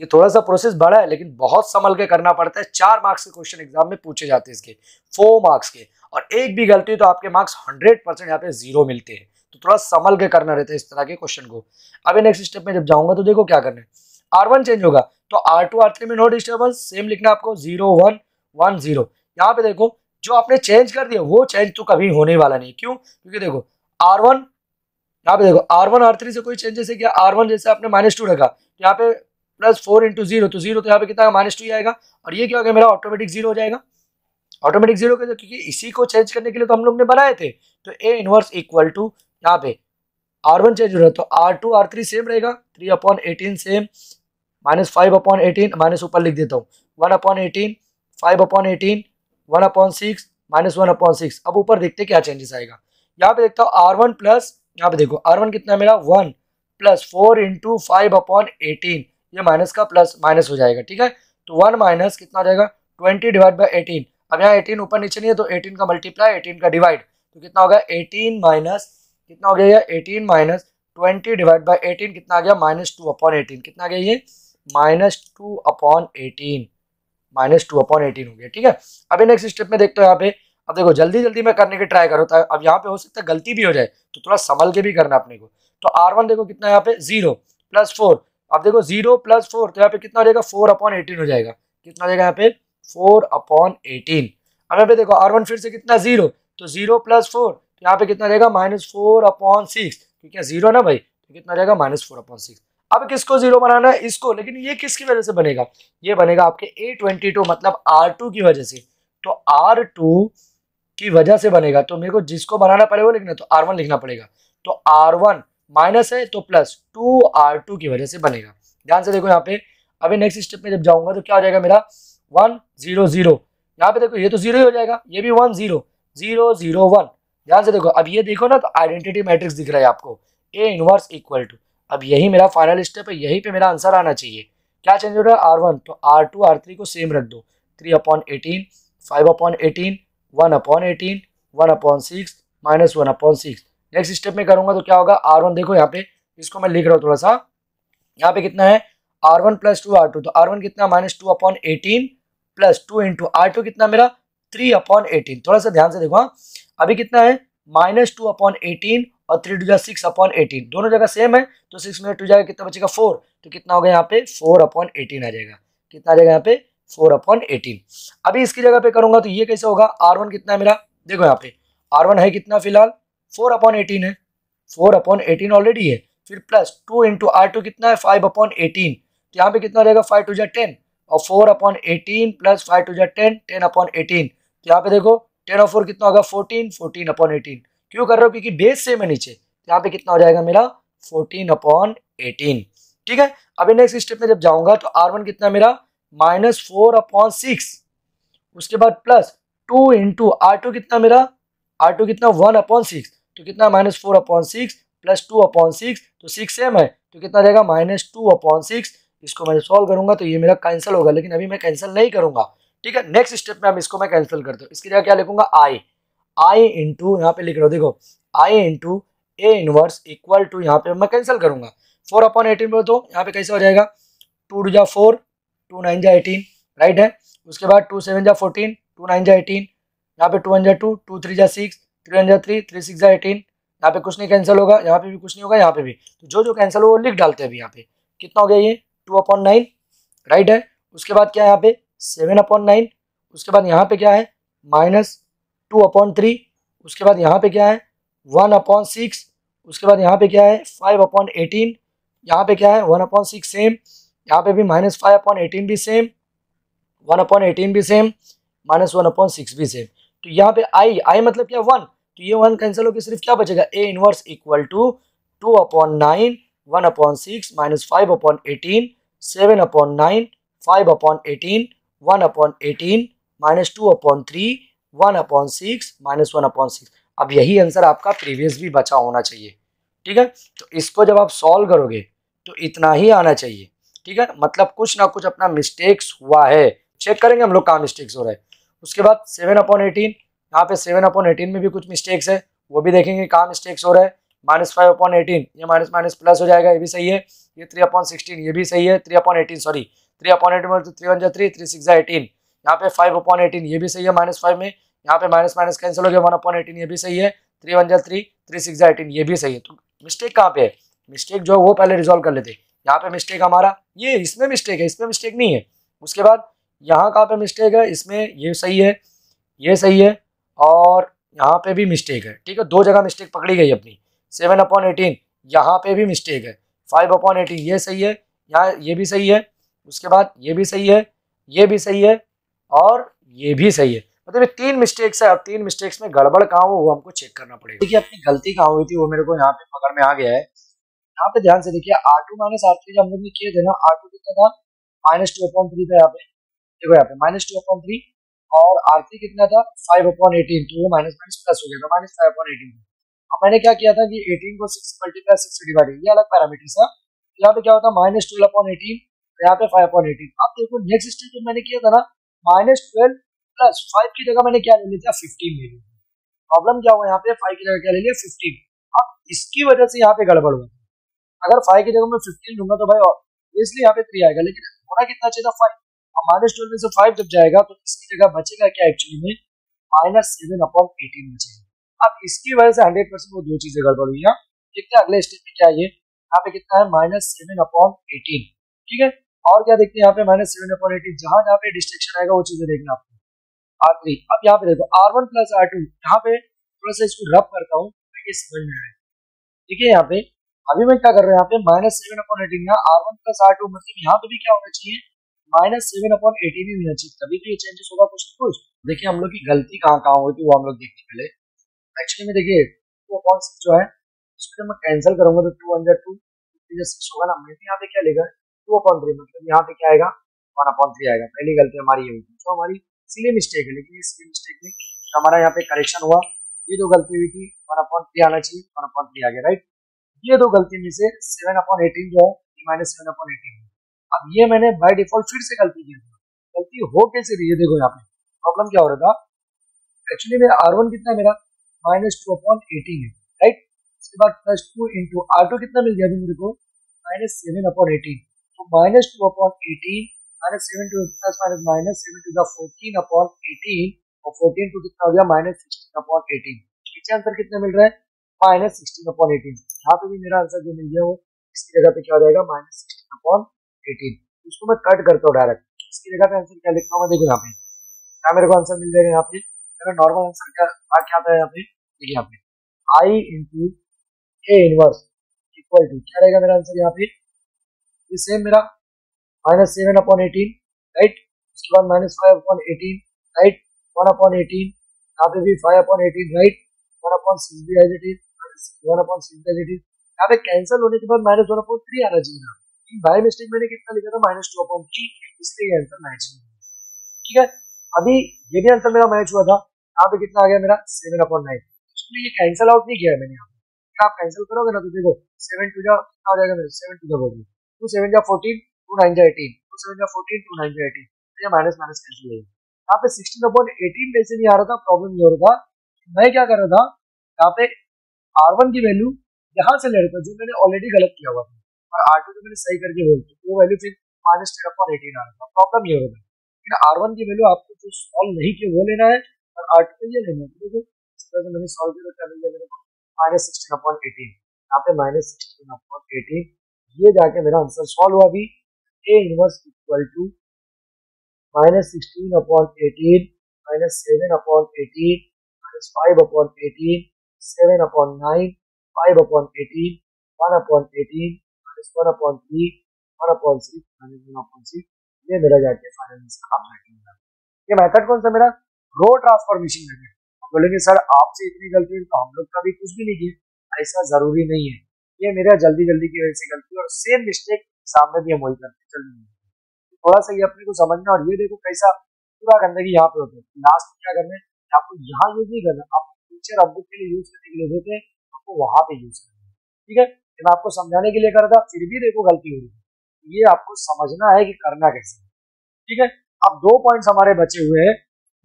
ये थोड़ा सा प्रोसेस बड़ा है लेकिन बहुत संभल के करना पड़ता है चार मार्क्स के क्वेश्चन एग्जाम में पूछे जाते हैं इसके फोर मार्क्स के और एक भी गलती तो आपके मार्क्स हंड्रेड परसेंट यहाँ पे जीरो मिलते हैं तो थोड़ा संभल के करना रहता है इस तरह के क्वेश्चन को अभी नेक्स्ट स्टेप में जब जाऊंगा तो देखो क्या करना है आर वन चेंज होगा तो आर टू आर थ्री में नो डिस्टर्बेंस सेम लिखना आपको जीरो वन वन जीरो यहाँ पे देखो जो आपने चेंज कर दिया वो चेंज तो कभी होने वाला नहीं क्यों क्योंकि देखो आर वन यहाँ पे देखो आर वन आर थ्री से कोई चेंजेस है क्या आर वन जैसे आपने माइनस टू रखा तो यहाँ पे प्लस फोर इंटू जीरो तो जीरो तो यहाँ पे कितना माइनस टू आएगा और ये क्या हो गया मेरा ऑटोमेटिक जीरो हो जाएगा ऑटोमेटिक जीरो के क्योंकि इसी को चेंज करने के लिए तो हम लोग ने बनाए थे तो ए इनवर्स इक्वल टू यहाँ पे आर वन चेंज हो रहा है तो R two R three same रहेगा three upon eighteen same minus five upon eighteen minus ऊपर लिख देता हूँ one upon eighteen five upon eighteen one upon six minus one upon six अब ऊपर देखते क्या चेंजेस आएगा यहाँ पे देखता हूँ आर वन प्लस यहाँ पे देखो आर वन कितना मेरा one plus four into five upon eighteen ये माइनस का प्लस माइनस हो जाएगा ठीक है तो वन माइनस कितना हो जाएगा ट्वेंटी डिवाइड बाई एटीन अब यहाँ एटीन ऊपर नीचे नहीं है तो एटीन का मल्टीप्लाई एटीन का डिवाइड तो कितना हो गया एटीन माइनस कितना हो गया ये eighteen minus twenty divide by eighteen कितना आ गया माइनस टू अपॉन एटीन कितना गया ये minus two upon eighteen minus two upon eighteen हो गया ठीक है अभी नेक्स्ट स्टेप में देखते हो यहाँ पे अब देखो जल्दी जल्दी मैं करने की ट्राई करो अब यहाँ पे हो सकता है गलती भी हो जाए तो थोड़ा संभल के भी करना अपने को तो आर वन देखो कितना यहाँ पे जीरो प्लस फोर अब देखो जीरो प्लस फोर तो यहाँ पे कितना रहेगा फोर अपॉन एटीन हो जाएगा कितना रहेगा यहाँ पे फोर अपॉन एटीन अब यहाँ पे देखो आर वन फिर से कितना जीरो तो जीरो प्लस फोर तो यहाँ पे कितना रहेगा माइनस फोर अपॉन सिक्स ठीक तो है जीरो ना भाई तो कितना रहेगा माइनस फोर अपॉन सिक्स अब किसको जीरो बनाना है इसको लेकिन ये किसकी वजह से बनेगा ये बनेगा आपके ए ट्वेंटी टू मतलब आर टू की वजह से तो आर टू की वजह से बनेगा तो मेरे को जिसको बनाना पड़ेगा लिखना तो आर वन लिखना पड़ेगा तो आर वन माइनस है तो प्लस टू आर टू की वजह से बनेगा ध्यान से देखो यहाँ पे अभी नेक्स्ट स्टेप में जब जाऊंगा तो क्या हो जाएगा मेरा वन जीरो जीरो यहाँ पे देखो ये तो जीरो ही हो जाएगा ये भी one zero zero zero one ध्यान से देखो अब ये देखो ना तो आइडेंटिटी मैट्रिक्स दिख रहा है आपको ए इनवर्स इक्वल टू अब यही मेरा फाइनल स्टेप है यही पे मेरा आंसर आना चाहिए क्या चेंज हो रहा है आर वन तो आर टू आर थ्री को सेम रख दो three upon eighteen five upon eighteen one upon eighteen one upon six minus one upon six next step में करूंगा तो क्या होगा आर वन देखो यहाँ पे इसको मैं लिख रहा हूँ थोड़ा सा यहाँ पे कितना है R one plus two R two तो आर वन कितना minus two upon eighteen plus two into R two कितना मेरा थ्री अपॉन एटीन थोड़ा सा ध्यान से देखो हाँ। अभी कितना है माइनस टू अपॉन एटीन और थ्री टू जाए सिक्स अपॉन एटीन दोनों जगह सेम है तो सिक्स में टू जाएगा कितना बचेगा फोर तो कितना होगा यहाँ पे फोर अपॉन एटीन आ जाएगा कितना आ जाएगा यहाँ पे फोर अपॉन एटीन अभी इसकी जगह पे करूंगा तो ये कैसे होगा आर वन कितना है मेरा देखो यहाँ पे आर वन है कितना फिलहाल फोर अपॉन एटीन है फोर अपॉन एटीन ऑलरेडी है फिर plus two into R two कितना है फाइव अपॉन एटीन तो यहाँ पे कितना रहेगा फाइव टू जै टेन और four upon eighteen plus five two जै टेन टेन अपॉन एटीन तो यहाँ पे देखो टेन और फोर कितना होगा फोर्टीन फोर्टीन अपॉन एटीन क्यों कर रहे हो क्योंकि बेस सेम है नीचे तो यहाँ पे कितना हो जाएगा मेरा फोर्टीन अपॉन एटीन ठीक है अभी नेक्स्ट स्टेप में जब जाऊंगा तो आर वन कितना मेरा माइनस फोर अपॉन सिक्स उसके बाद plus two into R two कितना मेरा आर टू कितना वन अपॉन सिक्स तो कितना minus four upon six plus two upon six तो सिक्स सेम है तो कितना रहेगा माइनस टू अपॉन सिक्स इसको मैं सॉल्व करूंगा तो ये मेरा कैंसिल होगा लेकिन अभी मैं कैंसिल नहीं करूंगा ठीक है नेक्स्ट स्टेप में हम इसको मैं कैंसिल कर दो इसकी जगह क्या लिखूंगा आई आई इंटू यहाँ पे लिख रहा हूँ देखो I into A inverse equal to यहाँ पे मैं कैंसिल करूंगा फोर अपॉन एटीन पर तो यहाँ पे कैसे हो जाएगा टू टू जा फोर टू नाइन जा एटीन राइट है उसके बाद टू सेवन जा फोर्टीन टू नाइन जा एटीन यहाँ पे टू वन जा टू टू थ्री जा सिक्स थ्री वन जा थ्री थ्री सिक्स एटीन यहाँ पे कुछ नहीं कैंसिल होगा यहाँ पे भी कुछ नहीं होगा यहाँ पे भी तो जो जो कैंसिल हो वो लिख डालते हैं अभी यहाँ पे कितना हो गया ये टू अपॉन नाइन राइट है उसके बाद क्या है यहाँ पे सेवन अपॉन नाइन उसके बाद यहाँ पे क्या है माइनस टू अपॉन थ्री उसके बाद यहाँ पे क्या है वन अपॉन सिक्स उसके बाद यहाँ पे क्या है फाइव अपॉन एटीन यहाँ पे क्या है वन अपॉन सिक्स सेम यहाँ पे भी माइनस फाइव अपॉन एटीन भी सेम वन अपॉन एटीन भी same minus one upon six भी सेम तो यहाँ पे आई आई मतलब क्या वन तो ये वन कैंसिल होकर सिर्फ क्या बचेगा A inverse equal to two upon nine one upon six minus five upon eighteen seven upon nine five upon eighteen one upon eighteen minus two upon three one upon six minus one upon six अब यही answer आपका previous भी बचा होना चाहिए ठीक है तो इसको जब आप सॉल्व करोगे तो इतना ही आना चाहिए ठीक है मतलब कुछ ना कुछ अपना मिस्टेक्स हुआ है चेक करेंगे हम लोग कहाँ मिस्टेक्स हो रहा है उसके बाद सेवन अपॉन एटीन यहाँ पे सेवन अपॉन एटीन में भी कुछ मिस्टेक्स है वो भी देखेंगे कहाँ मिस्टेक्स हो रहा है माइनस फाइव अपॉन एटीन ये माइनस माइनस प्लस हो जाएगा ये भी सही है ये थ्री अपॉन सिक्सटीन ये भी सही है three upon eighteen sorry three upon eighteen बोलते थ्री वन जो थ्री थ्री सिक्स जा एटीन यहाँ पे फाइव अपॉन एटीन ये भी सही है माइनस फाइव में यहाँ पे माइनस माइनस कैंसिल हो गया वन अपॉन एटीन ये भी सही है थ्री वन जो थ्री थ्री सिक्स जा एटीन ये भी सही है तो मिस्टेक कहाँ पे है मिस्टेक जो है वो पहले रिजॉल्व कर लेते यहाँ पे मिस्टेक हमारा ये इसमें मिस्टेक है इसमें मिस्टेक नहीं है उसके बाद यहाँ कहाँ पे मिस्टेक है इसमें ये सही है ये सही है और यहाँ पे भी मिस्टेक है ठीक है दो जगह मिस्टेक पकड़ी गई अपनी सेवन अपॉन एटीन यहाँ पे भी मिस्टेक है फाइव अपॉन एटीन ये सही है यहाँ ये भी सही है उसके बाद ये भी सही है ये भी सही है और ये भी सही है मतलब ये तीन मिस्टेक्स है अब तीन मिस्टेक्स में गड़बड़ कहाँ हो वो हमको चेक करना पड़ेगा देखिए अपनी गलती कहाँ हुई थी वो मेरे को यहाँ पे पकड़ में आ गया है यहाँ पे ध्यान से देखिए R two minus R three हम लोग ने किए थे ना आर टू कितना था माइनस टू अपॉइंट थ्री था यहाँ पे देखो यहाँ पे माइनस टू अपॉइंट थ्री और आर थ्री कितना था फाइव अपॉन एटीन तो वो माइनस माइनस प्लस हो गया था माइनस फाइव अपॉन एटीन अब मैंने क्या किया था कि एटीन को सिक्स मल्टीप्लाई सिक्स से डिवाइड ये अलग पैरामीटर था तो यहाँ पे क्या होता है माइनस ट्वेल्व अपॉन एटीन यहाँ पे फाइव अपॉन एटीन अब देखो नेक्स्ट स्टेप जो मैंने किया था ना माइनस ट्वेल्व प्लस फाइव की जगह मैंने क्या ले लिया था फिफ्टीन ले लिया प्रॉब्लम क्या हुआ यहाँ पे फाइव की जगह क्या ले लिया फिफ्टीन अब इसकी वजह से यहाँ पे गड़बड़ हुआ अगर फाइव की जगह मैं फिफ्टीन लूंगा तो भाई इसलिए यहाँ पे थ्री आएगा लेकिन होना कितना चाहिए था फाइव माइनस ट्वेल्व में से फाइव जब जाएगा तो इसकी जगह बचेगा क्या एक्चुअली में माइनस सेवन अपॉन एटीन बचेगा अब इसकी वजह से हंड्रेड परसेंट वो दो चीजें गड़बड़ हुई है हाँ। देखते हैं अगले स्टेप में क्या ये यहाँ पे कितना है माइनस सेवन अपॉन एटीन ठीक है और क्या देखते हैं यहाँ पे माइनस सेवन अपॉन एटीन जहां जहाँ पे डिस्ट्रिक्शन आएगा वो चीजें देखना आपको आर थ्री अब यहाँ पे देखो R one plus R two यहाँ पे थोड़ा सा इसको रब करता हूँ ताकि समझ में आए ठीक है यहाँ पे अभी मैं क्या कर रहा हूँ यहाँ पे माइनस सेवन अपॉन एटीन यहाँ R one plus R two मतलब यहाँ पे भी क्या होना चाहिए माइनस सेवन अपॉन एटी भी होना चाहिए तभी तो ये चेंजेस होगा कुछ ना कुछ देखिए हम लोग की गलती कहाँ कहाँ हुई थी वो हम लोग देखते पहले एक्चुअली में देखिए टू अपॉन सिक्स जो है उसको जब मैं कैंसिल करूंगा तो टू हंड्रेड टू सिक्स होगा ना मैंने यहाँ पे क्या लेगा टू अपॉन थ्री मतलब यहाँ पे क्या आएगा वन अपॉन थ्री आएगा पहली गलती हमारी ये हुई थी जो तो हमारी सिली मिस्टेक है लेकिन सिली मिस्टेक में तो हमारा यहाँ पे करेक्शन हुआ ये दो गलती हुई थी वन अपॉन थ्री आना चाहिए वन अपॉन थ्री आ गया राइट ये दो गलती में से सेवन अपॉन एटीन जो है माइनस सेवन अपॉन एटीन अब ये मैंने बाय डिफॉल्ट फिर से गलती की गलती हो कैसे रही है देखो यहाँ पे प्रॉब्लम क्या हो रहा था एक्चुअली मेरा आर वन कितना मेरा माइनस टू अपॉन एटीन है राइट उसके बाद plus two into R two कितना मिल गया अभी मेरे को माइनस सेवन अपॉन एटीन तो minus two upon eighteen minus seven two plus minus minus seven two fourteen upon eighteen और फोर्टीन टू कितना हो गया माइनस सिक्सटीन अपॉन एटीन इसका आंसर कितना मिल रहा है माइनस सिक्सटीन अपॉन एटीन यहाँ पे भी मेरा आंसर जो मिल गया वो इसकी जगह पे क्या हो जाएगा माइनस सिक्सटीन अपॉन एटीन उसको मैं कट करता हूँ डायरेक्ट इसकी जगह पे आंसर क्या लिखता हूँ देखो यहाँ पे क्या मेरे को आंसर मिल जाएगा यहाँ पे मेरा नॉर्मल आंसर क्या क्या आता है यहाँ पे देखिए यहाँ पे I into A inverse equal to क्या रहेगा मेरा आंसर यहाँ पे ये सेम मेरा minus seven upon eighteen right उसके बाद minus five upon eighteen right one upon eighteen यहाँ पे भी five upon eighteen right one upon six भी as it is one upon six as it is यहाँ पे कैंसिल होने के बाद माइनस वन अपॉन थ्री आना चाहिए बाय मिस्टेक मैंने कितना लिखा था माइनस टू अपॉन थ्री इसलिए आंसर मैच नहीं हुआ ठीक है अभी ये भी आंसर मेरा मैच हुआ था यहाँ पे कितना आ गया मेरा सेवन अपॉन नाइन इसलिए ये कैंसिल आउट नहीं किया है मैंने यहाँ पे आप कैंसिल करोगे ना तो देखो सेवन टू जा कितना आ जाएगा मेरा सेवन टू जा बोलिए टू सेवन जा फोर्टीन टू नाइन जा एटीन टू सेवन जा फोर्टीन टू नाइन जा एटीन तो ये माइनस माइनस कैंसिल हो यहाँ पे सिक्सटीन अपॉन एटीन जैसे नहीं आ रहा था प्रॉब्लम नहीं हो रहा था मैं क्या कर रहा था यहाँ पे आर वन की वैल्यू यहाँ से ले रहा था जो मैंने ऑलरेडी गलत किया हुआ था पर आर टू मैंने सही करके बोल दी तो वो वैल्यू फिर minus three upon eighteen R का प्रॉब्लम ये होगा लेकिन आर वन की वैल्यू आपको जो सॉल्व नहीं किया वो लेना है और आर टू ये लेना है देखो इस तरह से मैंने सॉल्व किया तो क्या मिल गया मेरे को माइनस सिक्सटीन अपॉन एटीन यहाँ पे माइनस सिक्सटीन अपॉन एटीन ये जाके मेरा आंसर सॉल्व हुआ अभी A inverse equal to minus sixteen upon eighteen minus seven upon eighteen minus five upon eighteen seven upon nine five upon eighteen one upon eighteen minus one upon three one upon six minus one upon six ये मेरा जाके final इसका आप बैठेगा ये method कौन सा मेरा रो ट्रांसफॉर्मेशन मेथड आप बोलेंगे सर आपसे इतनी गलती है तो हम लोग कभी कुछ भी नहीं किए ऐसा जरूरी नहीं है ये मेरा जल्दी जल्दी की वजह से गलती और सेम मिस्टेक सामने भी हम वही करते चल थोड़ा सा ये अपने को समझना और ये देखो कैसा पूरा गंदगी यहाँ पे होता है लास्ट में क्या करना है आपको यहाँ यूज नहीं करना आप फ्यूचर अपडेट के लिए यूज करने के लिए देते हैं आपको वहां पे यूज करना ठीक है मैं आपको समझाने के लिए कर रहा था फिर भी देखो गलती हो रही तो ये आपको समझना है कि करना कैसे ठीक है अब दो पॉइंट्स हमारे बचे हुए हैं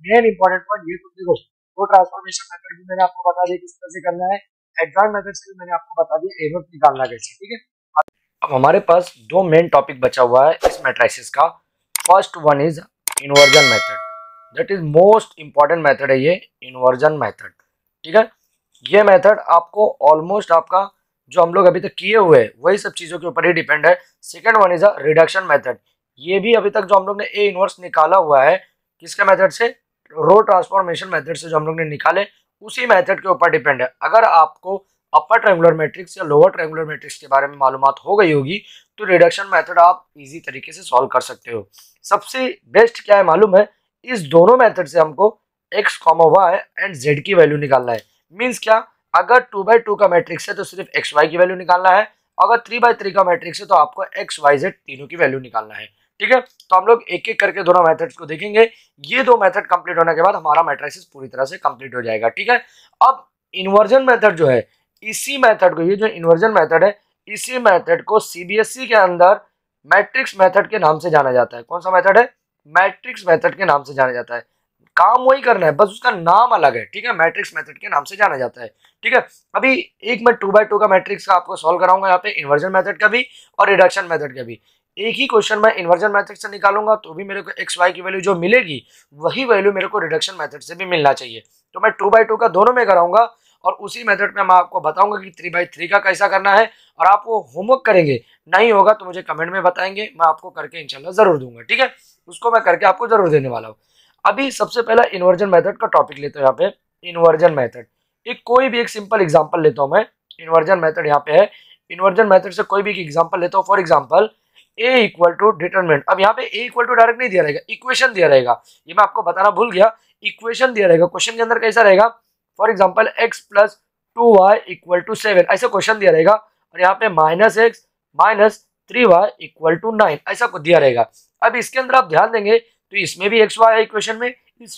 मेन इंपॉर्टेंट पॉइंट ये तो देखो दो ट्रांसफॉर्मेशन मेथड भी मैंने आपको बता दिया किस तरह से करना है एडवांस मेथड से भी मैंने आपको बता दिया एवप निकालना कैसे ठीक है अब हमारे पास दो मेन टॉपिक बचा हुआ है इस मेट्राइसिस का first one is inversion method that is most important method है ये इन्वर्जन मेथड ठीक है ये मेथड आपको ऑलमोस्ट आपका जो हम लोग अभी तक किए हुए हैं वही सब चीज़ों के ऊपर ही डिपेंड है second one is a reduction method ये भी अभी तक जो हम लोग ने ए इनवर्स निकाला हुआ है किसके मेथड से रो ट्रांसफॉर्मेशन मेथड से जो हम लोग ने निकाले उसी मेथड के ऊपर डिपेंड है अगर आपको अपर ट्रेंगुलर मैट्रिक्स या लोअर ट्रेंगुलर मैट्रिक्स के बारे में मालूम हो गई होगी तो रिडक्शन मेथड आप इजी तरीके से सॉल्व कर सकते हो सबसे बेस्ट क्या है मालूम है इस दोनों मेथड से हमको X comma Y and Z की वैल्यू निकालना है मीन्स क्या अगर टू बाई टू का मैट्रिक्स है तो सिर्फ एक्स वाई की वैल्यू निकालना है अगर थ्री बाई थ्री का मैट्रिक्स है तो आपको एक्स वाई जेड तीनों की वैल्यू निकालना है ठीक है तो हम लोग एक एक करके दोनों मेथड्स को देखेंगे ये दो मेथड कंप्लीट होने के बाद हमारा मैट्रिक्स पूरी तरह से कंप्लीट हो जाएगा ठीक है अब इन्वर्जन मैथड जो है इसी मैथड को ये जो इन्वर्जन मैथड है इसी मैथड को सीबीएसई e के अंदर मैट्रिक्स मैथड के नाम से जाना जाता है कौन सा मैथड है मैट्रिक्स मैथड के नाम से जाना जाता है काम वही करना है बस उसका नाम अलग है ठीक है मैट्रिक्स मेथड के नाम से जाना जाता है ठीक है अभी एक मैं टू बाई टू का मैट्रिक्स का आपको सॉल्व कराऊंगा यहाँ पे इन्वर्जन मेथड का भी और रिडक्शन मेथड का भी एक ही क्वेश्चन मैं इन्वर्जन मेथड से निकालूंगा तो भी मेरे को एक्स वाई की वैल्यू जो मिलेगी वही वैल्यू मेरे को रिडक्शन मेथड से भी मिलना चाहिए तो मैं टू बाई टू का दोनों में कराऊंगा और उसी मेथड में मैं आपको बताऊंगा कि थ्री बाई थ्री का कैसा करना है और आप वो होमवर्क करेंगे नहीं होगा तो मुझे कमेंट में बताएंगे मैं आपको करके इंशाल्लाह ज़रूर दूंगा ठीक है उसको मैं करके आपको ज़रूर देने वाला हूँ अभी सबसे पहला इन्वर्जन मैथड का टॉपिक लेते हैं यहाँ पे इन्वर्जन मैथड एक कोई भी एक सिंपल एग्जाम्पल लेता हूँ मैं इन्वर्जन मैथड यहाँ पे है इन्वर्जन मैथड से कोई भी एक एग्जाम्पल लेता हूँ for example A equal to determinant अब यहाँ पे ए इक्वल टू डायरेक्ट नहीं दिया रहेगा इक्वेशन दिया रहेगा ये मैं आपको बताना भूल गया इक्वेशन दिया रहेगा क्वेश्चन के अंदर कैसा रहेगा for example X plus two Y equal to seven ऐसा क्वेश्चन दिया रहेगा और यहाँ पे minus x minus three Y equal to nine ऐसा कुछ दिया रहेगा अब इसके अंदर आप ध्यान देंगे तो इसमें भी एक्स वाई इक्वेशन में इस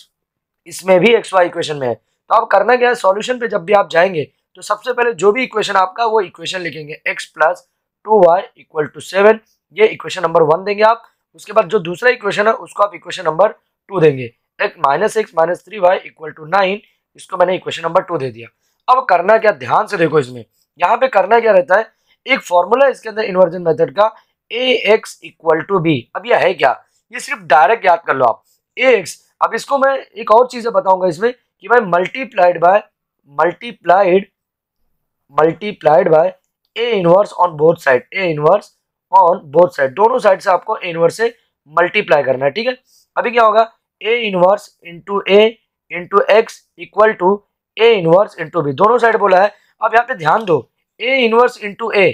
इसमें भी एक्स वाई इक्वेशन में है तो आप करना क्या है सॉल्यूशन पे जब भी आप जाएंगे तो सबसे पहले जो भी इक्वेशन आपका वो इक्वेशन लिखेंगे X plus two Y equal to seven ये इक्वेशन नंबर वन देंगे आप उसके बाद जो दूसरा इक्वेशन है उसको आप इक्वेशन नंबर टू देंगे एक minus x minus three Y equal to nine इसको मैंने इक्वेशन नंबर टू दे दिया अब करना क्या ध्यान से देखो इसमें यहाँ पे करना क्या रहता है एक फॉर्मूला इसके अंदर इन्वर्जन मेथड का A X equal to B अब यह है क्या ये सिर्फ डायरेक्ट याद कर लो आप एक्स अब इसको मैं एक और चीज़ें बताऊंगा इसमें कि भाई multiplied by multiplied multiplied by A inverse on both side A inverse on both side दोनों साइड से आपको ए इनवर्स से मल्टीप्लाई करना है ठीक है अभी क्या होगा A inverse into A into X equal to A inverse into B दोनों साइड बोला है अब यहाँ पे ध्यान दो A inverse into A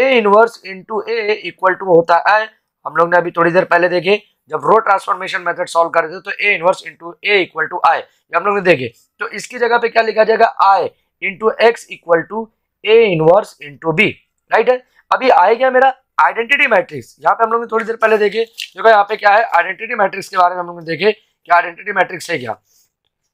A inverse into A equal to होता है हम लोग ने अभी थोड़ी देर पहले देखे जब रो ट्रांसफॉर्मेशन मेथड सॉल्व कर रहे थे तो A inverse into A equal to I हम लोग ने देखे तो इसकी जगह पे क्या लिखा जाएगा I into X equal to A inverse into B right है अभी आई क्या मेरा आइडेंटिटी मैट्रिक्स यहाँ पे हम लोग ने थोड़ी देर पहले देखे देखो यहाँ पे क्या है आइडेंटिटी मैट्रिक्स के बारे में हम लोग ने देखे कि आइडेंटिटी मैट्रिक्स है क्या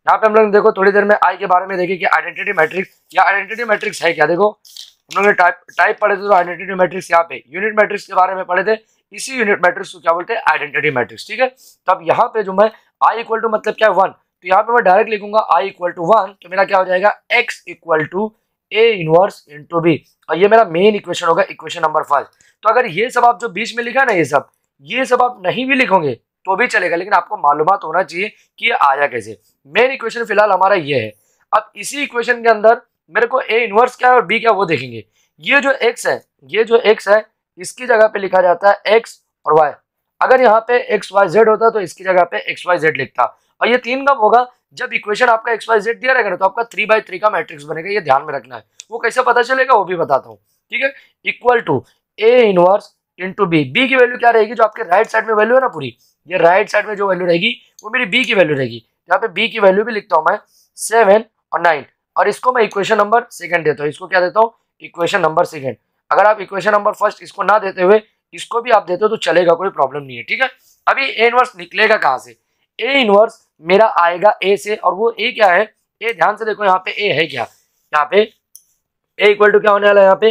यहाँ पे हम लोग देखो थोड़ी देर में आई के बारे में देखे कि आइडेंटिटी मैट्रिक्स या आइडेंटिटी मैट्रिक्स है क्या देखो हम लोग ने टाइप टाइप पढ़े थे तो आइडेंटिटी मैट्रिक्स यहाँ पे यूनिट मैट्रिक्स के बारे में पढ़े थे इसी यूनिट मैट्रिक्स को क्या बोलते हैं आइडेंटिटी मैट्रिक्स ठीक है तो अब यहाँ पे जो मैं आई इक्वल टू मतलब क्या है वन तो यहाँ पे मैं डायरेक्ट लिखूंगा आई इक्वल टू वन तो मेरा क्या हो जाएगा X equal to A inverse into B और ये मेरा मेन इक्वेशन होगा इक्वेशन नंबर फाइव तो अगर ये सब आप जो बीच में लिखा ना ये सब ये सब आप नहीं भी लिखोगे तो भी चलेगा लेकिन आपको मालूम होना चाहिए कि ये आया कैसे मेन इक्वेशन फिलहाल हमारा ये है अब इसी इक्वेशन के अंदर मेरे को ए इनवर्स क्या है और बी क्या वो देखेंगे ये जो एक्स है ये जो एक्स है इसकी जगह पे लिखा जाता है एक्स और वाई अगर यहाँ पे एक्स वाई जेड होता तो इसकी जगह पे एक्स वाई जेड लिखता और ये तीन कब होगा जब इक्वेशन आपका एक्स वाई जेड दिया रहेगा ना तो आपका थ्री बाई थ्री का मैट्रिक्स बनेगा ये ध्यान में रखना है वो कैसे पता चलेगा वो भी बताता हूँ ठीक है equal to A inverse into B B की वैल्यू क्या रहेगी जो आपके राइट साइड में वैल्यू है ना पूरी ये राइट साइड में जो वैल्यू रहेगी वो मेरी बी की वैल्यू रहेगी यहाँ पे बी की वैल्यू भी लिखता हूँ मैं सेवन और नाइन और इसको मैं इक्वेशन नंबर सेकंड देता हूँ इसको क्या देता हूँ इक्वेशन नंबर सेकंड अगर आप इक्वेशन नंबर फर्स्ट इसको ना देते हुए इसको भी आप देते हो तो चलेगा कोई प्रॉब्लम नहीं है ठीक है अभी ए इनवर्स निकलेगा कहाँ से ए इनवर्स मेरा आएगा ए से और वो ए क्या है ए ध्यान से देखो यहाँ पे ए है क्या यहाँ पे ए इक्वल टू क्या होने वाला है यहाँ पे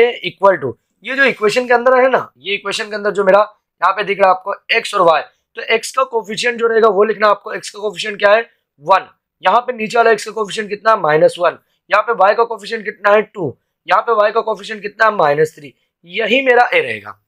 ए इक्वल टू ये जो इक्वेशन के अंदर है ना ये इक्वेशन के अंदर जो मेरा यहाँ पे दिख रहा है आपको एक्स और वाई तो एक्स का कोफिशियंट जो रहेगा वो लिखना आपको एक्स का कोफिशियंट क्या है वन यहाँ पे नीचे वाला एक्स का कोफिशियंट कितना माइनस वन यहाँ पे वाई का कोफिशियंट कितना है टू यहाँ पे वाई का कोफिशियंट कितना है माइनस थ्री यही मेरा ए रहेगा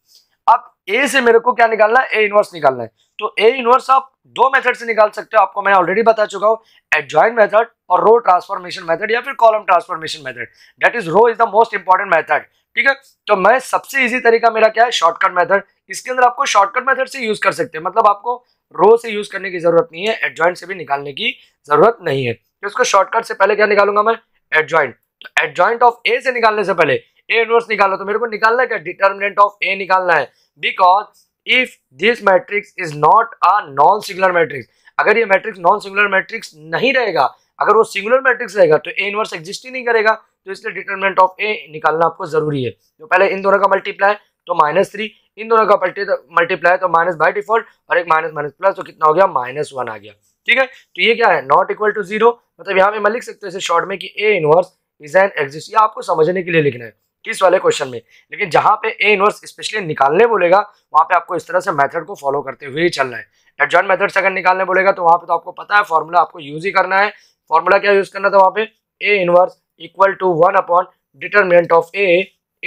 अब ए से मेरे को क्या निकालना है ए इनवर्स निकालना है तो ए इनवर्स आप दो मेथड से निकाल सकते हो आपको मैं ऑलरेडी बता चुका हूँ एडजॉइंट मेथड और रो ट्रांसफॉर्मेशन मेथड या फिर column transformation method that is row is the most important method ठीक है तो मैं सबसे इजी तरीका मेरा क्या है शॉर्टकट मेथड इसके अंदर आपको शॉर्टकट मेथड से यूज कर सकते हैं मतलब आपको रो से यूज करने की जरूरत नहीं है एडजॉइंट से भी निकालने की जरूरत नहीं है तो इसको शॉर्टकट से पहले क्या निकालूंगा मैं एडजॉइंट एडजॉइंट ऑफ ए से निकालने से पहले ए इनवर्स निकालना तो मेरे को निकालना है क्या डिटर्मिनेंट ऑफ ए निकालना है because if this matrix is not a non singular matrix अगर ये मैट्रिक्स नॉन सिंगुलर मैट्रिक्स नहीं रहेगा अगर वो सिंगुलर मैट्रिक्स रहेगा तो ए इनवर्स एग्जिस्ट ही नहीं करेगा तो इसलिए डिटर्मिनेंट ऑफ ए निकालना आपको जरूरी है तो पहले इन दोनों का मल्टीप्लाई तो माइनस थ्री इन दोनों का मल्टीप्लाई तो माइनस बाई डिफॉल्ट और एक माइनस माइनस प्लस तो कितना हो गया माइनस वन आ गया ठीक है तो ये क्या है नॉट इक्वल टू जीरो मतलब यहाँ पे मैं लिख सकते हैं इसे शॉर्ट में कि A inverse is an exist ये आपको समझने के लिए लिखना है किस वाले क्वेश्चन में लेकिन जहां पे ए इनवर्स स्पेशली निकालने बोलेगा वहां पे आपको इस तरह से मेथड को फॉलो करते हुए ही चलना है एडजॉइंट मेथड से अगर निकालने बोलेगा तो वहां पे तो आपको पता है फॉर्मूला आपको यूज ही करना है फॉर्मूला क्या यूज करना था वहां पे A inverse equal to one upon determinant of A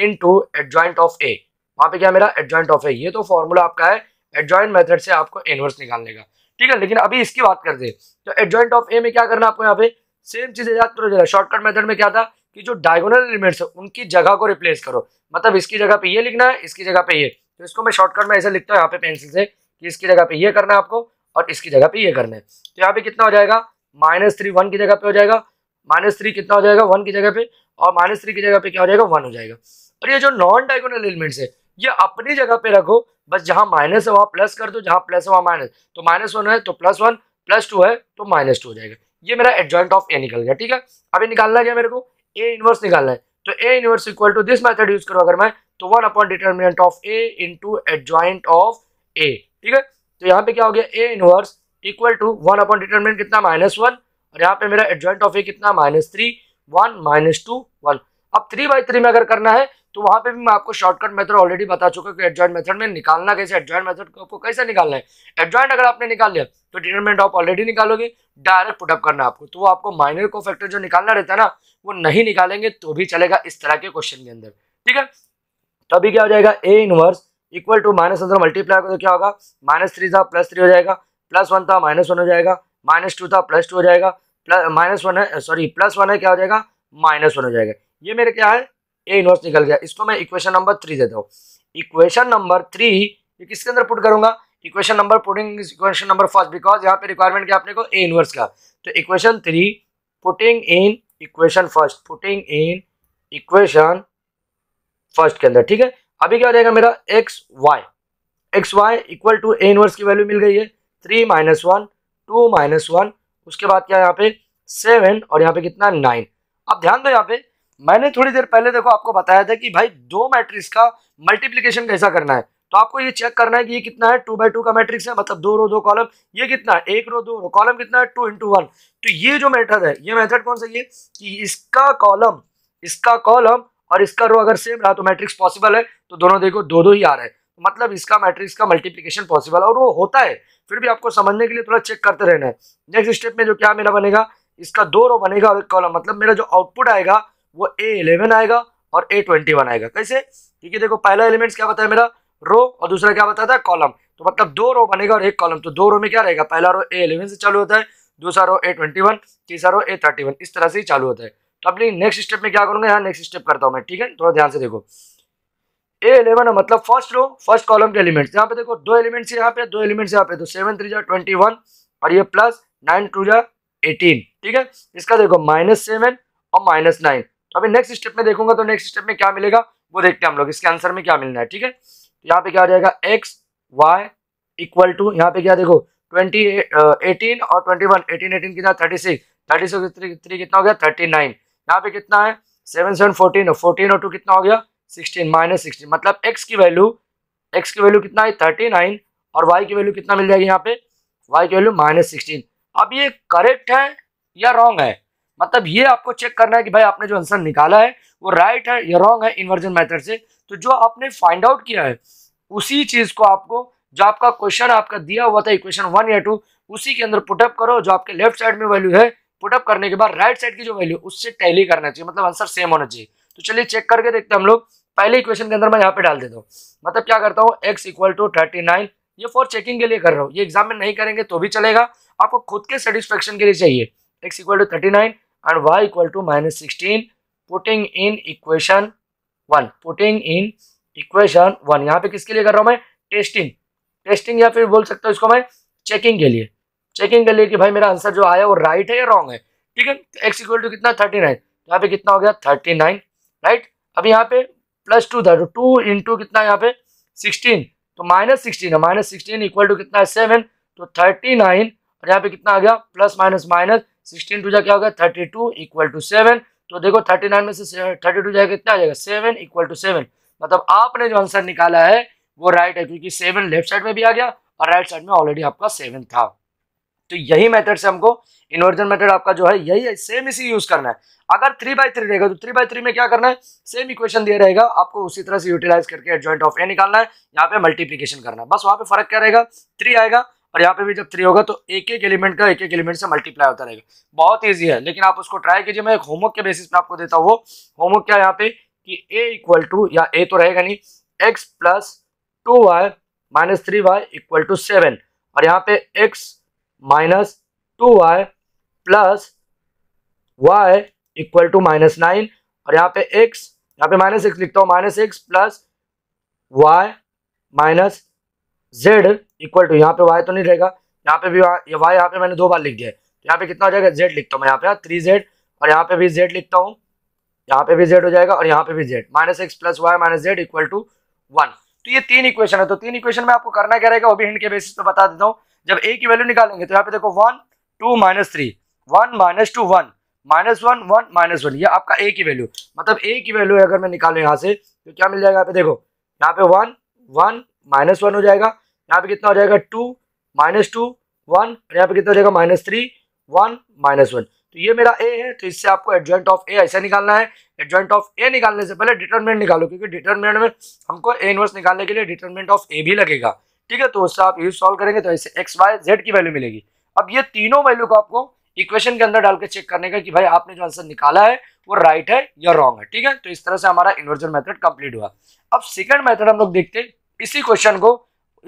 into adjoint of A वहाँ पे क्या मेरा एडजॉइंट ऑफ ए ये तो फॉर्मूला आपका है एडजॉइंट मेथड से आपको इनवर्स निकालने का ठीक है लेकिन अभी इसकी बात करते हैं तो एडजॉइंट ऑफ ए में क्या करना आपको यहाँ पे सेम चीज़ याद करो जरा शॉर्टकट मेथड में क्या था कि जो डायगोनल एलिमेंट्स है उनकी जगह को रिप्लेस करो मतलब इसकी जगह पे ये लिखना है इसकी जगह पे ये तो इसको मैं शॉर्टकट में ऐसे लिखता हूँ यहाँ पे पेंसिल से कि इसकी जगह पे ये करना है आपको और इसकी जगह पे ये करना है तो यहाँ पे कितना हो जाएगा माइनस थ्री वन की जगह पे हो जाएगा माइनस थ्री कितना हो जाएगा वन की जगह पे और माइनस थ्री की जगह पे क्या हो जाएगा वन हो जाएगा और ये जो नॉन डायगोनल एलिमेंट्स है ये अपनी जगह पे रखो बस जहाँ माइनस है वहाँ प्लस कर दो जहाँ प्लस है वहाँ माइनस तो माइनस वन है तो प्लस वन प्लस टू है तो माइनस टू हो जाएगा ये मेरा एडजॉइंट ऑफ ए निकल गया ठीक है अभी निकालना क्या मेरे को ए इनवर्स निकालना है तो A inverse equal to this method use करो अगर मैं तो one upon determinant of A into adjoint of A ठीक है तो यहाँ पे क्या हो गया A inverse equal to one upon determinant कितना माइनस वन और यहाँ पे मेरा एडजॉइंट ऑफ ए कितना minus three one minus two one अब थ्री बाई थ्री में अगर करना है तो वहां पे भी मैं आपको शॉर्टकट मेथड ऑलरेडी बता चुका हूँ कि एडजॉइंट मेथड में निकालना कैसे एडजॉइंट मेथड को आपको कैसे निकालना है एडजॉइंट अगर आपने निकाल लिया तो डिटरमेंट ऑफ ऑलरेडी निकालोगे डायरेक्ट पुटअप करना आपको तो वो आपको माइनर को फैक्टर जो निकालना रहता है ना वो नहीं निकालेंगे तो भी चलेगा इस तरह के क्वेश्चन के अंदर ठीक है तो अभी क्या हो जाएगा A inverse equal to minus अंदर मल्टीप्लाई करो तो क्या होगा माइनस थ्री था प्लस थ्री हो जाएगा प्लस वन था माइनस वन हो जाएगा माइनस टू था प्लस टू हो जाएगा प्लस माइनस वन है सॉरी प्लस वन है क्या हो जाएगा माइनस वन हो जाएगा ये मेरे क्या है ये इनवर्स निकल गया इसको मैं इक्वेशन नंबर थ्री देता हूँ इक्वेशन नंबर थ्री किसके अंदर पुट करूंगा equation number putting equation number first because यहाँ पे रिक्वायरमेंट क्या अपने को ए इनवर्स का तो equation three putting in equation first putting in equation first के अंदर ठीक है अभी क्या हो जाएगा मेरा X Y X Y equal to A inverse की वैल्यू मिल गई है three minus one two minus one उसके बाद क्या यहाँ पे सेवन और यहाँ पे कितना नाइन अब ध्यान दो यहाँ पे मैंने थोड़ी देर पहले देखो आपको बताया था कि भाई दो मैट्रिक्स का मल्टीप्लीकेशन कैसा करना है तो आपको ये चेक करना है कि ये कितना है टू बाई टू का मैट्रिक्स है मतलब दो रो दो कॉलम ये कितना है एक रो दो रो कॉलम कितना है टू इंटू वन तो ये जो मेथड है ये मेथड कौन सा ये कि इसका कॉलम इसका कॉलम और इसका रो अगर सेम रहा तो मैट्रिक्स पॉसिबल है तो दोनों देखो दो दो ही आ रहा है तो मतलब इसका मैट्रिक्स का मल्टीप्लीकेशन पॉसिबल और वो होता है फिर भी आपको समझने के लिए थोड़ा चेक करते रहना है नेक्स्ट स्टेप में जो क्या मेरा बनेगा इसका दो रो बनेगा और एक कॉलम मतलब मेरा जो आउटपुट आएगा वो ए इलेवन आएगा और ए ट्वेंटी वन आएगा कैसे क्योंकि देखो पहला एलिमेंट क्या बताया मेरा रो और दूसरा क्या बताया था कॉलम तो मतलब दो रो बनेगा और एक कॉलम तो दो रो में क्या रहेगा पहला रो ए इलेवन से चालू होता है दूसरा रो ए ट्वेंटी वन तीसरा रो ए थर्टी वन इस तरह से ही चालू होता है तो अपनी नेक्स्ट स्टेप में क्या करूंगा यहाँ नेक्स्ट स्टेप करता हूँ मैं ठीक है थोड़ा ध्यान से देखो ए इलेवन मतलब फर्स्ट रो फर्स्ट कॉलम के एलिमेंट्स यहाँ पे देखो दो एलिमेंट्स यहाँ पे दो एलिमेंट्स यहाँ पे तो सेवन थ्री जा ट्वेंटी वन और ये प्लस नाइन टू जा एटीन ठीक है इसका देखो माइनस सेवन और माइनस नाइन अभी नेक्स्ट स्टेप में देखूंगा तो नेक्स्ट स्टेप में क्या मिलेगा वो देखते हैं हम लोग इसके आंसर में क्या मिलना है ठीक है तो यहाँ पे क्या आ जाएगा एक्स वाई इक्वल टू यहाँ पे क्या देखो ट्वेंटी एटीन और ट्वेंटी वन एटीन एटीन कितना thirty six thirty six three कितना हो गया थर्टी नाइन यहाँ पे कितना है सेवन सेवन फोर्टीन फोर्टीन और टू कितना हो गया सिक्सटीन माइनस सिक्सटीन मतलब एक्स की वैल्यू एक्स की वैल्यू कितना है थर्टी नाइन और वाई की वैल्यू कितना मिल जाएगी यहाँ पे वाई की वैल्यू माइनस सिक्सटीन अब ये करेक्ट है या रॉन्ग है मतलब ये आपको चेक करना है कि भाई आपने जो आंसर निकाला है वो राइट है या रॉन्ग है इन्वर्जन मेथड से तो जो आपने फाइंड आउट किया है उसी चीज को आपको जो आपका क्वेश्चन आपका दिया हुआ था इक्वेशन वन या टू उसी के अंदर पुटअप करो जो आपके लेफ्ट साइड में वैल्यू है पुटअप करने के बाद राइट साइड की जो वैल्यू उससे टैली करना चाहिए मतलब आंसर सेम होना चाहिए तो चलिए चेक करके देखते हैं हम लोग पहले इक्वेशन के अंदर मैं यहाँ पे डाल देता हूँ मतलब क्या करता हूँ X equal to thirty nine ये फॉर चेकिंग के लिए कर रहा हूँ ये एग्जाम में नहीं करेंगे तो भी चलेगा आपको खुद के सेटिस्फेक्शन के लिए चाहिए X equal to thirty nine and y equal to minus 16 putting in equation 1 putting in equation 1 यहाँ पे किसके लिए कर रहा हूं मैं टेस्टिंग टेस्टिंग या फिर बोल सकता हूं इसको मैं चेकिंग के लिए चेकिंग के लिए कि भाई मेरा आंसर जो आया वो राइट है या रॉन्ग है ठीक है एक्स इक्वल टू कितना थर्टी नाइन तो यहाँ पे कितना हो गया थर्टी नाइन राइट अब यहाँ पे प्लस टू था तो टू कितना यहाँ पे सिक्सटीन तो माइनस सिक्सटीन है माइनस सिक्सटीन इक्वल टू कितना है सेवन तो थर्टी नाइन और यहाँ पे कितना आ गया plus minus minus sixteen two जा क्या होगा thirty two equal to seven तो देखो थर्टी नाइन में से थर्टी टू जाएगा कितना आ जाएगा सेवन इक्वल टू सेवन मतलब आपने जो आंसर निकाला है वो राइट है क्योंकि सेवन लेफ्ट साइड में भी आ गया और राइट साइड में ऑलरेडी आपका सेवन था तो यही मेथड से हमको इन्वर्जन मेथड आपका जो है यही है सेम इसी यूज करना है अगर थ्री बाई थ्री रहेगा तो थ्री बाई थ्री में क्या करना है सेम इक्वेशन दिया रहेगा आपको उसी तरह से यूटिलाइज करके एडजॉइंट ऑफ ए निकालना है यहाँ पे मल्टीप्लीकेशन करना है बस वहां पे फर्क क्या रहेगा थ्री आएगा और यहाँ पे भी जब थ्री होगा तो एक एक एलिमेंट का एक एक एलिमेंट से मल्टीप्लाई होता रहेगा बहुत ईजी है लेकिन आप उसको ट्राई कीजिए मैं एक होमवर्क के बेसिस पे आपको देता हूँ होमवर्क क्या यहाँ पे कि ए इक्वल टू या ए तो रहेगा नहीं X plus two Y minus three Y equal to seven और यहाँ पे X minus two Y plus Y equal to minus nine और यहाँ पे एक्स यहाँ पे माइनस एक्स लिखता हूँ minus X plus Y minus Z equal to यहाँ पे वाई तो नहीं रहेगा यहाँ पे भी वाई यहाँ पे मैंने दो बार लिख दिया है तो यहाँ पे कितना हो जाएगा जेड लिखता हूँ मैं यहाँ पे थ्री हाँ, जेड और यहाँ पे भी जेड लिखता हूँ यहाँ पे भी जेड हो जाएगा और यहाँ पे भी Z minus X plus Y minus Z equal to one तो ये तीन इक्वेशन है तो तीन इक्वेशन में आपको करना क्या रहेगा वो भी हिंड के बेसिस पे बता देता हूँ जब ए की वैल्यू निकालेंगे तो यहाँ पे देखो one two minus three one minus two one minus one one minus one ये आपका ए की वैल्यू मतलब ए की वैल्यू अगर मैं निकालू यहाँ से तो क्या मिल जाएगा यहाँ पे देखो यहाँ पे वन वन माइनस वन हो जाएगा यहाँ पे कितना हो जाएगा टू माइनस टू वन और यहाँ पे कितना हो जाएगा minus three one minus one तो ये मेरा ए है तो इससे आपको एडजॉइंट ऑफ ए ऐसा निकालना है एडजॉइंट ऑफ ए निकालने से पहले डिटर्मिनेंट निकालो क्योंकि डिटर्मिनेंट में हमको ए इनवर्स निकालने के लिए डिटर्मिनेंट ऑफ ए भी लगेगा ठीक है तो उससे आप यू सॉल्व करेंगे तो ऐसे एक्स वाई जेड की वैल्यू मिलेगी अब ये तीनों वैल्यू को आपको इक्वेशन के अंदर डाल के चेक करने का कि भाई आपने जो आंसर निकाला है वो राइट है या रॉन्ग है ठीक है तो इस तरह से हमारा इन्वर्जन मेथड कंप्लीट हुआ अब सेकंड मेथड हम लोग देखते हैं इसी क्वेश्चन को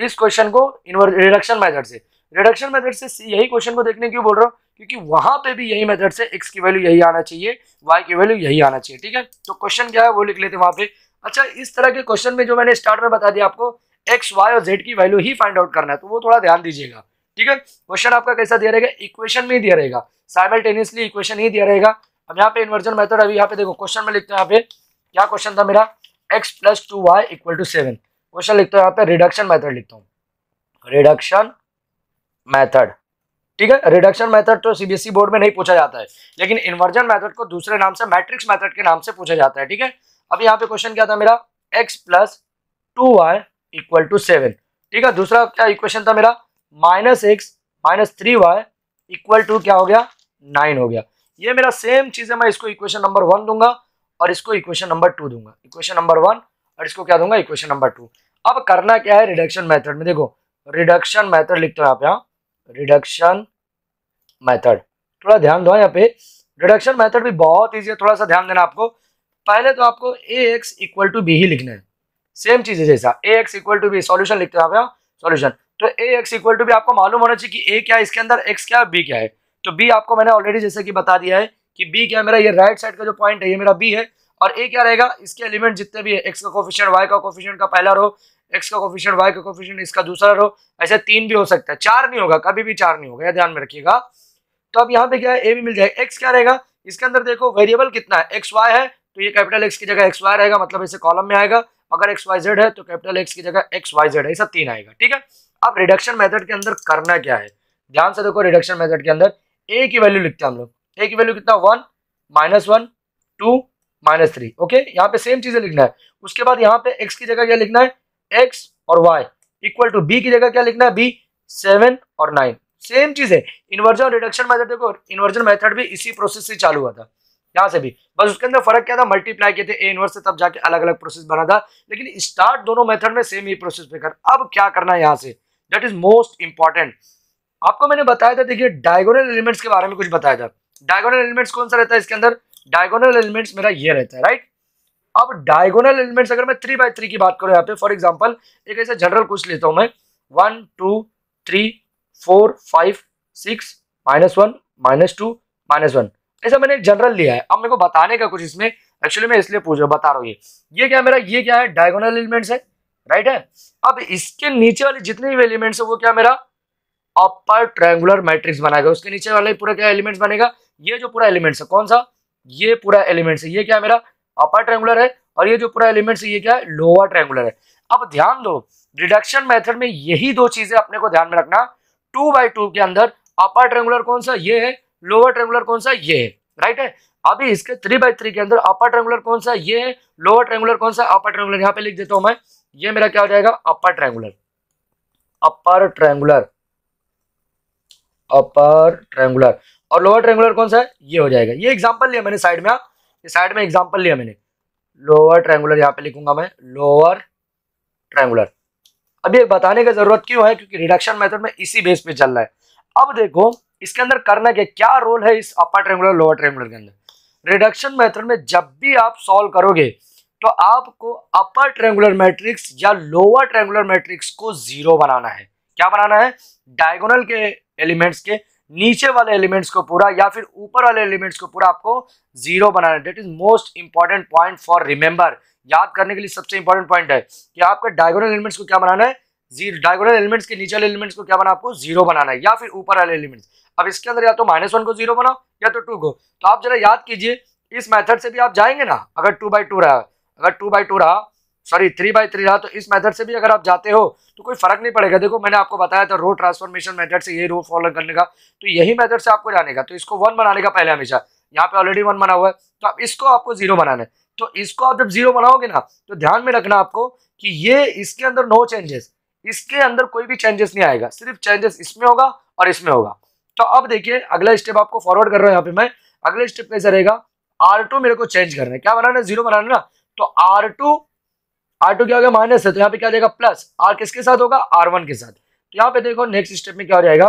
इस क्वेश्चन को रिडक्शन मेथड से रिडक्शन मेथड से यही क्वेश्चन को देखने क्यों बोल रहा हूँ क्योंकि वहां पे भी यही मेथड से x की वैल्यू यही आना चाहिए y की वैल्यू यही आना चाहिए ठीक है तो क्वेश्चन क्या है वो लिख लेते हैं वहां पे अच्छा इस तरह के क्वेश्चन में जो मैंने स्टार्ट में बता दिया आपको x, y और z की वैल्यू ही फाइंड आउट करना है तो वो थोड़ा ध्यान दीजिएगा ठीक है क्वेश्चन आपका कैसा दिया रहेगा इक्वेशन में ही दिया रहेगा साइमल्टेनियसली इक्वेशन ही दिया रहेगा अब यहाँ पे इन्वर्जन मैथड अभी यहाँ पे देखो क्वेश्चन में लिखते हैं यहाँ पे क्या क्वेश्चन था मेरा x plus two Y equal to seven question लिखता हूँ यहाँ पे रिडक्शन मैथड लिखता हूँ रिडक्शन मैथड ठीक है रिडक्शन मैथड तो सीबीएसई बोर्ड e में नहीं पूछा जाता है लेकिन इन्वर्जन मैथड को दूसरे नाम से मैट्रिक्स मैथड के नाम से पूछा जाता है ठीक है अब यहाँ पे क्वेश्चन क्या था मेरा x plus two Y equal to seven ठीक है दूसरा क्या इक्वेशन था मेरा minus x minus three Y equal to क्या हो गया नाइन हो गया ये मेरा सेम चीज है मैं इसको इक्वेशन नंबर वन दूंगा और इसको इक्वेशन नंबर टू दूंगा इक्वेशन नंबर वन और इसको क्या दूंगा इक्वेशन नंबर टू अब करना क्या है रिडक्शन मेथड में देखो रिडक्शन मेथड लिखते हो आप यहाँ रिडक्शन मेथड थोड़ा ध्यान दो यहाँ पे रिडक्शन मेथड भी बहुत ईजी है थोड़ा सा ध्यान देना आपको पहले तो आपको A X equal to B ही लिखना है सेम चीज है जैसा A X equal to B solution लिखते हो आप यहाँ सोल्यूशन तो A X equal to B आपको मालूम होना चाहिए कि ए क्या है इसके अंदर एक्स क्या है बी क्या है तो बी आपको मैंने ऑलरेडी जैसे कि बता दिया है कि बी क्या है मेरा ये राइट साइड का जो पॉइंट है ये मेरा बी है और ए क्या रहेगा इसके एलिमेंट जितने भी है एक्स का कोफिशियंट वाई का कोफिशियंट का पहला रो एक्स का कोफिशियंट वाई का कोफिशियंट इसका दूसरा रो ऐसे तीन भी हो सकता है चार नहीं होगा कभी भी चार नहीं होगा यह ध्यान में रखिएगा तो अब यहाँ पे क्या है ए भी मिल जाएगा एक्स क्या रहेगा इसके अंदर देखो वेरिएबल कितना है एक्स वाई है तो ये कैपिटल एक्स की जगह एक्स वाई रहेगा मतलब इसे कॉलम में आएगा अगर एक्स वाई जेड है तो कैपिटल एक्स की जगह एक्स वाई जेड है ऐसा तीन आएगा ठीक है अब रिडक्शन मेथड के अंदर करना क्या है ध्यान से देखो रिडक्शन मेथड के अंदर ए की वैल्यू लिखते हैं हम लोग ए की वैल्यू कितना one minus one two minus three okay यहाँ पे सेम चीजें लिखना है उसके बाद यहाँ पे एक्स की जगह क्या लिखना है एक्स और वाई इक्वल टू बी की जगह क्या लिखना है बी सेवन और नाइन सेम चीज है इन्वर्जन और रिडक्शन मेथड देखो इन्वर्जन मेथड भी इसी प्रोसेस से चालू हुआ था यहाँ से भी बस उसके अंदर फर्क क्या था मल्टीप्लाई किए थे ए इनवर्स से तब जाके अलग अलग प्रोसेस बना था लेकिन स्टार्ट दोनों मेथड में सेम ही प्रोसेस पे कर अब क्या करना है यहाँ say that is most important आपको मैंने बताया था देखिए डायगोनल एलिमेंट्स के बारे में कुछ बताया था डायगोनल एलिमेंट्स कौन सा रहता है इसके अंदर डायगोनल एलिमेंट्स मेरा ये रहता है राइट अब डायगोनल एलिमेंट्स अगर मैं थ्री बाय थ्री की बात करूँ यहाँ पे फॉर एग्जाम्पल एक ऐसे जनरल कुछ लेता हूँ मैं one two three four five six minus one minus two minus one ऐसा मैंने एक जनरल लिया है अब मेरे को बताने का कुछ इसमें एक्चुअली मैं इसलिए पूछ रहा हूँ बता रहा हूँ ये क्या मेरा ये क्या है डायगोनल एलिमेंट्स है राइट है अब इसके नीचे वाले जितने भी एलिमेंट्स है वो क्या मेरा अपर ट्रायंगुलर मैट्रिक्स बनाएगा उसके नीचे वाले पूरा क्या एलिमेंट्स बनेगा ये जो पूरा एलिमेंट्स है कौन सा ये पूरा एलिमेंट है ये क्या मेरा अपर ट्रेंगुलर है और ये जो पूरा एलिमेंट है ये क्या है लोअर ट्रेंगुलर है अब ध्यान दो रिडक्शन मेथड में यही दो चीजें अपने को ध्यान में रखना टू बाई टू के अंदर अपर ट्रेंगुलर कौन सा ये है लोअर ट्रेंगुलर कौन सा ये है राइट है अभी इसके थ्री बाई थ्री के अंदर अपर ट्रेंगुलर कौन सा ये है लोअर ट्रेंगुलर कौन सा अपर ट्रेंगुलर यहाँ पे लिख देता हूं मैं ये मेरा क्या हो जाएगा upper triangular upper triangular upper triangular और लोअर ट्रेंगुलर कौन सा है ये हो जाएगा ये एग्जाम्पल लिया मैंने साइड में हाँ। ये साइड में एग्जाम्पल लिया मैंने लोअर ट्रेंगुलर यहाँ पे लिखूंगा मैं लोअर ट्रेंगुलर अब ये बताने की जरूरत क्यों है क्योंकि रिडक्शन मेथड में इसी बेस पे चल रहा है अब देखो इसके अंदर करना क्या क्या रोल है इस अपर ट्रेंगुलर लोअर ट्रेंगुलर के अंदर रिडक्शन मेथड में जब भी आप सॉल्व करोगे तो आपको अपर ट्रेंगुलर मैट्रिक्स या लोअर ट्रेंगुलर मैट्रिक्स को जीरो बनाना है क्या बनाना है डायगोनल के एलिमेंट्स के नीचे वाले एलिमेंट्स को पूरा या फिर ऊपर वाले एलिमेंट्स को पूरा आपको जीरो बनाना है that is most important point for remember याद करने के लिए सबसे इंपॉर्टेंट पॉइंट है कि आपके डायगोनल एलिमेंट्स को क्या बनाना है जीरो डायगोनल एलिमेंट्स के नीचे वाले एलिमेंट्स को क्या बना आपको जीरो बनाना है या फिर ऊपर वाले एलिमेंट्स अब इसके अंदर या तो माइनस वन को जीरो बनाओ या तो टू को तो आप जरा याद कीजिए इस मेथड से भी आप जाएंगे ना अगर टू बाई टू रहा अगर टू बाई टू रहा सॉरी थ्री बाई थ्री रहा तो इस मेथड से भी अगर आप जाते हो तो कोई फर्क नहीं पड़ेगा देखो मैंने आपको बताया था रो ट्रांसफॉर्मेशन मेथड से ये रो फॉलो करने का तो यही मेथड से आपको जाने का तो इसको वन बनाने का पहले हमेशा यहाँ पे ऑलरेडी वन बना हुआ है तो आप इसको आपको जीरो बनाना है तो इसको आप जब जीरो बनाओगे ना तो ध्यान में रखना आपको कि ये इसके अंदर नो चेंजेस इसके अंदर कोई भी चेंजेस नहीं आएगा सिर्फ चेंजेस इसमें होगा और इसमें होगा तो अब देखिए अगला स्टेप आपको फॉरवर्ड कर रहा हूँ यहाँ पे मैं अगला स्टेप कैसे रहेगा आर टू मेरे को चेंज करना है क्या बनाना है जीरो बनाना ना तो आर टू आर टू क्या हो गया माइनस है तो यहाँ पे क्या जाएगा प्लस आर किसके साथ होगा आर वन के साथ तो यहाँ पे देखो नेक्स्ट स्टेप में क्या हो जाएगा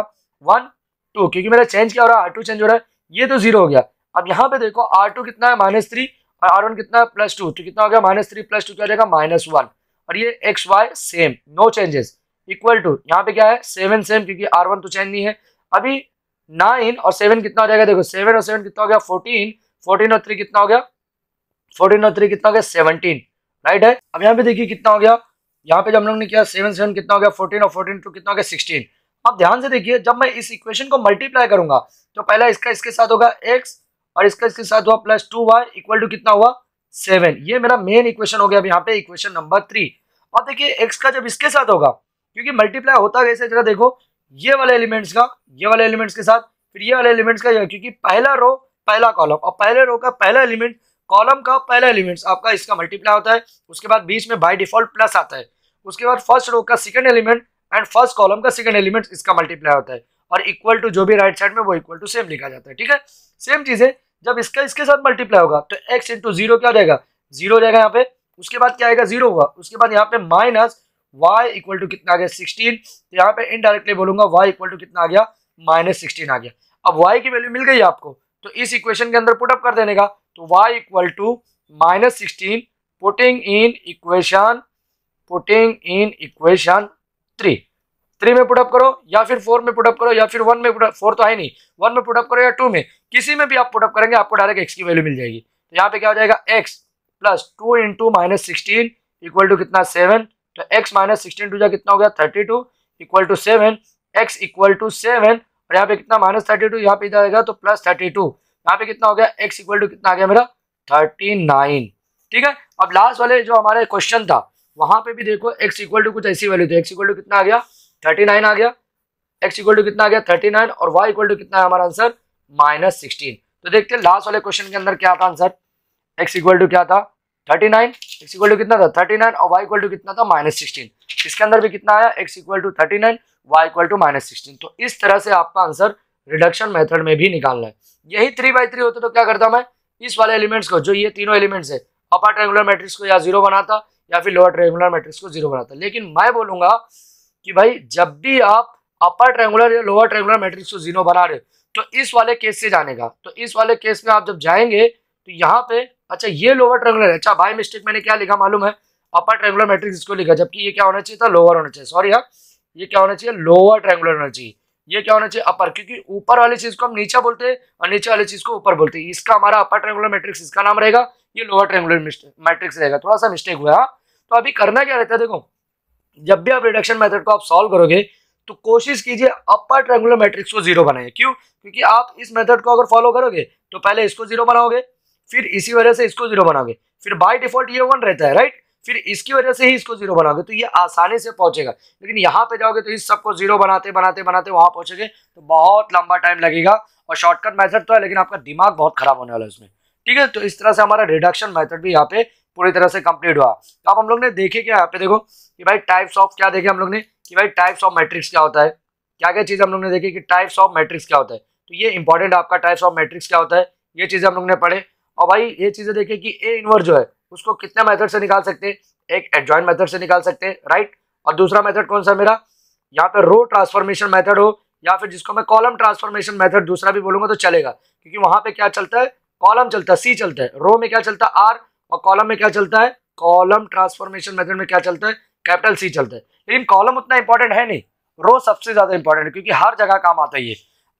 वन टू क्योंकि मेरा चेंज क्या हो रहा है आर टू चेंज हो रहा है ये तो जीरो हो गया अब यहाँ पे देखो आर टू कितना है माइनस थ्री और आर वन कितना है प्लस टू तो कितना हो गया माइनस थ्री प्लस टू क्या हो जाएगा माइनस वन और ये x y same no changes equal to यहाँ पे क्या है सेवन सेम क्योंकि आर वन तो चेंज नहीं है अभी नाइन और सेवन कितना हो जाएगा देखो सेवन और सेवन कितना हो गया फोर्टीन फोर्टीन और थ्री कितना हो गया फोर्टीन और थ्री कितना हो गया सेवनटीन राइट है अब यहाँ पे देखिए कितना हो गया यहाँ पे जब हम लोग ने किया सेवन सेवन कितना हो गया फोर्टीन और फोर्टीन टू कितना हो गया सिक्सटीन अब ध्यान से देखिए जब मैं इस इक्वेशन को मल्टीप्लाई करूंगा तो पहला इसका इसके साथ होगा एक्स और इसका इसके साथ हुआ plus two Y equal to कितना हुआ सेवन ये मेरा मेन इक्वेशन हो गया अब यहाँ पे इक्वेशन नंबर थ्री और देखिए एक्स का जब इसके साथ होगा क्योंकि मल्टीप्लाई होता कैसे जरा देखो ये वाले एलिमेंट्स का ये वाले एलिमेंट्स के साथ फिर ये वाले एलिमेंट्स का क्योंकि पहला रो पहला कॉलम और पहले रो का पहला एलिमेंट कॉलम का पहला एलिमेंट आपका इसका मल्टीप्लाई होता है उसके बाद बीच में बाई डिफॉल्ट प्लस आता है उसके बाद फर्स्ट रो का second element and first column का सेकंड एलिमेंट इसका मल्टीप्लाई होता है और इक्वल टू जो भी राइट साइड में वो इक्वल टू सेम लिखा जाता है ठीक है सेम चीज है जब इसका इसके साथ मल्टीप्लाई होगा तो एक्स इंटू जीरो क्या हो जाएगा जीरो हो जाएगा यहाँ पे उसके बाद क्या आएगा जीरो होगा उसके बाद यहाँ पे माइनस वाई इक्वल टू कितना आ गया सिक्सटीन तो यहाँ पे इनडायरेक्टली बोलूंगा वाई इक्वल टू कितना आ गया माइनस सिक्सटीन आ गया अब वाई की वैल्यू मिल गई आपको तो इस इक्वेशन के अंदर पुटअप कर देने का तो y equal to minus sixteen putting in equation putting in equation three three में पुटअप करो या फिर फोर में पुटअप करो या फिर वन में पुटअप फोर तो है नहीं वन में पुटअप करो या टू में किसी में भी आप पुटअप करेंगे आपको डायरेक्ट एक्स की वैल्यू मिल जाएगी तो यहाँ पे क्या हो जाएगा x plus two into minus sixteen equal to कितना सेवन तो एक्स माइनस सिक्सटीन टू जा कितना हो गया thirty two equal to seven x equal to seven और यहाँ पे कितना माइनस थर्टी टू यहाँ पे इधर आएगा तो प्लस थर्टी टू यहाँ पे कितना हो गया एक्स इक्वल टू कितना आ गया मेरा थर्टी नाइन ठीक है अब लास्ट वाले जो हमारा क्वेश्चन था वहां पे भी देखो एक्स इक्वल टू कुछ ऐसी वैल्यू थी एक्स इक्वल टू कितना आ गया थर्टी नाइन आ गया एक्स इक्वल टू कितना आ गया थर्टी नाइन और वाई इक्वल टू कितना है हमारा आंसर माइनस सिक्सटीन तो देखते हैं लास्ट वाले क्वेश्चन के अंदर क्या था आंसर एक्स इक्वल टू क्या था thirty nine x equal to कितना था थर्टी नाइन और वाई इक्वल टू कितना था माइनस सिक्सटीन इसके अंदर भी कितना आया x equal to thirty nine y equal to minus sixteen तो इस तरह से आपका आंसर रिडक्शन मेथड में भी निकालना है यही थ्री बाई थ्री होते तो क्या करता मैं इस वाले एलिमेंट्स को जो ये तीनों एलिमेंट्स है अपर ट्रेंगुलर मैट्रिक्स को या जीरो बनाता या फिर लोअर ट्रेंगुलर मैट्रिक्स को जीरो बनाता लेकिन मैं बोलूंगा कि भाई जब भी आप अपर ट्रेंगुलर या लोअर ट्रेंगुलर मैट्रिक्स को जीरो बना रहे तो इस वाले केस से जाने का तो इस वाले केस में आप जब जाएंगे तो यहाँ पे अच्छा ये लोअर ट्रेंगुलर है अच्छा बाई मिस्टेक मैंने क्या लिखा मालूम है अपर ट्रेंगुलर मैट्रिक्स इसको लिखा जबकि ये क्या होना चाहिए था लोअर होना चाहिए सॉरी यार हाँ, ये क्या होना चाहिए लोअर ट्रेंगुलर होना चाहिए ये क्या होना चाहिए अपर क्योंकि ऊपर वाली चीज को हम नीचे बोलते हैं और नीचे वाली चीज को ऊपर बोलते हैं इसका हमारा अपर ट्रेंगुलर मैट्रिक्स इसका नाम रहेगा ये लोअर ट्रेंगुलर मैट्रिक्स रहेगा थोड़ा सा मिस्टेक हुआ तो अभी करना क्या रहता है देखो जब भी आप रिडक्शन मेथड को आप सॉल्व करोगे तो कोशिश कीजिए अपर ट्रेंगुलर मैट्रिक्स को जीरो बनाए क्यों क्योंकि आप इस मेथड को अगर फॉलो करोगे तो पहले इसको जीरो बनाओगे फिर इसी वजह से इसको जीरो बनाओगे फिर बाय डिफॉल्ट ये वन रहता है राइट फिर इसकी वजह से ही इसको जीरो बनाओगे तो ये आसानी से पहुंचेगा लेकिन यहाँ पे जाओगे तो इस सबको जीरो बनाते बनाते बनाते वहां पहुंचेगे तो बहुत लंबा टाइम लगेगा और शॉर्टकट मैथड तो है लेकिन आपका दिमाग बहुत खराब होने वाला है उसमें ठीक है तो इस तरह से हमारा रिडक्शन मैथड भी यहाँ पे पूरी तरह से कंप्लीट हुआ तो आप हम लोग ने देखे क्या यहाँ पे देखो कि भाई टाइप्स ऑफ क्या देखे हम लोग ने कि भाई टाइप्स ऑफ मैट्रिक्स क्या होता है क्या क्या चीज़ हम लोग ने देखी कि टाइप्स ऑफ मैट्रिक्स क्या होता है तो ये इंपॉर्टेंट आपका टाइप्स ऑफ मैट्रिक्स क्या होता है ये चीज़ें हम लोग ने पढ़े और भाई ये चीज़ें देखे कि ए इनवर्स जो है उसको कितने मेथड से निकाल सकते हैं एक एडजॉइंट मेथड से निकाल सकते हैं राइट और दूसरा मेथड कौन सा मेरा यहाँ पे रो ट्रांसफॉर्मेशन मेथड हो या फिर जिसको मैं कॉलम ट्रांसफॉर्मेशन मेथड दूसरा भी बोलूंगा तो चलेगा क्योंकि वहां पे क्या चलता है कॉलम चलता है सी चलता है रो में क्या चलता है आर और कॉलम में क्या चलता है कॉलम ट्रांसफॉर्मेशन मेथड में क्या चलता है कैपिटल सी चलता है लेकिन कॉलम उतना इंपॉर्टेंट है नहीं रो सबसे ज्यादा इंपॉर्टेंट है क्योंकि हर जगह काम आता है ये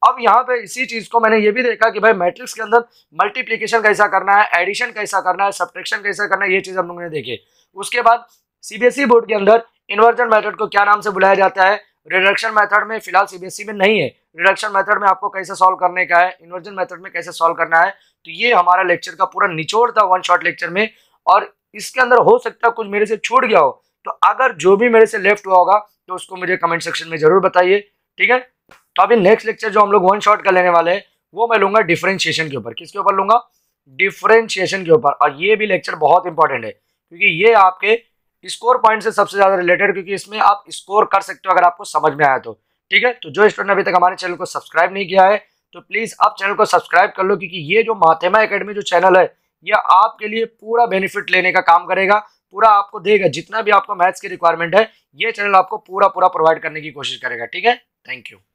अब यहाँ पे इसी चीज को मैंने ये भी देखा कि भाई मैट्रिक्स के अंदर मल्टीप्लीकेशन कैसा करना है एडिशन कैसा करना है सब्ट्रेक्शन कैसा करना है ये चीज हम लोगों ने देखी उसके बाद सीबीएसई बोर्ड e के अंदर इन्वर्जन मैथड को क्या नाम से बुलाया जाता है रिडक्शन मेथड में फिलहाल सीबीएसई e में नहीं है रिडक्शन मेथड में आपको कैसे सॉल्व करने का है इन्वर्जन मेथड में कैसे सॉल्व करना है तो ये हमारा लेक्चर का पूरा निचोड़ था वन शॉट लेक्चर में और इसके अंदर हो सकता है कुछ मेरे से छूट गया हो तो अगर जो भी मेरे से लेफ्ट हुआ होगा तो उसको मुझे कमेंट सेक्शन में जरूर बताइए ठीक है तो अभी नेक्स्ट लेक्चर जो हम लोग वन शॉट का लेने वाले हैं वो मैं लूंगा डिफरेंशिएशन के ऊपर किसके ऊपर लूंगा डिफरेंशिएशन के ऊपर और ये भी लेक्चर बहुत इंपॉर्टेंट है क्योंकि ये आपके स्कोर पॉइंट से सबसे ज्यादा रिलेटेड क्योंकि इसमें आप स्कोर कर सकते हो अगर आपको समझ में आया तो ठीक है तो जो स्टूडेंट अभी तक हमारे चैनल को सब्सक्राइब नहीं किया है तो प्लीज आप चैनल को सब्सक्राइब कर लो क्योंकि ये जो माथेमा अकेडमी जो चैनल है यह आपके लिए पूरा बेनिफिट लेने का काम करेगा पूरा आपको देगा जितना भी आपको मैथ्स की रिक्वायरमेंट है ये चैनल आपको पूरा पूरा प्रोवाइड करने की कोशिश करेगा ठीक है थैंक यू